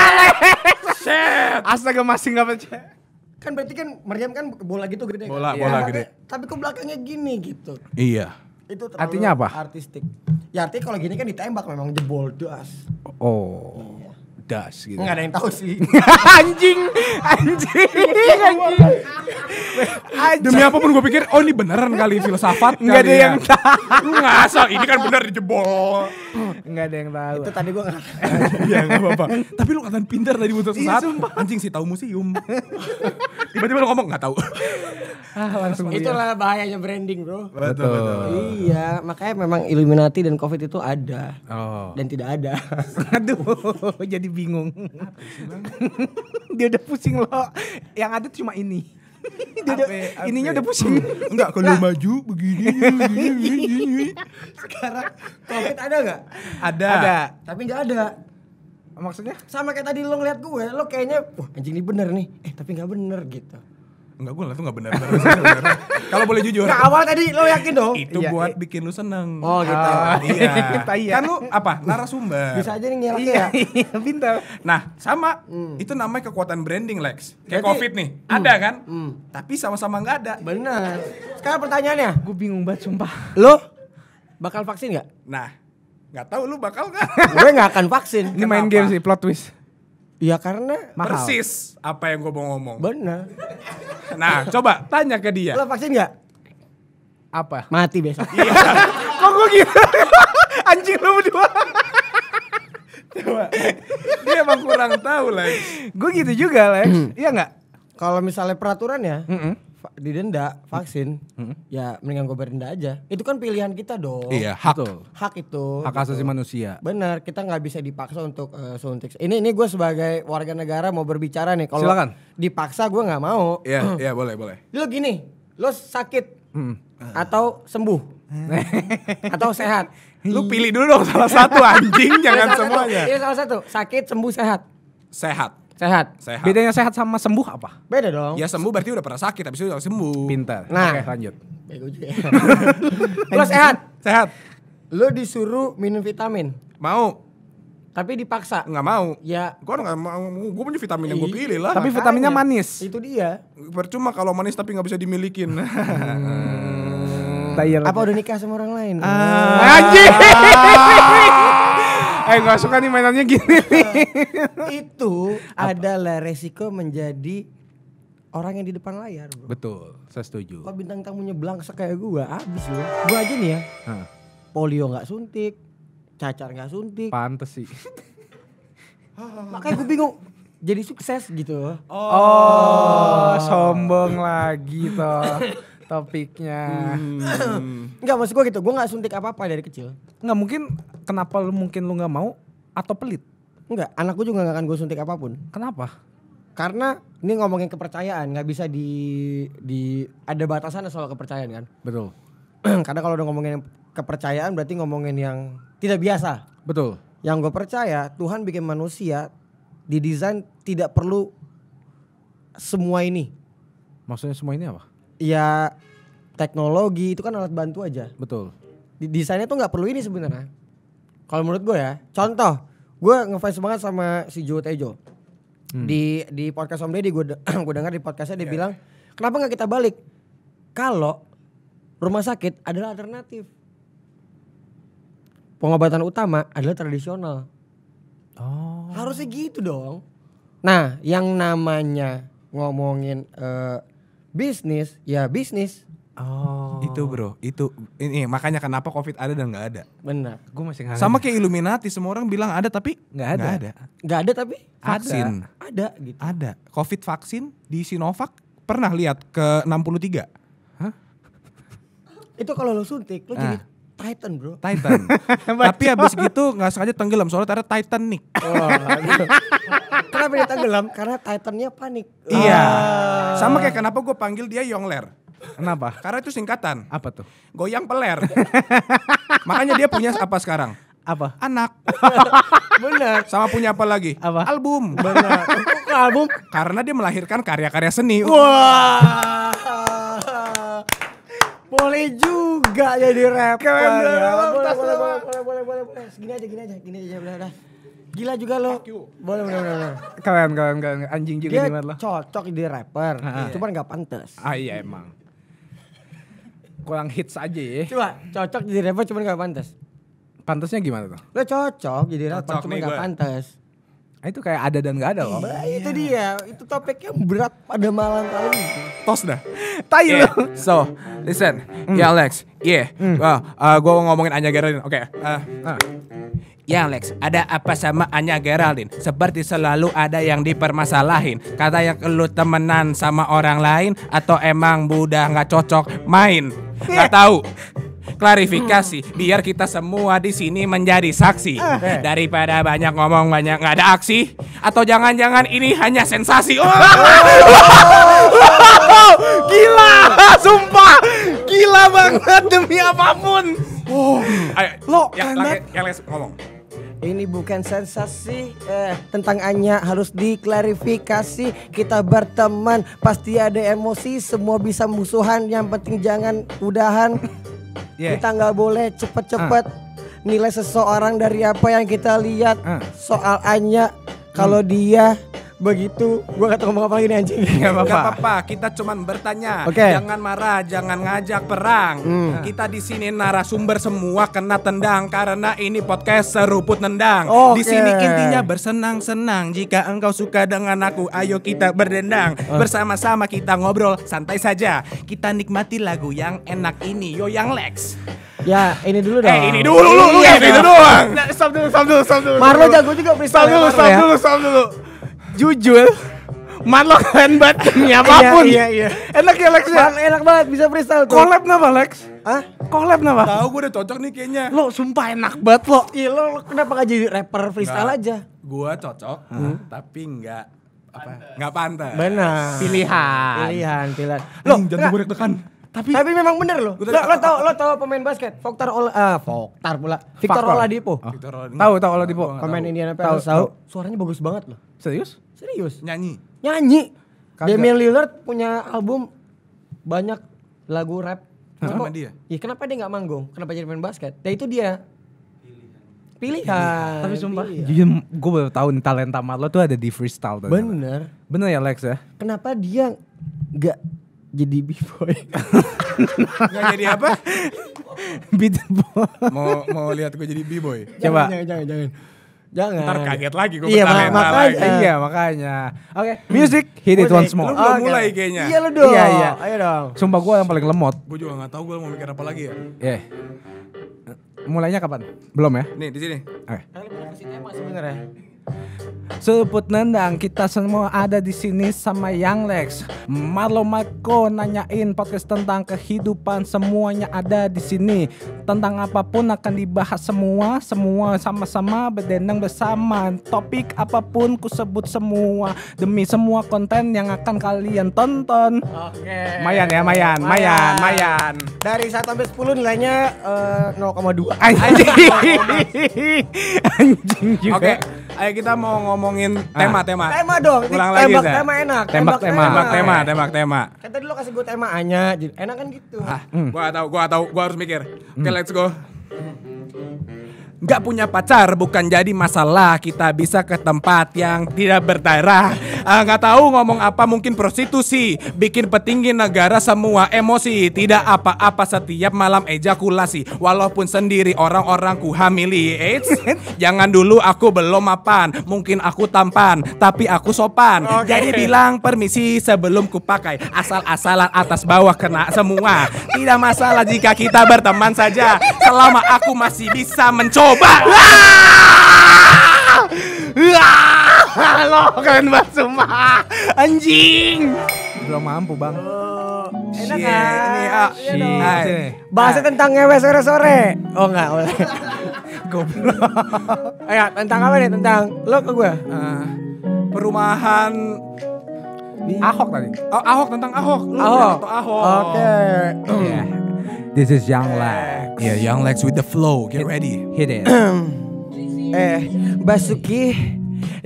Astaga masih gak percaya kan berarti kan meriam kan bola gitu gede gitu bola, ya kan? Bola, iya. bola gede. Tapi kok belakangnya gini gitu. Iya. Itu artinya apa? Artistik. Ya artinya kalau gini kan ditembak memang jebol das. Oh. Iya das gitu. Enggak ada yang tahu sih. anjing, anjing, anjing. anjing. Demi apapun gue pikir, oh ini beneran kali filsafat. Enggak ada ya. yang tahu. asal, ini kan bener dijebol. Enggak ada yang tahu. Itu tadi gue Iya, enggak apa-apa. Tapi lu katanya pintar tadi muter sesat. Iya, anjing sih tahu museum. Tiba-tiba lu ngomong nggak tahu. ah, langsung Itulah bahayanya branding, Bro. Betul, betul. Iya, makanya memang Illuminati dan Covid itu ada. Oh. Dan tidak ada. Aduh, jadi bingung. Dia udah pusing loh. Yang ada cuma ini. Dia ya, ape. ininya ya? udah pusing. Enggak, kalau nah. maju begini, begini, begini. Sekarang Covid ada nggak? Ada. Ada. Tapi nggak ada Maksudnya? Sama kayak tadi lo ngeliat gue, lo kayaknya wah anjing ini bener nih. Eh tapi nggak bener gitu. Enggak gue ngeliat tuh gak bener, bener, bener, Kalau boleh jujur Nah awal tadi lo yakin dong Itu iya, buat iya. bikin lu seneng Oh gitu ah, iya. iya Kan lu apa? Narasumber Bisa aja nih ngelak iya, ya iya, Pintar Nah sama hmm. Itu namanya kekuatan branding Lex Kayak Jadi, covid nih hmm. Ada kan hmm. Tapi sama-sama gak ada Bener Sekarang pertanyaannya Gue bingung banget sumpah Lo Bakal vaksin gak? Nah Gak tahu lu bakal gak? gue gak akan vaksin. Ini main game sih plot twist. Iya karena mahal. Persis apa yang gue mau ngomong. Benar. Nah coba tanya ke dia. Lo vaksin gak? Apa? Mati besok. Iya. Kok gue gitu? Anjing lu berdua. coba. Dia emang kurang tahu Lex. gue gitu juga Lex. Hmm. iya gak? Kalau misalnya peraturan ya. Mm -mm didenda mm. vaksin, hmm. ya mendingan gue berenda aja. Itu kan pilihan kita dong. Iya, hak. Gitu. Betul. Hak itu. Hak gitu. asasi manusia. Benar, kita nggak bisa dipaksa untuk uh, suntik. Ini ini gue sebagai warga negara mau berbicara nih. Kalau Silakan. Dipaksa gue nggak mau. Iya, yeah, iya yeah, boleh boleh. Lo gini, lo sakit hmm. atau sembuh atau sehat. Lu pilih dulu dong salah satu anjing iya, jangan semuanya. Iya salah satu sakit sembuh sehat. Sehat Sehat. Sehat. Bedanya sehat sama sembuh apa? Beda dong. Ya sembuh berarti udah pernah sakit habis itu udah sembuh. Pintar. Nah, Oke, lanjut. Bego juga. Lu sehat. Sehat. Lu disuruh minum vitamin. Mau. Tapi dipaksa. Enggak mau. Ya. gua nggak mau. gua punya vitamin yang gua iya, pilih lah. Tapi vitaminnya manis. Itu dia. Percuma kalau manis tapi nggak bisa dimilikin. hmm. Nah, iya apa udah nikah sama orang lain? Ah. Anjir. Ah eh gak suka nih mainannya gini. Iya. itu Apa? adalah resiko menjadi orang yang di depan layar. Bro. Betul, saya setuju. Kalau bintang tamunya belangsa kayak gue, abis lu. Gue aja nih ya. huh. Polio gak suntik, cacar gak suntik. Pantes sih. Makanya gue bingung, jadi sukses gitu. Oh, oh sombong lagi toh. topiknya. Hmm. Enggak maksud gue gitu, gue nggak suntik apa-apa dari kecil. Enggak mungkin kenapa lu mungkin lu nggak mau atau pelit? Enggak, anak gue juga nggak akan gue suntik apapun. Kenapa? Karena ini ngomongin kepercayaan, nggak bisa di di ada batasan soal kepercayaan kan? Betul. Karena kalau udah ngomongin kepercayaan berarti ngomongin yang tidak biasa. Betul. Yang gue percaya Tuhan bikin manusia didesain tidak perlu semua ini. Maksudnya semua ini apa? ya teknologi itu kan alat bantu aja. Betul. desainnya tuh nggak perlu ini sebenarnya. Kalau menurut gue ya, contoh, gue ngefans banget sama si Jo Tejo. Hmm. Di di podcast Om Deddy gue de gue dengar di podcastnya dia yeah. bilang, kenapa nggak kita balik? Kalau rumah sakit adalah alternatif. Pengobatan utama adalah tradisional. Oh. Harusnya gitu dong. Nah, yang namanya ngomongin uh, bisnis ya bisnis Oh. Itu bro, itu ini makanya kenapa covid ada dan nggak ada. Benar. Gue masih nggak. Sama kayak Illuminati, semua orang bilang ada tapi nggak ada. Nggak ada. ada tapi vaksin. Ada, ada gitu. Ada. Covid vaksin di Sinovac pernah lihat ke 63. Hah? itu kalau lo suntik, lo nah. jadi Titan bro. Titan. Tapi habis gitu nggak sengaja tenggelam soalnya ada Titan nih. Iya. kenapa dia tenggelam? Karena Titannya panik. Iya. Ah. Sama kayak kenapa gue panggil dia Yongler. Kenapa? Karena itu singkatan. Apa tuh? Goyang peler. Makanya dia punya apa sekarang? Apa? Anak. Benar. Sama punya apa lagi? Apa? Album. Benar. album. Karena dia melahirkan karya-karya seni. Wah. Boleh juga. Agak jadi rapper. Keren, ya. boleh, boleh, boleh, boleh, boleh, boleh, boleh. Segini aja, gini aja, gini aja, udah, udah. Gila juga lo. Boleh, boleh, boleh. Keren, keren, keren. Anjing juga dia gimana lo. cocok jadi rapper, cuma cuman gak pantas. Ah iya emang. Kurang hits aja ya. Coba, cocok jadi rapper cuman gak pantas. Pantasnya gimana tuh? Lo cocok jadi rapper cuma nggak gak pantas Nah, itu kayak ada dan gak ada loh. Nah, itu dia, itu topik yang berat pada malam kali ini. Tos dah. Tai yeah. lu. So, listen. Mm. Ya yeah, Alex. Yeah. Mm. Well, uh, gua ngomongin Anya Geraldine. Oke. Okay. Uh, ah. uh. Ya Lex, ada apa sama Anya Geraldine? Seperti selalu ada yang dipermasalahin Kata yang lu temenan sama orang lain Atau emang budak nggak cocok main Gak iya. tahu klarifikasi biar kita semua di sini menjadi saksi ah. daripada banyak ngomong banyak nggak ada aksi atau jangan-jangan ini hanya sensasi. Oh. Gila, sumpah, gila banget demi apapun. Oh, ayo, lo ya, yang, Lagi, yang lagi ngomong. Ini bukan sensasi eh, tentang Anya harus diklarifikasi. Kita berteman, pasti ada emosi, semua bisa musuhan. Yang penting jangan udahan yeah. kita nggak boleh cepet-cepet uh. nilai seseorang dari apa yang kita lihat uh. kalau hmm. dia begitu gua gak tau ngomong apa lagi nih anjing gak apa-apa apa-apa kita cuman bertanya okay. jangan marah jangan ngajak perang hmm. kita di sini narasumber semua kena tendang karena ini podcast seruput nendang okay. di sini intinya bersenang-senang jika engkau suka dengan aku ayo kita berdendang eh. bersama-sama kita ngobrol santai saja kita nikmati lagu yang enak ini yo yang Lex Ya, ini dulu eh, dong. Eh, ini dulu lu, lu, iya ini doang. Nah, stop dulu, stop dulu, stop dulu. Marlo jago juga freestyle. Stop ya. dulu, stop dulu, stop dulu jujur Man lo keren banget demi iya, apapun. Iya, iya, iya. Enak ya Lex ya? enak banget bisa freestyle tuh. Collab kenapa Lex? Hah? Collab kenapa? Tahu gue udah cocok nih kayaknya. Lo sumpah enak banget lo. Iya lo, lo kenapa gak jadi rapper freestyle Nggak. aja? Gue cocok, hmm? tapi enggak apa? Enggak pantas. Benar. Pilihan. Pilihan, pilihan. Lo, jangan gue rek tekan tapi tapi memang bener loh. Lo, lo tau lo tau pemain basket Voktar Ol ah eh, Voktar pula. Victor Oladipo. Ah. Tahu tahu Oladipo. Pemain Indiana Pacers tahu. Suaranya bagus banget loh. Serius? Serius. Nyanyi. Nyanyi. Damian Lillard punya album banyak lagu rap. kenapa dia. Iya, kenapa dia nggak manggung? Kenapa jadi pemain basket? Ya itu dia pilih pilihan. Tapi sumpah, pilihan. gue baru tahu nih talenta Marlo tuh ada di freestyle. Bener. Bener ya Lex ya? Kenapa dia gak jadi b-boy. Nggak jadi apa? Beat boy. Mau mau lihat gue jadi b-boy. Coba. Jangan, jangan, jangan. Jangan. Ntar kaget lagi gue iya, mak makanya, lagi. Iya, makanya. Oke, okay. music hit it once more. Lu belum oh, mulai kayaknya. Iya lu dong. Iya, iya. Ayo dong. Sumpah gue yang paling lemot. Gue juga gak tau gue mau mikir apa lagi ya. Iya. Yeah. Mulainya kapan? Belum ya? Nih, di sini. Oke. Okay. Kalian punya kasih tema sebenernya. Sebut nendang, kita semua ada di sini sama Yang Lex. Marlo Marco nanyain podcast tentang kehidupan semuanya ada di sini. Tentang apapun akan dibahas semua, semua sama-sama berdendang bersama. Topik apapun ku sebut semua demi semua konten yang akan kalian tonton. Oke. Mayan ya, mayan, mayan, mayan. Dari 1 sampai 10 nilainya uh, eh, 0,2. Anjing. Anjing juga. Okay Ayo kita mau ngomongin tema-tema. Ah. Tema dong. Ulang lagi tembak, tema enak. Tembak, tema. Tembak tema, kan tembak tema. Kata dulu kasih gue tema aja. Enak kan gitu. Ah, Hmm. Gua tahu, gua tahu, gua harus mikir. Oke, okay, hmm. let's go. Hmm. Gak punya pacar bukan jadi masalah kita bisa ke tempat yang tidak berdarah. Uh, nggak tahu ngomong apa mungkin prostitusi. Bikin petinggi negara semua emosi. Tidak apa-apa setiap malam ejakulasi. Walaupun sendiri orang-orang ku hamili. Eits, jangan dulu aku belum mapan. Mungkin aku tampan, tapi aku sopan. Okay. Jadi bilang permisi sebelum kupakai. Asal-asalan atas bawah kena semua. Tidak masalah jika kita berteman saja. Selama aku masih bisa mencoba coba. Lo keren banget semua Anjing. Belum mampu, Bang. Oh, enak kan? Ini, ah, iya Bahasa ah. tentang ngewe sore-sore. Oh enggak, boleh. Goblok. Ayo, tentang apa nih? Tentang lo ke gue? Uh, ah. perumahan Ahok tadi. Oh, Ahok tentang Ahok. Lu Ahok. Ahok. Oke. Okay. Iya. Yeah. This is Young eh, Lex. Yeah, Young Lex with the flow. Get hit, ready. Hit it. eh, Basuki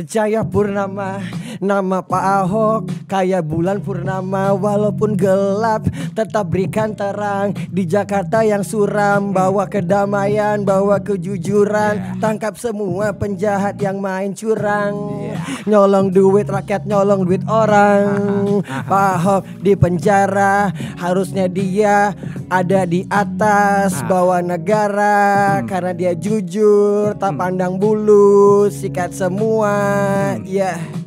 Jaya Purnama Nama Pak Ahok kayak bulan purnama walaupun gelap tetap berikan terang di Jakarta yang suram bawa kedamaian bawa kejujuran iya. tangkap semua penjahat yang main curang iya. nyolong duit rakyat nyolong duit orang Pak Ahok di penjara harusnya dia ada di atas nah. bawah negara hmm. karena dia jujur tak hmm. pandang bulu sikat semua hmm. ya yeah.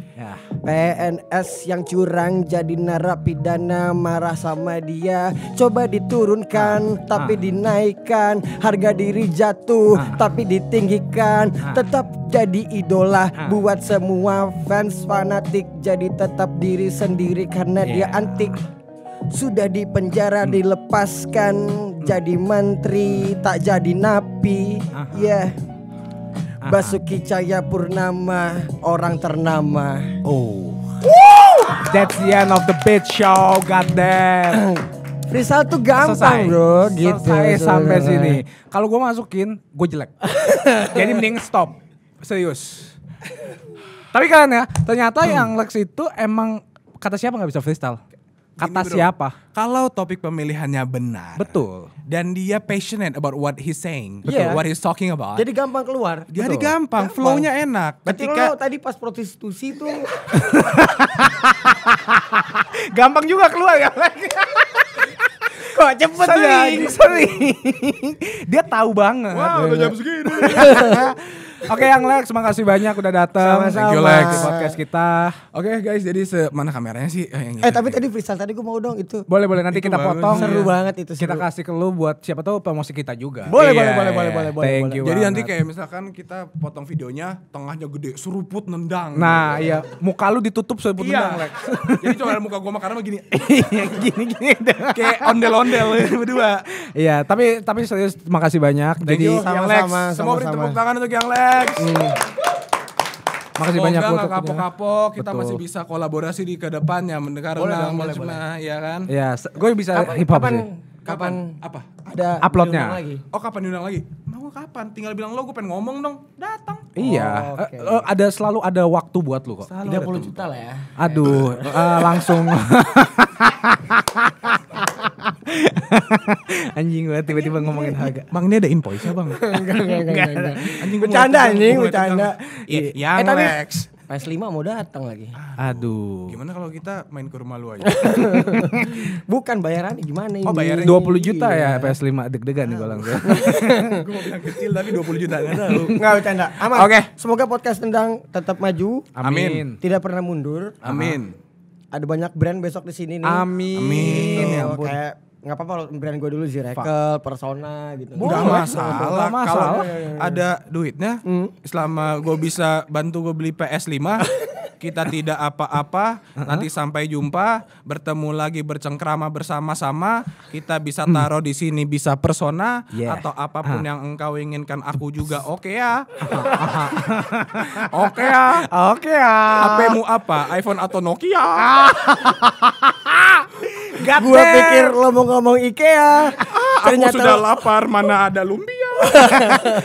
PNS yang curang jadi narapidana marah sama dia coba diturunkan ah, ah. tapi ah. dinaikkan harga diri jatuh ah. tapi ditinggikan ah. tetap jadi idola ah. buat semua fans fanatik jadi tetap diri sendiri karena yeah. dia antik sudah di penjara hmm. dilepaskan hmm. jadi menteri tak jadi napi ya yeah. Basuki Cahaya Purnama, orang ternama. Oh. Woo! That's the end of the bit show, god damn. Freestyle tuh gampang selesai. bro, gitu. Selesai sampai sini. Kalau gue masukin, gue jelek. Jadi mending stop, serius. Tapi kalian ya, ternyata hmm. yang Lex itu emang kata siapa nggak bisa freestyle? Kata Gini, siapa? Kalau topik pemilihannya benar. Betul dan dia passionate about what he's saying, yeah. what he's talking about. Jadi gampang keluar. Jadi gampang, gampang. flow-nya enak. Ketika lo, tadi pas prostitusi tuh gampang juga keluar ya. Kok cepet sering, ya? sering. dia tahu banget. wow, udah jam segini. Oke, okay, yang Lex, kasih banyak udah datang. Thank you Lex podcast kita. Oke, okay, guys, jadi mana kameranya sih? Oh, eh, tapi tadi freestyle tadi gue mau dong itu. Boleh, boleh nanti itu kita potong. Seru banget itu. Seru. Kita kasih ke lu buat siapa tahu promosi kita juga. Boleh, yeah, boleh, boleh, boleh, boleh, boleh. Thank you. Jadi banget. nanti kayak misalkan kita potong videonya, tengahnya gede, seruput nendang. Nah, gitu. iya, muka lu ditutup seruput iya. nendang, Lex. jadi coba muka gue makan sama gini. Iya, gini gini. kayak ondel-ondel berdua. Iya, tapi tapi serius kasih banyak. Thank jadi you. Yang sama Sama, Semua beri tepuk tangan untuk yang Lex. Alex. Mm. Makasih Semoga banyak gak kapok-kapok, kita Betul. masih bisa kolaborasi di kedepannya mendengar boleh, dong, boleh, boleh. ya kan? Iya, gue bisa hip hop kapan, sih. Kapan, apa? Ada uploadnya. Lagi. Oh kapan diundang lagi? Mau kapan? Tinggal bilang lo, gue pengen ngomong dong. Datang. Iya. Oh, iya, eh, okay. uh, eh, ada selalu ada waktu buat lo kok. Selalu 30 juta lah ya. Aduh, uh, langsung. anjing gue tiba-tiba ngomongin harga. Bang ini ada invoice ya bang? enggak, enggak, enggak, Anjing bercanda anjing, bercanda. Iya. iya eh, Lex. PS5 mau datang lagi. Aduh. Gimana kalau kita main ke rumah lu aja? Bukan bayaran gimana oh, ini? Oh, bayaran 20 juta iya. ya PS5 deg-degan nih gue langsung. gue mau bilang kecil tapi 20 juta enggak tahu. Enggak bercanda. Aman. Oke. Okay. Semoga podcast tendang tetap maju. Amin. Tidak pernah mundur. Amin. Ada banyak brand besok di sini nih. Amin. Amin. Ya ampun. Kayak nggak apa-apa lo brand gue dulu Zirekel, persona gitu. Boleh. Udah masalah. masalah. Kalau ada duitnya, hmm. selama gue bisa bantu gue beli PS 5 kita tidak apa-apa. nanti sampai jumpa, bertemu lagi bercengkrama bersama-sama. Kita bisa hmm. taruh di sini bisa persona yeah. atau apapun ha. yang engkau inginkan. Aku juga oke okay ya. oke ya. Oke ya. HP-mu apa? iPhone atau Nokia? Gatel. Gua pikir lo mau ngomong IKEA. Ah, ternyata aku sudah lapar, mana ada lumpia. Oke,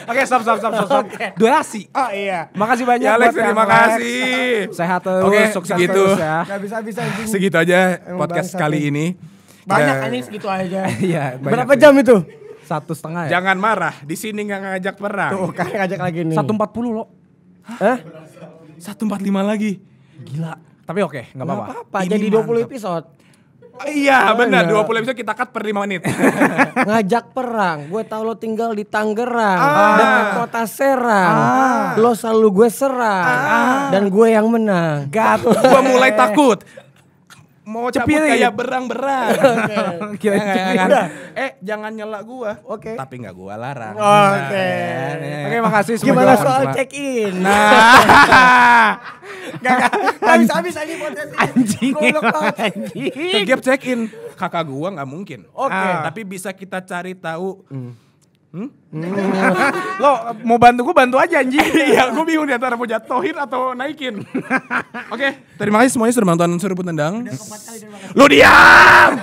okay, stop stop stop stop. stop. Okay. Durasi. Oh iya. Makasih banyak ya, Alex, terima kasih. Sehat terus, okay, sukses segitu. terus ya. Gak bisa bisa Segitu aja podcast bangsa, kali ini. Banyak anjing ya. segitu aja. Iya, Berapa jam itu? Satu setengah ya. Jangan marah, di sini nggak ngajak perang. Tuh, kan ngajak lagi nih. Satu empat puluh loh. Hah? Satu empat lima lagi. Gila. Tapi oke, okay, nggak apa-apa. Apa-apa. Jadi episode. Iya, oh, iya benar, 20 episode kita cut per 5 menit. Ngajak perang, gue tau lo tinggal di Tangerang, ah. dekat kota Serang. Ah. Lo selalu gue serang, ah. dan gue yang menang. Gat, gue mulai takut mau cepil kayak berang-berang. Kira eh jangan nyela gua. Oke. Okay. Tapi nggak gua larang. Oke. Okay. Nah, ya, ya, ya. Oke, okay, makasih semua. Gimana soal check in? Nah. nggak nggak. habis-habis aja podcast ini. Anjing. Anjing. check in. Kakak gua nggak mungkin. Oke. Okay. Ah. Tapi bisa kita cari tahu. Hmm Hmm? Lo mau bantu gue bantu aja anjing. Iya, gue bingung di antara mau jatuhin atau naikin. Oke, terima kasih semuanya sudah menonton Seruput Tendang. Lo diam.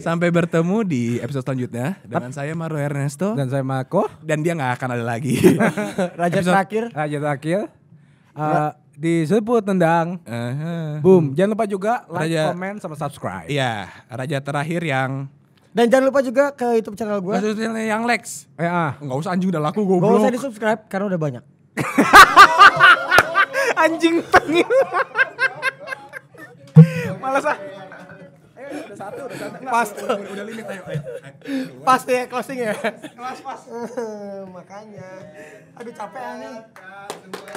Sampai bertemu di episode selanjutnya dengan saya Maro Ernesto dan saya Mako dan dia gak akan ada lagi. Raja episode... terakhir. Raja terakhir. Uh, di Seruput Tendang. Uh -huh. Boom. Jangan lupa juga like, Raja... komen sama subscribe. Iya, Raja terakhir yang dan jangan lupa juga ke YouTube channel gue. channel yang Lex. Eh, ah. usah anjing udah laku gue. Gak usah di subscribe karena udah banyak. anjing tengil. Malas ah. Udah satu, udah satu. pas udah, limit ayo. Pas ya closing ya. Kelas pas. Makanya. Aduh capek aneh.